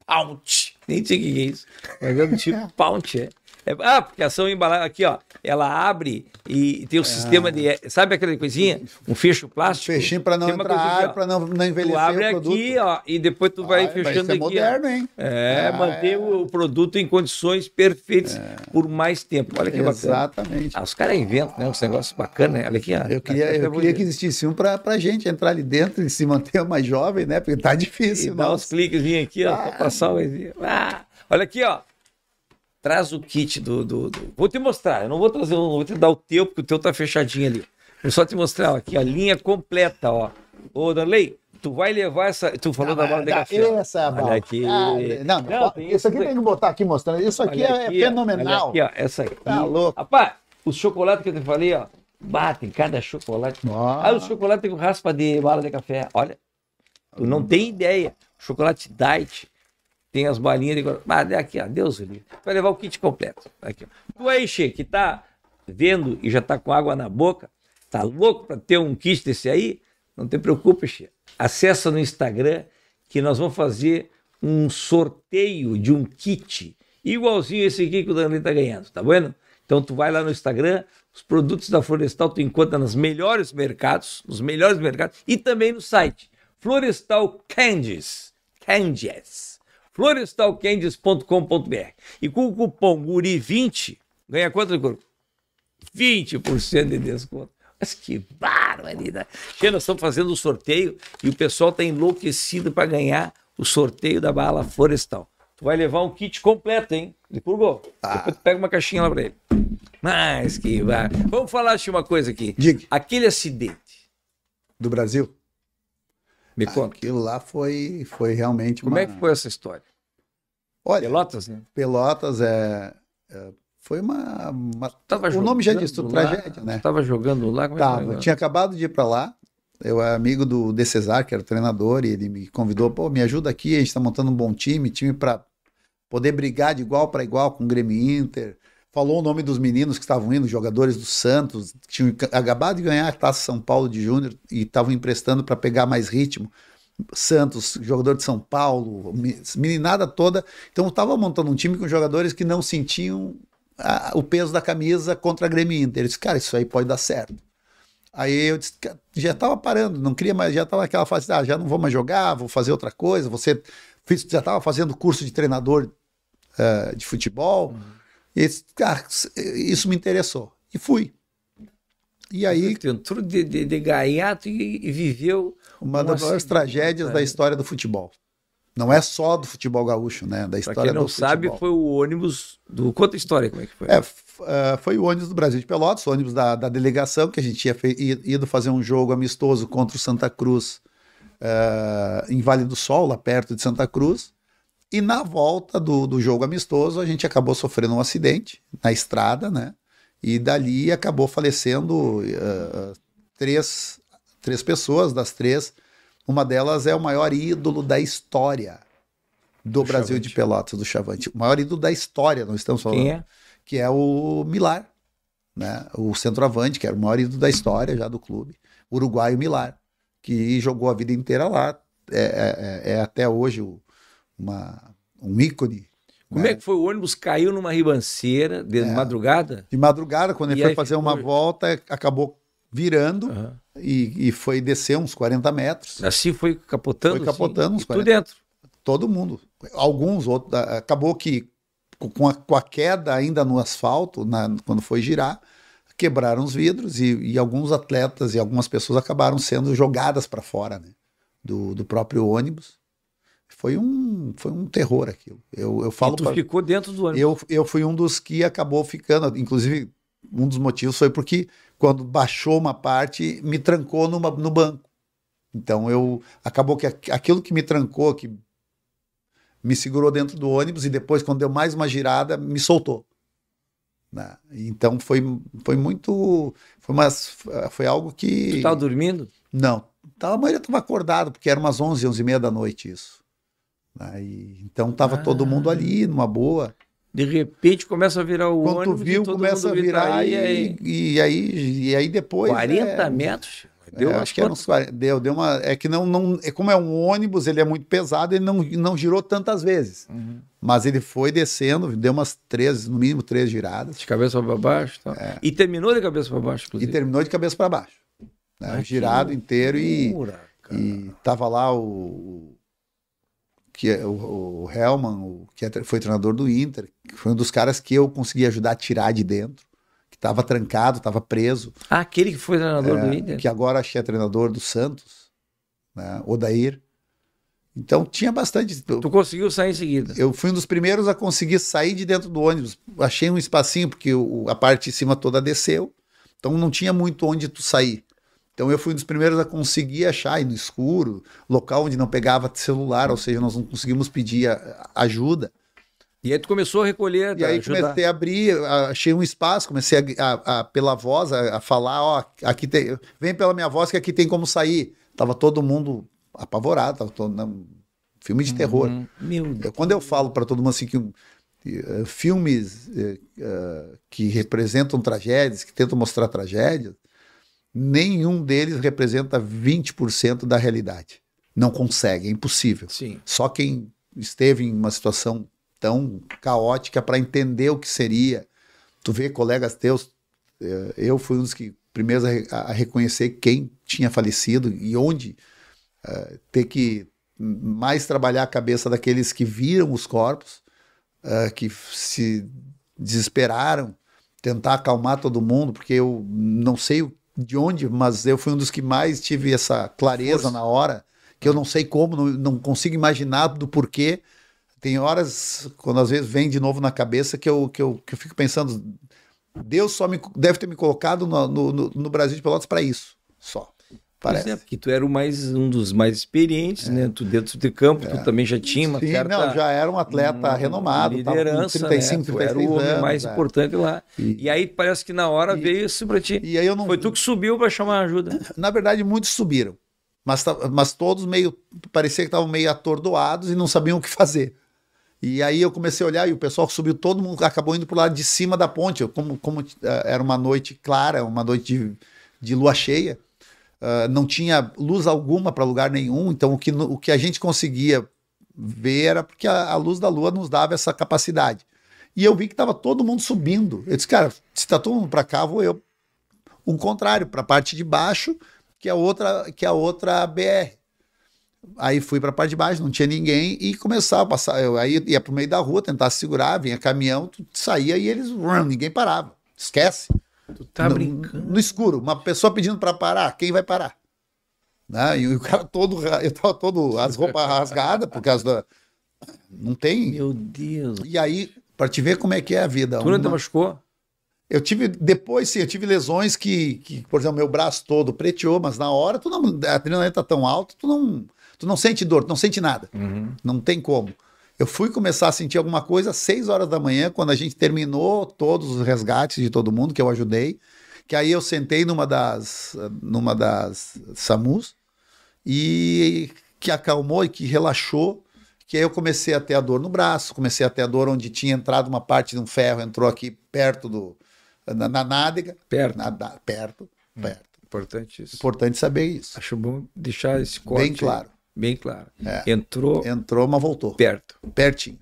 [SPEAKER 1] Pound. Nem sei o que é isso, mas é do tipo pound, é. É, ah, porque ação embalada aqui, ó. Ela abre e tem o um ah. sistema de. É, sabe aquela coisinha?
[SPEAKER 2] Um fecho plástico. Um fechinho para não entrar ar, para não, não envelhecer. Tu abre aqui,
[SPEAKER 1] ó, e depois tu vai ah, fechando aqui. É moderno, hein? É, ah, manter é. o produto em condições perfeitas é. por mais tempo. Olha que Exatamente. bacana. Exatamente. Ah, os caras inventam, né? Os negócios bacanas, né? Olha aqui, ó. Eu queria, eu queria que
[SPEAKER 2] existisse um para pra gente entrar ali dentro e se manter mais jovem, né? Porque tá difícil. E dá uns
[SPEAKER 1] cliques aqui, ó, ah. passar o. Ah. Olha aqui, ó. Traz o kit do, do, do, Vou te mostrar, eu não vou trazer, não vou te dar o teu, porque o teu tá fechadinho ali. Vou só te mostrar ó, aqui, a linha completa, ó. Ô, Danley, tu vai levar essa. Tu falou da ah, bala de café.
[SPEAKER 2] Essa bola. Aqui. Ah, não, não tem, isso aqui tem que botar aqui mostrando. Isso aqui, aqui é, fenomenal. Aqui,
[SPEAKER 1] ó, essa aqui. Tá louco. Rapaz, o chocolate que eu te falei, ó. Batem cada chocolate. Nossa. Ah, o chocolate tem raspa de bala de café. Olha, tu não tem ideia. Chocolate diet tem as balinhas de Mas ah, é aqui, ó, Deus livre. Vai levar o kit completo. Aqui, ó. Tu aí, é Xê que tá vendo e já tá com água na boca, tá louco para ter um kit desse aí? Não te preocupe, Xê Acessa no Instagram que nós vamos fazer um sorteio de um kit igualzinho esse aqui que o Danley tá ganhando, tá vendo? Então tu vai lá no Instagram, os produtos da Florestal tu encontra nos melhores mercados, nos melhores mercados e também no site Florestal Candies. Candies florestalcandies.com.br. E com o cupom GURI20, ganha quanto, Curu? 20% de desconto. Mas que barbaridade! Gente, nós estamos fazendo o um sorteio e o pessoal está enlouquecido para ganhar o sorteio da bala florestal. Tu vai levar um kit completo, hein? De Curgo. Ah. Depois tu pega uma caixinha lá para ele. Mas que vai. Vamos falar de uma coisa aqui. Diga. Aquele
[SPEAKER 2] acidente. Do Brasil? Me conta. Aquilo lá foi, foi realmente Como é uma... é que
[SPEAKER 1] foi essa história? Olha, Pelotas, né?
[SPEAKER 2] Pelotas é... é foi uma... uma... o nome já diz tudo, lá, tragédia, né? Estava jogando lá? É tava, é tinha acabado de ir para lá. Eu era é amigo do De Cesar, que era treinador, e ele me convidou, pô, me ajuda aqui, a gente está montando um bom time, time para poder brigar de igual para igual com o Grêmio Inter, falou o nome dos meninos que estavam indo, jogadores do Santos, que tinham acabado de ganhar a Taça São Paulo de Júnior e estavam emprestando para pegar mais ritmo. Santos, jogador de São Paulo, meninada toda. Então eu estava montando um time com jogadores que não sentiam a, o peso da camisa contra a Grêmio Inter. Eu disse, cara, isso aí pode dar certo. Aí eu disse, já estava parando, não queria mais, já estava naquela fase, ah, já não vou mais jogar, vou fazer outra coisa. Você já estava fazendo curso de treinador uh, de futebol. Uhum esse, ah, isso me interessou. E fui. E aí. É Entrou de, de, de gaiato e, e viveu. Uma, uma das maiores tragédias né? da história do futebol. Não é só do futebol gaúcho, né? Da história do futebol. Pra quem não sabe, futebol. foi o ônibus do... Conta a história, como é que foi? É, uh, foi o ônibus do Brasil de Pelotas, o ônibus da, da delegação, que a gente tinha ido fazer um jogo amistoso contra o Santa Cruz uh, em Vale do Sol, lá perto de Santa Cruz. E na volta do, do jogo amistoso, a gente acabou sofrendo um acidente na estrada, né? E dali acabou falecendo uh, três, três pessoas, das três. Uma delas é o maior ídolo da história do, do Brasil Chavante. de Pelotas, do Chavante. O maior ídolo da história, não estamos falando. Quem é? Que é o Milar, né? O centroavante, que era o maior ídolo da história já do clube. Uruguaio Milar, que jogou a vida inteira lá. É, é, é, é até hoje o uma, um ícone. Como né? é que foi? O ônibus caiu numa ribanceira de é, madrugada? De madrugada, quando e ele foi fazer ficou... uma volta, acabou virando uhum. e, e, foi descer uns 40 metros. Assim foi capotando? Foi assim? capotando assim, uns 40 dentro? Todo mundo. Alguns outros. Ah, acabou que com a, com a queda ainda no asfalto, na, quando foi girar, quebraram os vidros e, e, alguns atletas e algumas pessoas acabaram sendo jogadas para fora né, do, do próprio ônibus. Foi um, foi um terror aquilo. Eu, eu falo. E tu pra... ficou dentro do ônibus? Eu, eu fui um dos que acabou ficando. Inclusive, um dos motivos foi porque quando baixou uma parte, me trancou numa, no banco. Então eu acabou que aquilo que me trancou, que me segurou dentro do ônibus e depois quando deu mais uma girada me soltou. Né? Então foi foi muito foi umas, foi algo que. Tu estava dormindo? Não, então, a maioria estava acordado porque era umas 11, 11 e meia da noite isso. Né? então estava ah. todo mundo ali, ah. numa boa. De repente começa a virar o Quando ônibus. Quando viu, começa a virar e, aí... E, aí, e aí depois. 40 é, metros? Deu é, acho que era uns 40, deu, deu uma. É que não, não. É como é um ônibus, ele é muito pesado, ele não, não girou tantas vezes. Uhum. Mas ele foi descendo, deu umas três, no mínimo três giradas. De cabeça para baixo. Tá. É. E terminou de cabeça para baixo, inclusive. E terminou de cabeça para baixo. Né? girado inteiro loucura, e. Cara. E tava lá o que é o, o Hellman, o, que é, foi treinador do Inter, que foi um dos caras que eu consegui ajudar a tirar de dentro, que estava trancado, estava preso.
[SPEAKER 1] Ah, aquele que foi treinador é, do Inter? Que
[SPEAKER 2] agora achei é treinador do Santos, né, Odair. Então tinha bastante. Tu conseguiu sair em seguida? Eu fui um dos primeiros a conseguir sair de dentro do ônibus. Achei um espacinho, porque o, a parte de cima toda desceu. Então não tinha muito onde tu sair. Então eu fui um dos primeiros a conseguir achar aí no escuro, local onde não pegava celular, ou seja, nós não conseguimos pedir ajuda.
[SPEAKER 1] E aí tu começou a recolher,
[SPEAKER 2] E aí ajudar. comecei a abrir, achei um espaço, comecei a, a, a pela voz, a, a, falar, ó, aqui tem, vem pela minha voz que aqui tem como sair. Tava todo mundo apavorado, tava todo mundo, filme de terror. Uhum. Meu Deus. Quando eu falo para todo mundo assim que eh, filmes uh, que representam tragédias, que tentam mostrar tragédias, nenhum deles representa 20% da realidade. Não consegue, é impossível. Sim. Só quem esteve em uma situação tão caótica para entender o que seria. Tu vê colegas teus, eh, eu fui um dos que primeiros a, a reconhecer quem tinha falecido e onde uh, ter que mais trabalhar a cabeça daqueles que viram os corpos, uh, que se desesperaram, tentar acalmar todo mundo, porque eu não sei o de onde, mas eu fui um dos que mais tive essa clareza Força. na hora, que eu não sei como, não, não consigo imaginar do porquê. Tem horas, quando às vezes vem de novo na cabeça, que eu, que eu, que eu fico pensando, Deus só me, deve ter me colocado no, no, no Brasil de Pelotas para isso, só. Parece. é,
[SPEAKER 1] porque tu era o mais, um dos mais experientes, né? é. né? Tu dentro de campo, é. tu também já
[SPEAKER 2] tinha uma Sim, certa... já era um atleta um, renomado. Liderança, tava 35, né? 36 era o homem anos, mais é. importante lá. E, e, aí parece que na hora e, veio isso pra ti. E aí eu não... Foi tu que subiu para chamar ajuda. Na verdade, muitos subiram. Mas, mas todos meio... Parecia que estavam meio atordoados e não sabiam o que fazer. E aí eu comecei a olhar e o pessoal que subiu, todo mundo acabou indo pro lado de cima da ponte. como, como eh, era uma noite clara, uma noite de, de lua cheia, ah, não tinha luz alguma para lugar nenhum, então o que, o que a gente conseguia ver era porque a, a luz da lua nos dava essa capacidade. E eu vi que estava todo mundo subindo. Eu disse, cara, se está todo mundo para cá, vou eu. O contrário, para a parte de baixo, que é outra, que é outra BR. Aí fui para a parte de baixo, não tinha ninguém e começava a passar. Eu aí ia para o meio da rua, tentar segurar, vinha caminhão, saía e eles, ninguém parava. Esquece. Tu tá no, brincando. No escuro, uma pessoa pedindo para parar, quem vai parar? Né? E o cara todo, eu tava todo, as roupas rasgadas por causa da. Não tem? Meu Deus. E aí, para te ver como é que é a vida. Tu não te machucou? Eu tive, depois sim, eu tive lesões que, que, por exemplo, meu braço todo preteou, mas na hora tu não, a adrenalina tá tão alta, tu não, tu não sente dor, tu não sente nada. Uhum. Não tem como. Eu fui começar a sentir alguma coisa às 6 horas da manhã, quando a gente terminou todos os resgates de todo mundo que eu ajudei. Que aí eu sentei numa das, numa das SAMUs e que acalmou e que relaxou. Que aí eu comecei a ter a dor no braço, comecei a ter a dor onde tinha entrado uma parte de um ferro, entrou aqui perto do. na, na nádega. Perto. Na, perto, hum, perto. Importante isso. Importante saber isso. Acho bom deixar esse corte. Bem claro. Bem claro. É. Entrou. Entrou, mas voltou. Perto. Pertinho.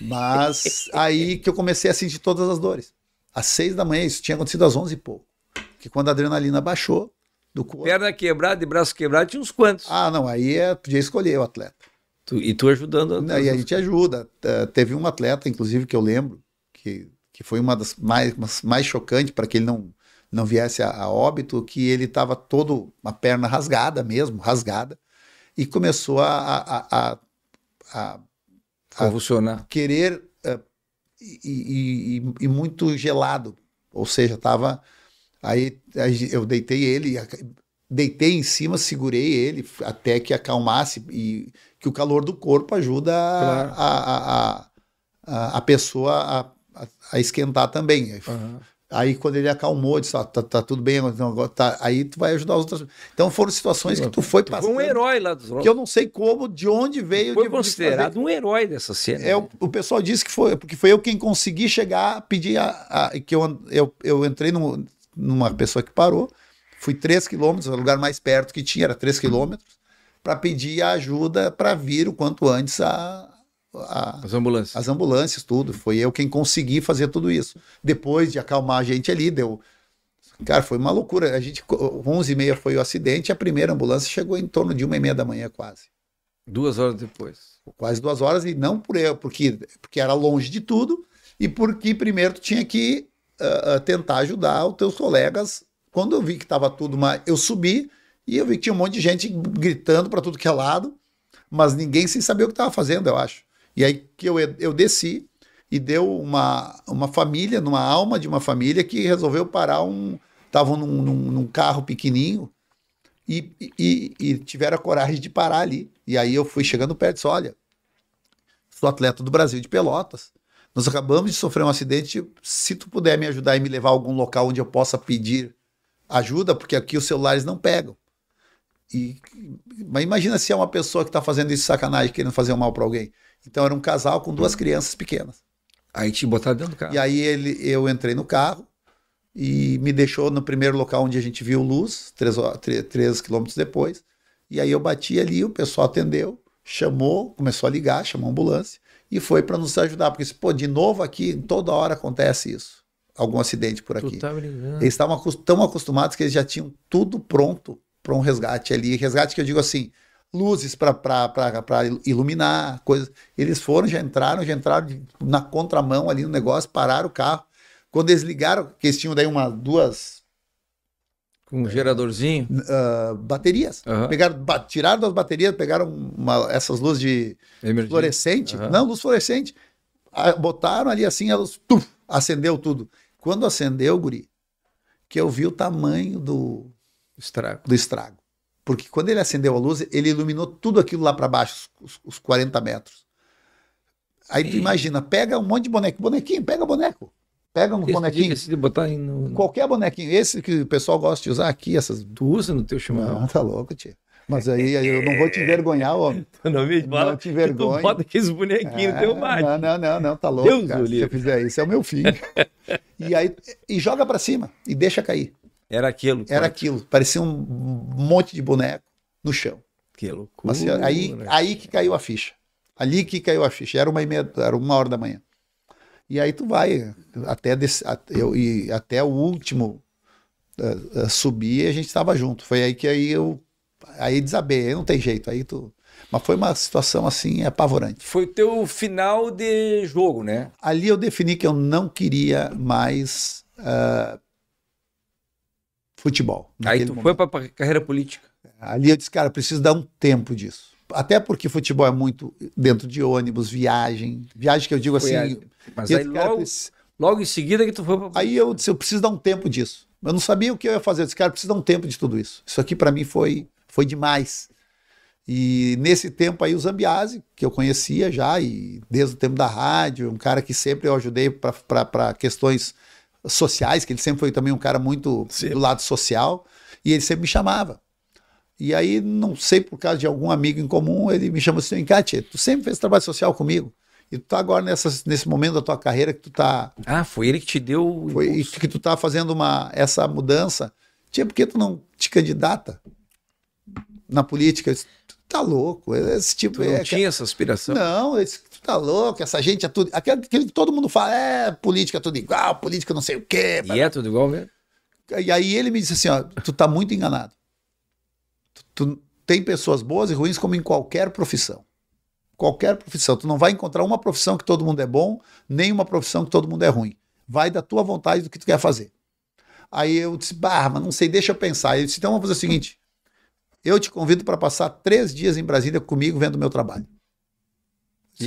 [SPEAKER 2] Mas aí que eu comecei a sentir todas as dores. Às seis da manhã, isso tinha acontecido às onze e pouco. Que quando a adrenalina baixou do corpo.
[SPEAKER 1] Perna quebrada e braço quebrado, tinha uns quantos. Ah, não. Aí é, podia escolher o atleta. Tu, e tu ajudando. Não, e a gente
[SPEAKER 2] ajuda. teve um atleta, inclusive, que eu lembro, que, que foi uma das mais, mais chocantes para que ele não, não viesse a, a óbito, que ele estava todo, uma perna rasgada mesmo, rasgada e começou a, a, a, a, a querer uh, e, e, e, muito gelado, ou seja, estava aí eu deitei ele, deitei em cima, segurei ele até que acalmasse e que o calor do corpo ajuda claro. a, a, a, a, pessoa a, a esquentar também. Uhum. Aí quando ele acalmou, disse, ah, tá, tá, tudo bem, agora tá, aí tu vai ajudar outras. outros. Então foram situações que tu foi passando. Tu foi um herói lá dos Que eu não sei como, de onde veio. Foi de, considerado de um herói dessa cena. É, o, né? o, pessoal disse que foi, porque foi eu quem consegui chegar, pedir a, a que eu, eu, eu entrei no, numa pessoa que parou, fui 3 quilômetros, o lugar mais perto que tinha era 3 quilômetros, para pedir ajuda para vir o quanto antes a, a, as ambulâncias. As ambulâncias, tudo. Foi eu quem consegui fazer tudo isso. Depois de acalmar a gente ali, deu. Cara, foi uma loucura. A gente, 11 e meia foi o acidente, a primeira ambulância chegou em torno de uma e meia da manhã, quase. Duas horas depois. Quase duas horas, e não por eu, porque, porque era longe de tudo, e porque primeiro tu tinha que uh, tentar ajudar os teus colegas. Quando eu vi que estava tudo, uma... eu subi e eu vi que tinha um monte de gente gritando para tudo que é lado, mas ninguém sem saber o que estava fazendo, eu acho. E aí que eu, eu desci e deu uma, uma família, numa alma de uma família que resolveu parar um. Estavam num, num, num, carro pequenininho e, e, e tiveram a coragem de parar ali. E aí eu fui chegando perto e disse: olha, sou atleta do Brasil de Pelotas. Nós acabamos de sofrer um acidente. Se tu puder me ajudar e me levar a algum local onde eu possa pedir ajuda, porque aqui os celulares não pegam. E, mas imagina se é uma pessoa que está fazendo isso sacanagem, querendo fazer um mal para alguém. Então era um casal com duas crianças pequenas. Aí te botaram dentro do carro. E aí ele, eu entrei no carro e me deixou no primeiro local onde a gente viu luz, três, três, três quilômetros depois. E aí eu bati ali, o pessoal atendeu, chamou, começou a ligar, chamou a ambulância e foi para nos ajudar. Porque, pô, de novo aqui, toda hora acontece isso. Algum acidente por aqui. Tá eles estavam tão acostumados que eles já tinham tudo pronto para um resgate ali. Resgate que eu digo assim, luzes para iluminar, coisas. Eles foram, já entraram, já entraram de, na contramão ali no negócio, pararam o carro. Quando eles ligaram, que eles tinham daí uma, duas. Com um geradorzinho? Uh, baterias. Uhum. Pegaram, ba tiraram das baterias, pegaram uma, essas luzes de Emergente. fluorescente. Uhum. Não, luz fluorescente. Botaram ali assim, elas, tuf, acendeu tudo. Quando acendeu, Guri, que eu vi o tamanho do estrago. Do estrago. Porque quando ele acendeu a luz, ele iluminou tudo aquilo lá para baixo, os, os 40 metros. Aí tu imagina, pega um monte de boneco, bonequinho, pega boneco. Pega um esse bonequinho. De botar no... Qualquer bonequinho, esse que o pessoal gosta de usar aqui, essas. Tu usa no teu chimarrão? Não, tá louco, tio. Mas aí, aí eu não vou te envergonhar, homem. não me não te envergonha. Bota aqueles bonequinhos é, teu bate. Não, não, não, não, tá louco, Deus cara. Se eu fizer isso, é o meu filho. e aí e joga para cima e deixa cair. Era aquilo. Era aquilo. Parecia um monte de boneco no chão. Que loucura. aí, né, aí que caiu a ficha. Ali que caiu a ficha. Era uma, meia, era uma hora da manhã. E aí tu vai até, desse, até, eu, e até o último uh, uh, subir a gente estava junto. Foi aí que aí eu aí desabei. Aí não tem jeito. Aí tu mas foi uma situação assim apavorante. Foi o teu final de jogo, né? Ali eu defini que eu não queria mais uh, futebol. Aí tu momento. foi para carreira política. Ali eu disse, cara, preciso dar um tempo disso. Até porque futebol é muito dentro de ônibus, viagem. Viagem que eu digo foi assim. A... Mas aí cara, logo, logo em seguida que tu foi pra... Aí eu disse, eu preciso dar um tempo disso. Eu não sabia o que eu ia fazer. Eu disse, cara, preciso dar um tempo de tudo isso. Isso aqui para mim foi, foi demais. E nesse tempo aí o Zambiase, que eu conhecia já, e desde o tempo da rádio, um cara que sempre eu ajudei para questões sociais, que ele sempre foi também um cara muito Sim. do lado social, e ele sempre me chamava. E aí, não sei, por causa de algum amigo em comum, ele me chamou assim, Encate, tu sempre fez trabalho social comigo. E tu tá agora nessa nesse momento da tua carreira que tu tá... Ah, foi ele que te deu... Foi, isso que tu tá fazendo uma, essa mudança. tinha por que tu não te candidata na política? Eu disse, tá louco. Esse tipo, tu não é, tinha essa aspiração? Não, tá louco, essa gente é tudo. Aquilo que todo mundo fala, é, política é tudo igual, política não sei o quê. E é tudo igual mesmo? E aí ele me disse assim: ó, tu tá muito enganado. Tu, tu tem pessoas boas e ruins como em qualquer profissão. Qualquer profissão. Tu não vai encontrar uma profissão que todo mundo é bom, nem uma profissão que todo mundo é ruim. Vai da tua vontade do que tu quer fazer. Aí eu disse, bah, mas não sei, deixa eu pensar. Ele disse, então vamos fazer o seguinte: eu te convido para passar três dias em Brasília comigo vendo o meu trabalho.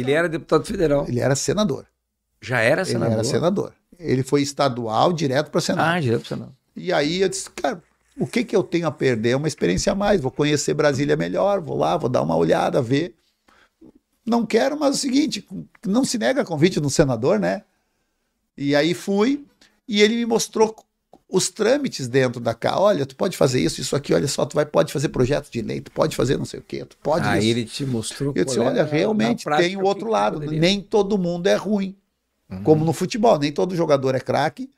[SPEAKER 2] Ele era deputado federal. Ele era senador. Já era senador? Ele era senador. Ele foi estadual direto para Senado. Ah, direto para Senado. E aí eu disse, cara, o que, que eu tenho a perder? É uma experiência a mais. Vou conhecer Brasília melhor, vou lá, vou dar uma olhada, ver. Não quero, mas é o seguinte, não se nega convite de um senador, né? E aí fui, e ele me mostrou os trâmites dentro da cá, olha, tu pode fazer isso, isso aqui, olha só, tu vai, pode fazer projeto de lei, tu pode fazer não sei o quê, tu pode Aí isso. ele te mostrou. Eu disse, é olha, realmente tem o outro lado, poderia... nem todo mundo é ruim, uhum. como no futebol, nem todo jogador é craque,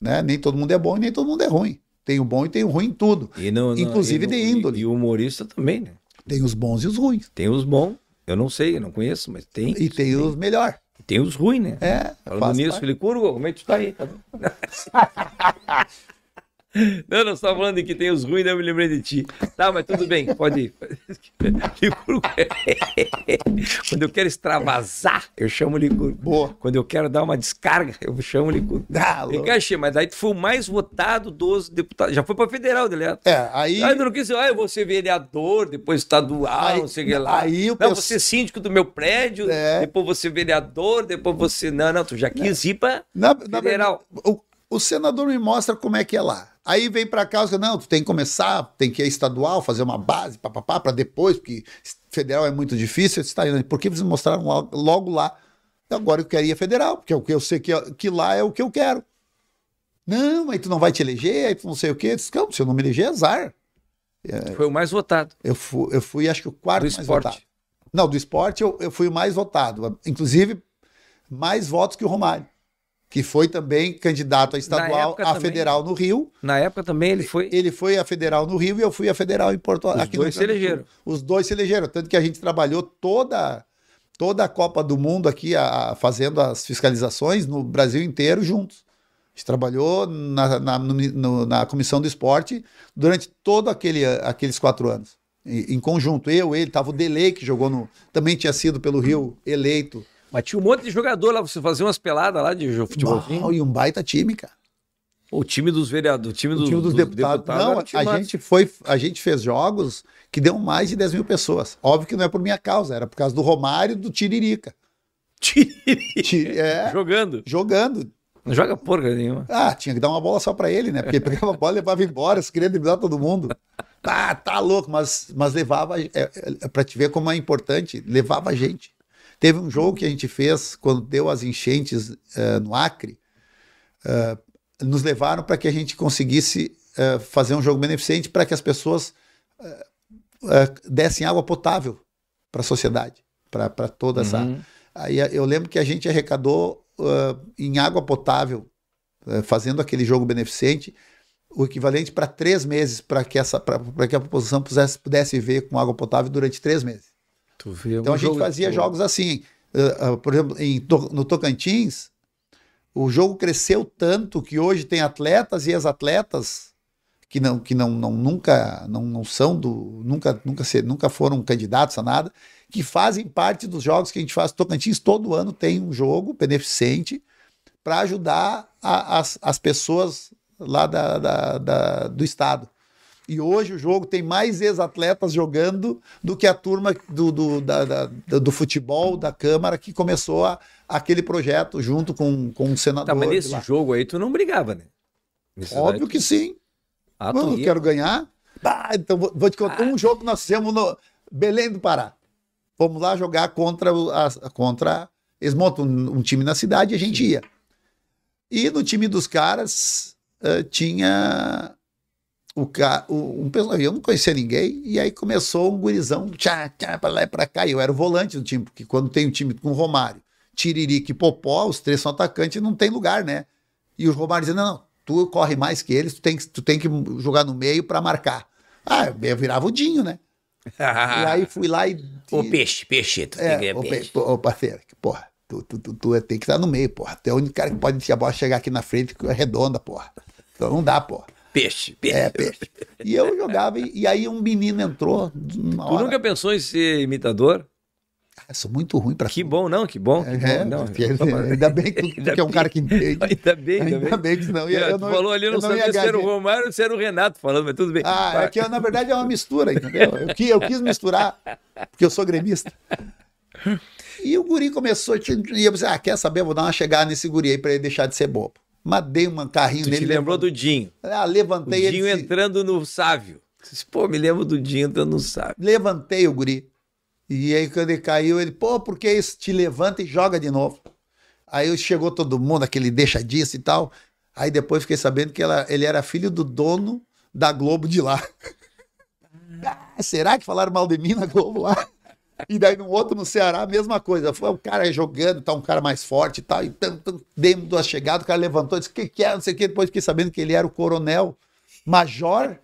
[SPEAKER 2] né? nem todo mundo é bom e nem todo mundo é ruim. Tem o bom e tem o ruim em tudo, E não, inclusive não, de índole. E, o humorista também, né? Tem os bons e os ruins. Tem os bons, eu não sei, eu não
[SPEAKER 1] conheço, mas tem. E tem, tem. os melhor tem os ruins, né? É. Falando nisso, parte. ele, o como é que tu tá aí? Tá Não, não, só falando que tem os ruins, eu me lembrei de ti. Tá, mas tudo bem, pode ir. Quando eu quero extravasar, eu chamo o Boa. Quando eu quero dar uma descarga, eu chamo o Licurgo. Ah, Encaixei, mas aí tu foi o mais votado dos deputados. Já foi pra federal, delegado. Né, é, aí. Aí ah, não quis dizer, ah, eu vou ser vereador, depois estadual, aí, não sei o que lá. Aí eu não, vou você é síndico do meu prédio, é. depois você é vereador, depois você. Não, não, tu já né? quis ir pra
[SPEAKER 2] na, federal. Na verdade, o senador me mostra como é que é lá. Aí vem para cá, digo, não, tu tem que começar, tem que ir estadual, fazer uma base, papapá, para depois, porque federal é muito difícil. Eu disse, tá, por que vocês mostraram logo, logo lá? Então, agora eu queria federal, porque é o que eu sei que, que lá é o que eu quero. Não, aí tu não vai te eleger, aí tu não sei o quê. Eu disse, se eu não me eleger, é azar. É, Foi o mais votado. Eu fui, eu fui acho que o quarto do mais esporte. votado. Não, do esporte eu, eu fui o mais votado. Inclusive, mais votos que o Romário que foi também candidato a estadual, a também, federal no Rio. Na época também ele foi. Ele foi a federal no Rio e eu fui a federal em Porto Alegre. Os dois se elegeram. Os dois se elegeram, tanto que a gente trabalhou toda toda a Copa do Mundo aqui, a, a fazendo as fiscalizações no Brasil inteiro juntos. A gente trabalhou na, na, no, na comissão do esporte durante todo aquele aqueles quatro anos, em, conjunto. Eu, ele, estava o dele que jogou no, também tinha sido pelo Rio eleito mas tinha um
[SPEAKER 1] monte de jogador lá, você fazia umas peladas lá de futebol. Uau, e um baita
[SPEAKER 2] time, cara. O time dos vereadores, o time, do, o time dos, dos deputados. deputados. Não, a gente foi, a gente fez jogos que deu mais de 10 mil pessoas. Óbvio que não é por minha causa, era por causa do Romário e do Tiririca. Tiririca? Tir, é, jogando? Jogando. Não joga porca nenhuma. Ah, tinha que dar uma bola só pra ele, né? Porque pegava a bola e levava embora, se queria driblar todo mundo. Tá, tá louco, mas, mas levava, é, é, é pra te ver como é importante, levava a gente. Teve um jogo que a gente fez quando deu as enchentes uh, no Acre, uh, nos levaram para que a gente conseguisse uh, fazer um jogo beneficente para que as pessoas dessem água potável para a sociedade, para toda essa. Uhum. Aí eu lembro que a gente arrecadou em água potável, fazendo aquele jogo beneficente, o equivalente para três meses para que essa para que a população pudesse, pudesse ver com água potável durante três meses então a gente jogo... fazia jogos assim. Uh, uh, por exemplo, em, no Tocantins, o jogo cresceu tanto que hoje tem atletas e as atletas que não que não, não nunca não, não são do nunca nunca se, nunca foram candidatos a nada que fazem parte dos jogos que a gente faz Tocantins todo ano tem um jogo beneficente para ajudar a, as, as pessoas lá da, da, da, do estado e hoje o jogo tem mais ex-atletas jogando do que a turma do, do, da, da, do futebol da Câmara que começou a, aquele projeto junto com, com o senador. Tá, mas nesse jogo aí tu não brigava, né?
[SPEAKER 1] Nesse Óbvio que
[SPEAKER 2] tu... sim. Ah, Mano, eu quero ganhar. Bah, então vou, vou, te contar ah. um jogo que nós fizemos no Belém do Pará. Fomos lá jogar contra, a, contra eles montam um, um, time na cidade e a gente ia. E no time dos caras uh, tinha o, um pessoal, eu não conhecia ninguém, e aí começou um gurizão, tchá, tchá, pra lá e pra cá, e eu era o volante do time, porque quando tem um time com Romário, Tiririca e Popó, os três são atacantes, não tem lugar, né? E o Romário dizendo, não, tu corre mais que eles, tu tem que, tu tem que jogar no meio para marcar. Ah, eu virava o Dinho, né? e aí fui lá e... Ô peixe, peixe, tu é, tem que peixe. Ô parceiro, que porra. Tu, tu, tu, tu, é, tem que estar no meio, porra. Tu é o único cara que pode a bola chegar aqui na frente que é redonda, porra. Então não dá, porra. Peixe, peixe. É, peixe. E eu jogava, e, e aí um menino entrou. Tu
[SPEAKER 1] nunca pensou em ser imitador?
[SPEAKER 2] Ah, sou muito ruim para Que bom, não, que bom. Que é, bom. Não, ainda bem que tu, que é um cara que entende. Ainda bem, ainda, ainda bem. que não, eu, eu não falou ali, eu não, não sabia se era o
[SPEAKER 1] Romário ou se era o Renato falando, mas tudo bem. Ah, é Vai. é que eu, na
[SPEAKER 2] verdade é uma mistura, entendeu? Eu, eu quis misturar, porque eu sou gremista. E o guri começou, e eu pensei, ah, quer saber, vou dar uma chegada nesse guri aí para ele deixar de ser bobo. Mandei um carrinho tu nele. Te lembrou levantei. do Dinho? Ah, levantei o Dinho ele. Dinho entrando no Sávio. Pô, me lembro do Dinho entrando no Sávio. Levantei o guri. E aí, quando ele caiu, ele, pô, por que isso? Te levanta e joga de novo. Aí chegou todo mundo, aquele deixa disso e tal. Aí depois fiquei sabendo que ela, ele era filho do dono da Globo de lá. Ah, ah será que falaram mal de mim na Globo lá? E daí no outro, no Ceará, a mesma coisa. Foi o um cara jogando, tá um cara mais forte e tal. E tanto, demos duas chegadas, o cara levantou, disse: o que, que é? Não sei o que. Depois fiquei sabendo que ele era o coronel, major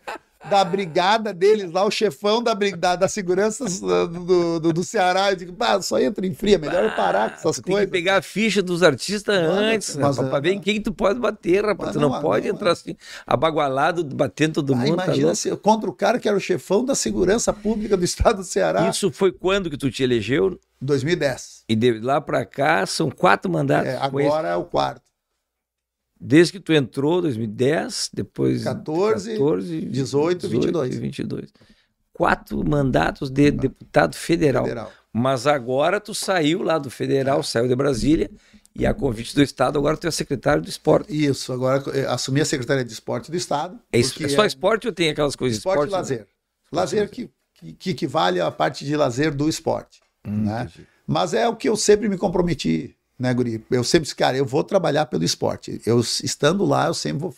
[SPEAKER 2] da brigada deles lá, o chefão da, da, da segurança do, do, do Ceará. Eu digo, só entra em fria, melhor eu parar com essas coisas. Tem que
[SPEAKER 1] pegar a ficha dos artistas Mano, antes, né, mas, né, pra é, ver em quem tu pode bater, rapaz. tu não, não pode não, entrar assim, abagualado, batendo todo ah, mundo. Tá imagina tá se contra o cara que era o chefão da segurança pública do estado do Ceará. Isso foi quando que tu te elegeu? 2010. E de lá pra cá são quatro mandatos. É, agora é o quarto. Desde que tu entrou, 2010, depois 14, 14 18, 18 22. 22. Quatro mandatos de deputado federal. federal. Mas agora tu saiu lá do federal, é. saiu de Brasília e a convite do Estado, agora tu é secretário do esporte. Isso,
[SPEAKER 2] agora eh, assumi a secretaria de esporte do Estado. É, é só é
[SPEAKER 1] esporte ou tem aquelas coisas? Esporte, esporte e lazer.
[SPEAKER 2] Lazer que, que equivale à parte de lazer do esporte. Hum, né? Mas é o que eu sempre me comprometi né, Guri? Eu sempre disse, cara, eu vou trabalhar pelo esporte. Eu, estando lá, eu sempre vou.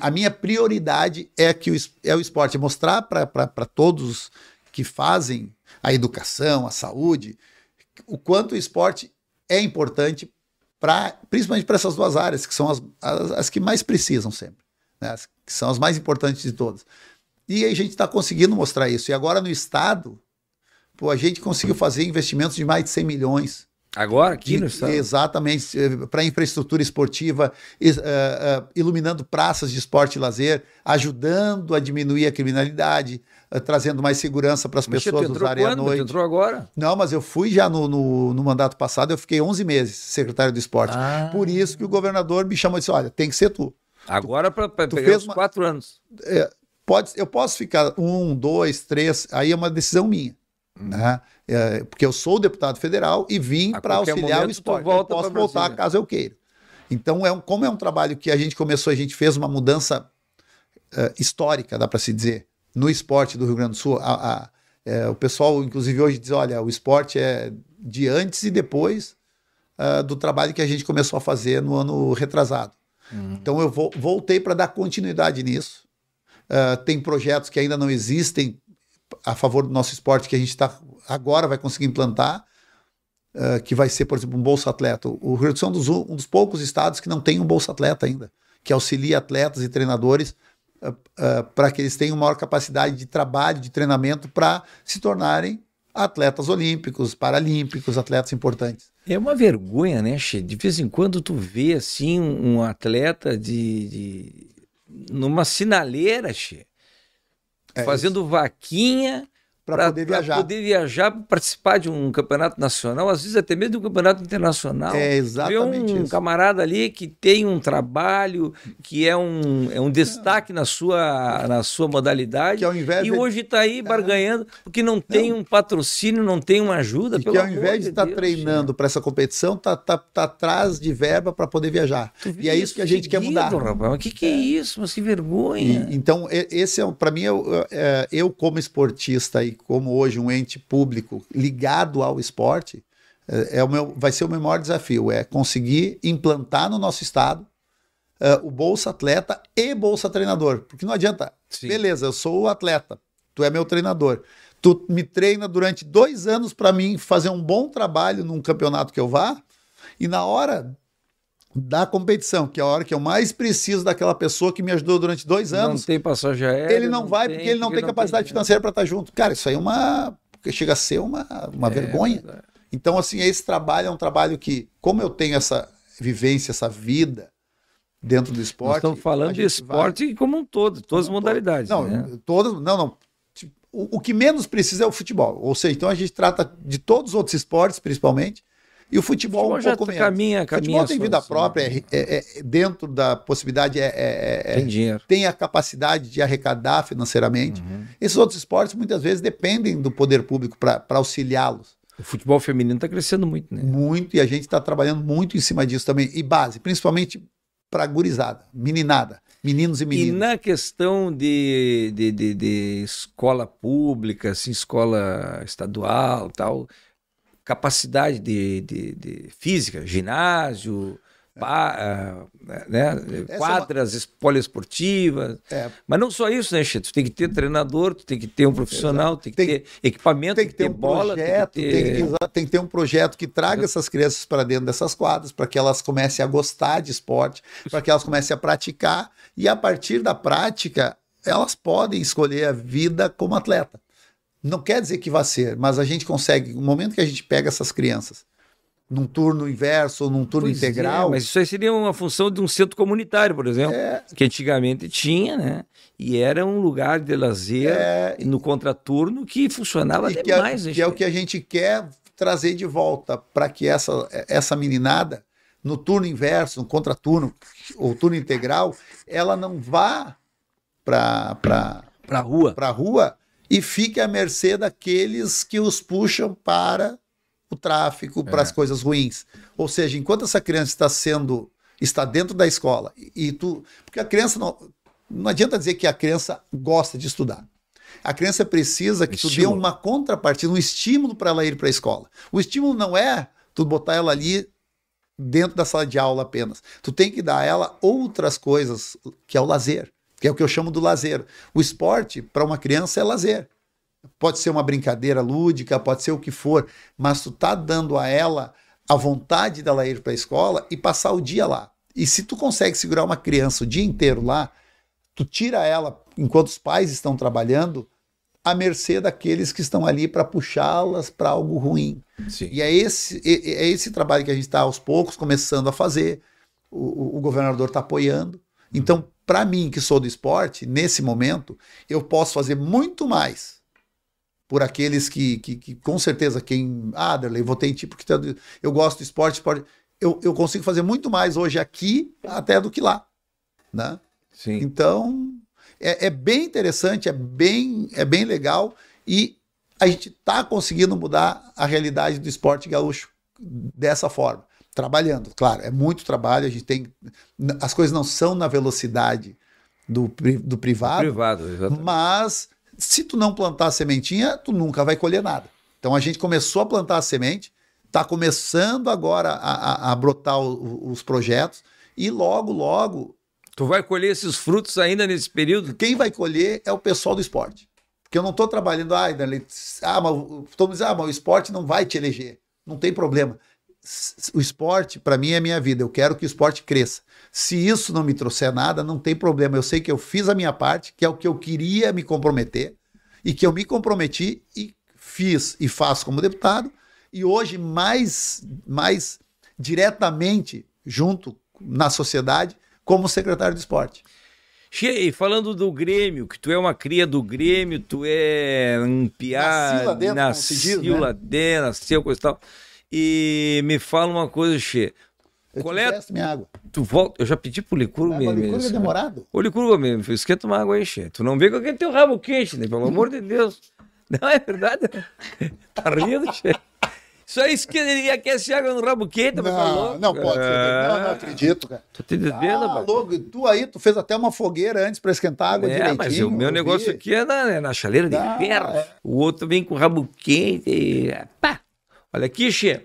[SPEAKER 2] A minha prioridade é, que o, é o esporte, mostrar para todos que fazem a educação, a saúde, o quanto o esporte é importante, para principalmente para essas duas áreas, que são as, as, as que mais precisam sempre, né? as, que são as mais importantes de todas. E a gente está conseguindo mostrar isso. E agora no Estado, pô, a gente conseguiu fazer investimentos de mais de 100 milhões Agora, aqui no estado? Exatamente, eh, para infraestrutura esportiva, eh, eh, iluminando praças de esporte e lazer, ajudando a diminuir a criminalidade, trazendo mais segurança para as pessoas usarem quando? à noite. Você entrou agora? Não, mas eu fui já no, no, no, mandato passado, eu fiquei 11 meses secretário do esporte. Ah. Por isso que o governador me chamou e disse, olha, tem que ser tu.
[SPEAKER 1] Agora para pegar os uma... quatro anos.
[SPEAKER 2] É, pode, eu posso ficar um, dois, três, aí é uma decisão minha. Hum. Né? é, porque eu sou deputado federal e vim para auxiliar o esporte. Eu posso voltar caso eu queira. Então, é um, como é um trabalho que a gente começou, a gente fez uma mudança é, histórica, dá para se dizer, no esporte do Rio Grande do Sul. A, a, é, o pessoal, inclusive, hoje diz: olha, o esporte é de antes e depois é, do trabalho que a gente começou a fazer no ano retrasado. Uhum. Então, eu vo voltei para dar continuidade nisso. Uh, tem projetos que ainda não existem a favor do nosso esporte que a gente está agora vai conseguir implantar, uh, que vai ser, por exemplo, um Bolsa Atleta. O Rio Grande do Sul é um dos, um dos poucos estados que não tem um Bolsa Atleta ainda, que auxilia atletas e treinadores uh, eh, uh, eh, para que eles tenham maior capacidade de trabalho, de treinamento, para se tornarem atletas olímpicos, paralímpicos, atletas importantes. É uma vergonha, né, Che? De vez em quando tu vê, assim, um atleta
[SPEAKER 1] de... de... numa sinaleira, Che é fazendo vaquinha para poder viajar. Para poder viajar, participar de um campeonato nacional, às vezes até mesmo de um campeonato internacional. É exatamente Vê um isso. camarada ali que tem um trabalho, que é um, é um destaque na sua, na sua modalidade. Que ao invés e de... hoje está aí ah. barganhando, porque não tem não. um patrocínio, não tem uma ajuda. E que ao invés de estar
[SPEAKER 2] tá treinando para essa competição, está tá, tá atrás de verba para poder viajar. E é isso, que a gente seguido, quer mudar. Rapaz, mas que, que é, é isso? Mas que vergonha. E, então, esse é, para mim, eu, é, eu como esportista aí, como hoje um ente público ligado ao esporte, é, é o meu, vai ser o meu maior desafio, é conseguir implantar no nosso estado uh, o Bolsa Atleta e Bolsa Treinador. Porque não adianta, Sim. beleza, eu sou o atleta, tu é meu treinador. Tu me treina durante dois anos para mim fazer um bom trabalho num campeonato que eu vá, e na hora da competição, que é a hora que eu mais preciso daquela pessoa que me ajudou durante dois anos. Não tem passagem aérea. Ele não, não vai tem, porque ele não tem não capacidade tem, financeira para estar tá junto. Cara, isso aí é uma. chega a ser uma, uma é, vergonha. É. Então, assim, esse trabalho é um trabalho que, como eu tenho essa vivência, essa vida dentro do esporte. Nós estamos falando de esporte vai... como um todo, todas como as modalidades. Não, né? todas. Não, não. O, o que menos precisa é o futebol. Ou seja, então a gente trata de todos os outros esportes, principalmente, e o futebol, futebol um pouco tá- menos. Caminha, caminha, o futebol tem vida assim, própria, é, é, é, dentro da possibilidade, é, é, é, tem dinheiro. Tem a capacidade de arrecadar financeiramente. Uhum. Esses outros esportes muitas vezes dependem do poder público para auxiliá-los. O futebol feminino está crescendo muito, né? Muito, e a gente está trabalhando muito em cima disso também. E base, principalmente para gurizada, meninada, meninos e meninas. E
[SPEAKER 1] na questão de, de, de, de escola pública, assim, escola estadual tal, capacidade de, de, de física, ginásio, é. ah, né, quadras é uma... poliesportivas. É. Mas não só isso, né, Chito? Tu tem que ter treinador, tu tem que ter um profissional, tem que tem, ter equipamento, tem que ter, ter um bola, projeto, tem que ter... Tem,
[SPEAKER 2] que, tem que ter um projeto que traga essas crianças para dentro dessas quadras, para que elas comecem a gostar de esporte, para que elas comecem a praticar e a partir da prática elas podem escolher a vida como atleta. Não quer dizer que vai ser, mas a gente consegue, no momento que a gente pega essas crianças num turno inverso ou num turno pois é, integral. É, mas
[SPEAKER 1] isso aí seria uma função de um centro comunitário, por exemplo, é, que antigamente tinha, né? E era um lugar de lazer é,
[SPEAKER 2] no contraturno que funcionava e demais. Que, a, né, que é o que a gente quer trazer de volta para que essa, essa meninada, no turno inverso, no contraturno ou turno integral, ela não vá para a rua. Pra rua e fique à mercê daqueles que os puxam para o tráfico, para as é. coisas ruins. Ou seja, enquanto essa criança está sendo está dentro da escola e, tu, porque a criança não não adianta dizer que a criança gosta de estudar. A criança precisa que estímulo. tu dê uma contrapartida, um estímulo para ela ir para a escola. O estímulo não é tu botar ela ali dentro da sala de aula apenas. Tu tem que dar a ela outras coisas, que é o lazer que é o que eu chamo do lazer. O esporte, para uma criança, é lazer. Pode ser uma brincadeira lúdica, pode ser o que for, mas tu tá dando a ela a vontade dela ir para a escola e passar o dia lá. E se tu consegue segurar uma criança o dia inteiro lá, tu tira ela enquanto os pais estão trabalhando, à mercê daqueles que estão ali para puxá-las para algo ruim. Sim. E é esse, é, é esse trabalho que a gente está aos poucos começando a fazer. O, o governador está apoiando. Então, para mim, que sou do esporte, nesse momento, eu posso fazer muito mais por aqueles que, que, que com certeza, quem. Ah, Aderley, votei em ti porque é eu gosto do esporte, esporte. Eu, eu consigo fazer muito mais hoje aqui até do que lá. Né? Sim. Então, é, é bem interessante, é bem, é bem legal e a gente está conseguindo mudar a realidade do esporte gaúcho dessa forma trabalhando. Claro, é muito trabalho, a gente tem. As coisas não são na velocidade do, do privado. Privado, exatamente. Mas se tu não plantar a sementinha, tu nunca vai colher nada. Então a gente começou a plantar a semente, está começando agora a, a, a brotar o, os projetos e logo, logo. Tu vai colher esses frutos ainda nesse período? Quem vai colher é o pessoal do esporte. Porque eu não estou trabalhando, ah, ah, mas, todo mundo ah, mas o esporte não vai te eleger. Não tem problema o esporte, para mim, é minha vida. Eu quero que o esporte cresça. Se isso não me trouxer nada, não tem problema. Eu sei que eu fiz a minha parte, que é o que eu queria me comprometer, e que eu me comprometi e fiz e faço como deputado. E hoje, mais, mais diretamente, junto na sociedade, como secretário de esporte.
[SPEAKER 1] Che, falando do Grêmio, que tu é uma cria do Grêmio, tu é um piá, nasceu, né? nasceu, coisa e tal. E me fala uma coisa, Xê.
[SPEAKER 2] Eu Qual é? minha água.
[SPEAKER 1] Tu volta. Eu já pedi pro Licurgo mesmo. O Licurgo é demorado. O Licurgo mesmo. Esquenta uma água aí, Xê. Tu não vê com tem o rabo quente, né? Pelo amor de Deus. Não, é verdade? Tá rindo, Só Isso que esquenta, ele
[SPEAKER 2] aquece água no rabo quente, mas tá Não, pode ser. Não, não acredito, cara. Tu te entendendo, ah, louco. Tu aí, tu fez até uma fogueira antes pra esquentar a água é, direitinho. mas o meu negócio vi.
[SPEAKER 1] aqui é na, é na chaleira de ferro. É. O outro vem com o rabo quente e... Pá! Olha aqui, Xê.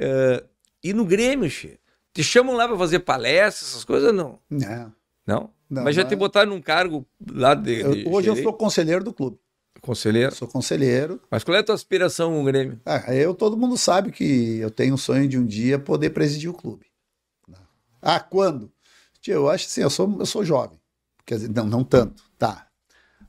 [SPEAKER 1] Uh, e no Grêmio, Xê? Te chamam lá para fazer palestras, essas coisas não?
[SPEAKER 2] Não. Não? não mas já mas... te é.
[SPEAKER 1] botaram num cargo lá de. de eu, hoje gerei? eu sou
[SPEAKER 2] conselheiro do clube. Conselheiro? Eu sou conselheiro. Mas qual é a tua aspiração no Grêmio? Ah, eu, todo mundo sabe que eu tenho o sonho de um dia poder presidir o clube. Ah, quando? Tio, eu acho assim, eu sou, eu sou jovem. Quer dizer, não, não tanto. Tá,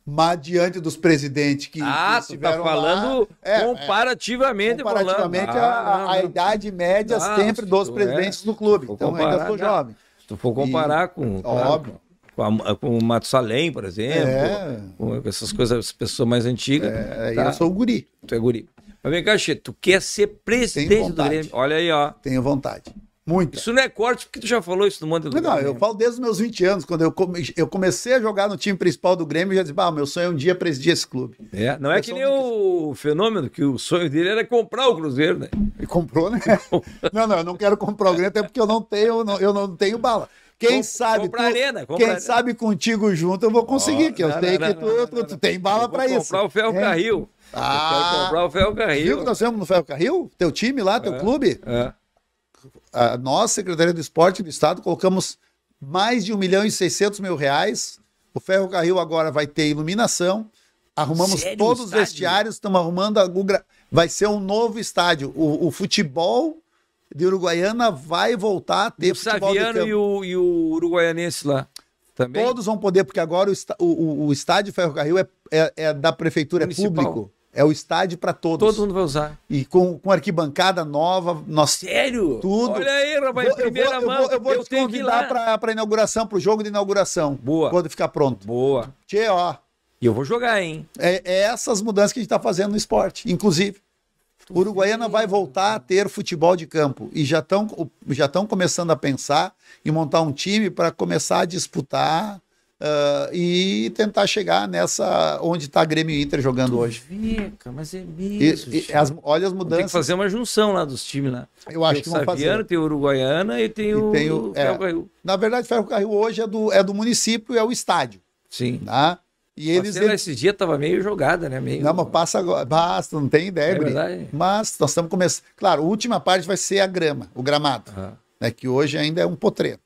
[SPEAKER 2] mas diante dos presidentes que.
[SPEAKER 1] Ah, que tá falando lá, é, comparativamente. É, comparativamente, falando. A, a, a, ah,
[SPEAKER 2] idade média ah, sempre dos é, presidentes é, do clube. Então, comparar, ainda sou né? jovem. Se tu for comparar e, com. Óbvio.
[SPEAKER 1] com, com o Mato por exemplo, é. com essas coisas, as pessoas mais antigas. É, tá. Eu sou o guri. Tu é guri. Mas vem cá, Che, tu quer ser presidente do Grêmio? Olha aí, ó. Tenho vontade. Muito. Isso não é corte, porque tu já falou isso no Monte do Não, eu
[SPEAKER 2] falo desde os meus 20 anos. Quando eu, come, eu comecei a jogar no time principal do Grêmio, eu já disse: meu sonho é um dia presidir esse clube. É,
[SPEAKER 1] não é que nem o fenômeno, que o sonho dele era comprar o Cruzeiro, né? E comprou, né?
[SPEAKER 2] não, não, eu não quero comprar o Grêmio, até porque eu não tenho, não, eu não tenho bala. Quem Com, sabe compra tu, arena, quem arena. sabe contigo junto eu vou conseguir, oh, que eu não, sei não, que tu, tu, tu tem bala para isso. Comprar o ferro é. carril.
[SPEAKER 1] Ah, eu quero comprar o ferro carril. Viu que nós
[SPEAKER 2] temos no ferro carril? Teu time lá, teu é, clube? É a nós, Secretaria do Esporte do Estado, colocamos mais de 1 milhão e 600 mil reais. O ferrocarril agora vai ter iluminação. Arrumamos Sério, todos os vestiários, estamos arrumando a Gugra. Vai ser um novo estádio. O, o futebol de Uruguaiana vai voltar a ter o futebol Saviano e o, e o uruguaianense lá. Também? Todos vão poder, porque agora o, o, o estádio Ferrocarril é, é, é da prefeitura, é Municipal. é público. É o estádio para todos. Todo mundo vai usar. E com, com arquibancada nova. Nós... Sério? Tudo. Olha aí, rapaz, vou, primeira eu vou, mão. Eu vou, eu vou eu te convidar para inauguração, para o jogo de inauguração. Boa. Quando ficar pronto. Boa. Tchê, ó. E eu vou jogar, hein? É, é, essas mudanças que a gente está fazendo no esporte, inclusive. o Uruguaiana vai voltar a ter futebol de campo e já estão já começando a pensar em montar um time para começar a disputar Uh, e tentar chegar nessa onde está Grêmio e Inter jogando tu hoje.
[SPEAKER 1] Fica, mas é mesmo. E, e as, olha as mudanças. Tem que fazer uma junção
[SPEAKER 2] lá dos times lá. Né?
[SPEAKER 1] Eu acho tem que vão fazer. Tem o Uruguaiana e tem e o, tem o, o é, Ferro
[SPEAKER 2] Carril. Na verdade, Ferro Carril hoje é do, é do município, é o estádio. Sim. Tá? E eles, eles... esse dia tava meio jogada, né? Meio... Não, mas passa agora. Basta, não tem ideia, é Mas nós estamos começando. Claro, a última parte vai ser a grama, o gramado. Uhum. Né, que hoje ainda é um potreiro.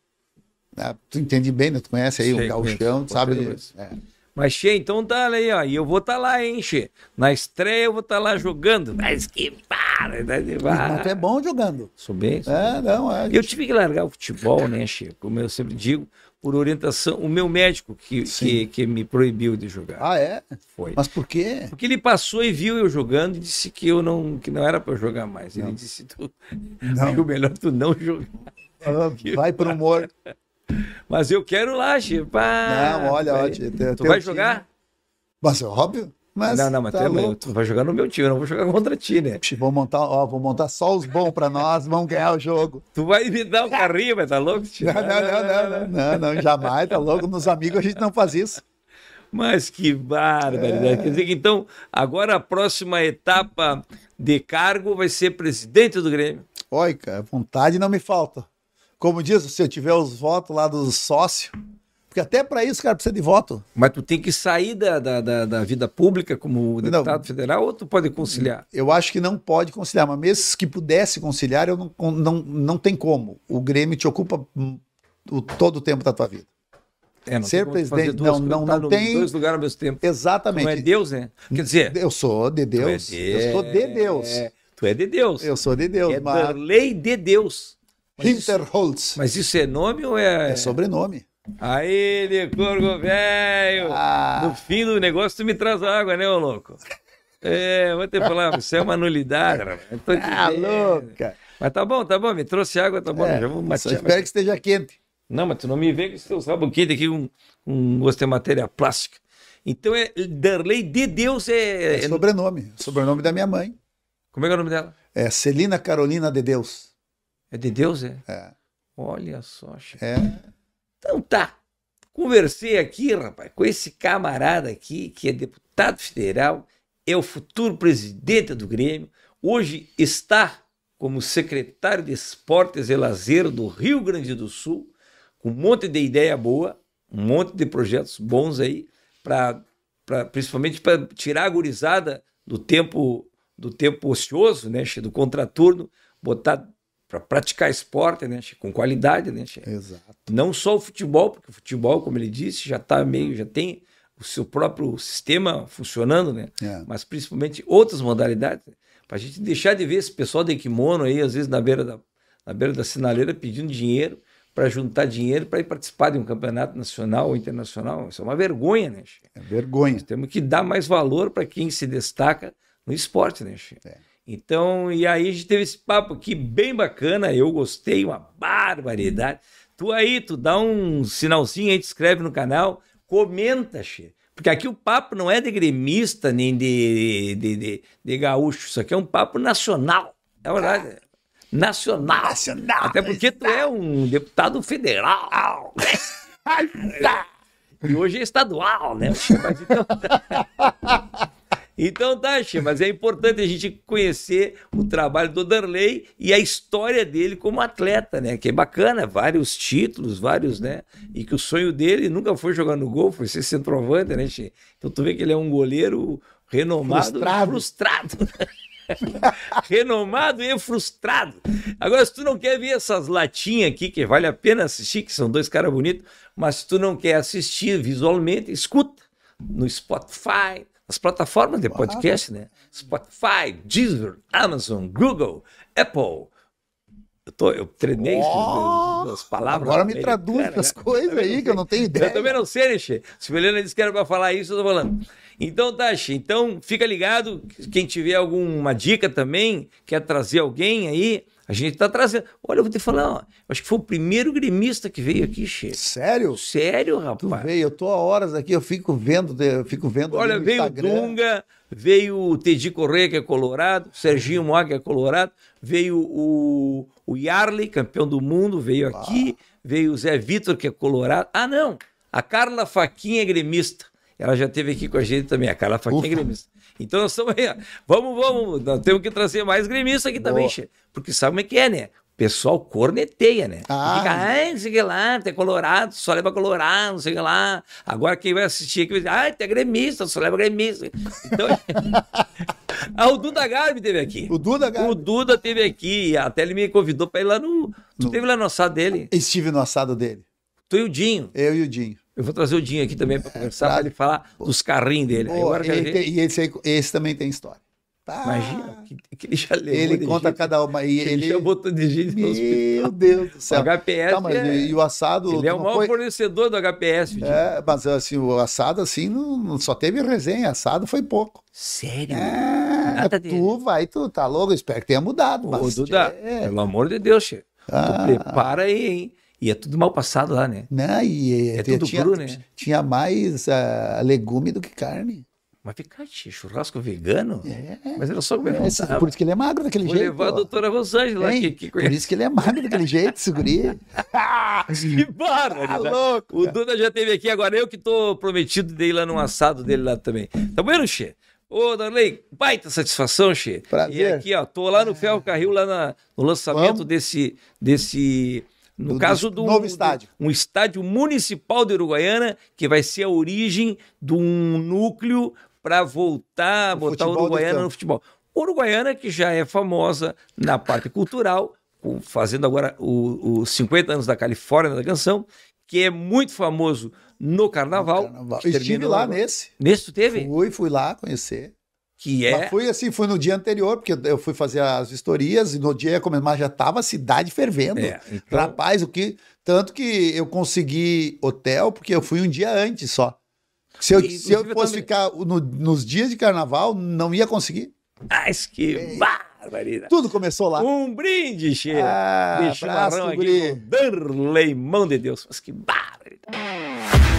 [SPEAKER 2] Ah, tu entende bem, né? Tu conhece aí o gauchão, tu sabe disso. É. Mas, Xê, então tá aí, ó. E eu vou estar tá lá, hein, Xê?
[SPEAKER 1] Na estreia eu vou estar tá lá jogando. Mas que para! Mas tu
[SPEAKER 2] é bom jogando.
[SPEAKER 1] Sou bem. Sou é, bem. não, é. Eu tive que largar o futebol, né, Xê? Como eu sempre digo, por orientação, o meu médico que, que, que, me proibiu de jogar. Ah,
[SPEAKER 2] é? Foi. Mas
[SPEAKER 1] por quê? Porque ele passou e viu eu jogando e disse que eu não, que não era para jogar mais. Não. Ele disse, tu,
[SPEAKER 2] não. o melhor tu não jogar. Ah, vai pro humor.
[SPEAKER 1] Mas eu quero lá, Chico. não, olha, olha. Tu, vai jogar?
[SPEAKER 2] Mas é óbvio. Mas não, não, mas tá tu, tu, vai jogar no meu time, eu não vou jogar contra ti, né? Vou montar, ó, vou montar só os bons pra nós, vamos ganhar o jogo.
[SPEAKER 1] Tu vai me dar o um carrinho, mas tá louco? Tio? Não, não,
[SPEAKER 2] não, não, não, não, jamais, tá louco? Nos amigos a gente não faz isso. Mas que barbaridade. É. Quer dizer que então,
[SPEAKER 1] agora a próxima etapa de cargo vai ser presidente do Grêmio.
[SPEAKER 2] Oi, cara, vontade não me falta. Como diz, se eu tiver os votos lá do sócio. Porque até para isso, cara, precisa de voto. Mas tu tem que sair da, da, da, da vida pública como deputado não, federal ou tu pode conciliar? Eu acho que não pode conciliar, mas mesmo que pudesse conciliar, eu não, não, não tem como. O Grêmio te ocupa o, todo o tempo da tua vida. É, não ser presidente não, não, tá não tem dois
[SPEAKER 1] lugares ao mesmo tempo. Exatamente. Tu é Deus, né? Quer dizer,
[SPEAKER 2] eu sou de é
[SPEAKER 1] Deus. É de... Eu sou de Deus. É... Tu é de Deus. Eu sou de Deus. É mas... lei de Deus. Hinterholz. Mas isso é nome ou é. É sobrenome. Aí, Licurgo velho! Ah. No fim do negócio, tu me traz água, né, ô louco? É, vou ter que falar, você é uma nulidade, Ah, louca! Mas tá bom, tá bom, me trouxe água, tá bom. É, já vou matar, espero mas... que esteja quente. Não, mas tu não me vê com esse teu rabo quente aqui, um, um gosto de matéria plástica. Então, é, Darley de Deus é... É, é
[SPEAKER 2] sobrenome, é sobrenome da minha mãe. Como é que é o nome dela? É Celina Carolina de Deus. É de Deus, é? É. Olha só, Chico. É. Então
[SPEAKER 1] tá. Conversei aqui, rapaz, com esse camarada aqui, que é deputado federal, é o futuro presidente do Grêmio, hoje está como secretário de Esportes e Lazer do Rio Grande do Sul, com um monte de ideia boa, um monte de projetos bons aí, pra, pra, principalmente para tirar a gurizada do tempo do tempo ocioso, né, do contraturno, botar para praticar esporte, né, com qualidade, né, Exato. Não só o futebol, porque o futebol, como ele disse, já tá meio, já tem o seu próprio sistema funcionando, né? É. Mas principalmente outras modalidades, para a gente deixar de ver esse pessoal de kimono aí, às vezes na beira da, na beira da sinaleira pedindo dinheiro para juntar dinheiro para ir participar de um campeonato nacional ou internacional. Isso é uma vergonha, né? É vergonha. Nós temos que dar mais valor para quem se destaca no esporte, né? É. Então, e aí a gente teve esse papo aqui bem bacana, eu gostei, uma barbaridade. Tu aí, tu dá um sinalzinho aí, te inscreve no canal, comenta, che. Porque aqui o papo não é de gremista nem de, de, de, de gaúcho, isso aqui é um papo nacional. É verdade. Ah. Nacional. nacional. Até porque tu é um deputado federal. e hoje é estadual, né? Mas então... Então tá, Xê, mas é importante a gente conhecer o trabalho do Darley e a história dele como atleta, né? Que é bacana, vários títulos, vários, né? E que o sonho dele nunca foi jogar no gol, foi ser centroavante, né, Xê? Então tu vê que ele é um goleiro renomado, frustrado. frustrado. Né? Renomado e frustrado. Agora, se tu não quer ver essas latinhas aqui, que vale a pena assistir, que são dois caras bonitos, mas se tu não quer assistir visualmente, escuta no Spotify, as plataformas de podcast, né? Spotify, Deezer, Amazon, Google, Apple.
[SPEAKER 2] Eu, tô, eu treinei oh, as palavras. Agora me traduz as né? coisas aí, que eu não tenho ideia.
[SPEAKER 1] Eu também não sei, Xê? Se o Helena disse que era para falar isso, eu tô falando. Então, Tashi, tá, Xê. então fica ligado. Quem tiver alguma dica também, quer trazer alguém aí, a gente está trazendo. Olha, eu vou te falar, ó, acho que foi o primeiro gremista que veio aqui, chefe. Sério? Sério,
[SPEAKER 2] rapaz. Tu veio, eu tô há horas aqui, eu fico vendo, eu fico vendo. Olha, veio Instagram. o
[SPEAKER 1] Dunga, veio o Teddy Correia, que é colorado, Serginho uhum. Moá, que é colorado, veio o, o Yarley, campeão do mundo, veio aqui, veio o Zé Vitor, que é colorado. Ah, não! A Carla Faquinha é gremista. Ela já esteve aqui com a gente também, a Carla Faquinha é Ufa. é gremista. Então nós estamos aí, ó. vamos, vamos, nós temos que trazer mais gremista aqui Boa. também, porque sabe como é que é, né? O pessoal corneteia, né? Ah. Fica, ai, não sei o que lá, tem é colorado, só leva colorado, não sei o que lá. Agora quem vai assistir aqui vai dizer, ai, tem é gremista, só leva gremista. Então, ah, o Duda Garbi teve aqui. O Duda Garbi? O Duda teve aqui, até ele me convidou pra ir lá no... Tu no... teve lá no assado dele? Estive no assado dele. Tu e o Dinho. Eu e o Dinho. Eu vou trazer o Dinho aqui também para conversar, para ele tá. falar dos carrinhos dele. ele tem,
[SPEAKER 2] e esse, esse também tem história. Tá. Imagina, que, que, ele já leu. Ele conta cada uma. E ele, já botou de gente no hospital. Meu Deus do céu. O HPS. Tá, mas, é... E o assado. Ele é o maior foi... fornecedor do HPS. É, mas assim, o assado, assim, não, não, só teve resenha. Assado foi pouco. Sério? É, tu dele. vai, tu tá louco. Espero que tenha mudado. Mas, Ô, Duda, é... pelo amor
[SPEAKER 1] de Deus, chefe. Ah. prepara aí, hein? E é tudo mal passado lá, né? Não, e é, é tudo tinha, cru, né?
[SPEAKER 2] Tinha mais uh, legume do que carne.
[SPEAKER 1] Mas picante, ah, churrasco
[SPEAKER 2] vegano? É. Mas era só comer é, Por isso que ele é magro daquele Vou jeito. Vou levar ó. a
[SPEAKER 1] doutora Rosângela Que por isso que ele é magro daquele
[SPEAKER 2] jeito, seguri. que barra! Tá louco!
[SPEAKER 1] O Duda já teve aqui, agora eu que tô prometido de ir lá no assado dele lá também. Tá bom, Xê? Ô, Darley, baita satisfação, Xê. Prazer. E aqui, ó, tô lá no é. Ferro Carril, lá na, no lançamento Vamos. desse, desse no do, caso do novo estádio. Um estádio municipal de Uruguaiana, que vai ser a origem de um núcleo para voltar, o botar Uruguaiana no futebol. Uruguaiana, que já é famosa na parte cultural, fazendo agora os 50 anos da Califórnia da canção, que é muito famoso
[SPEAKER 2] no carnaval. No carnaval. Estive lá nesse. Nesse tu teve? Fui, fui lá conhecer que é. Mas foi assim, foi no dia anterior, porque eu fui fazer as vistorias e no dia mas já tava a cidade fervendo. É, então... Rapaz, o que. Tanto que eu consegui hotel, porque eu fui um dia antes só. Se eu, e, se eu fosse também... ficar no, nos dias de carnaval, não ia conseguir. Mas ah, que é. barbaridade. Tudo começou lá. Um brinde, cheio Ah, Deixa o aqui Darley, mão de Deus. Mas que barbaridade.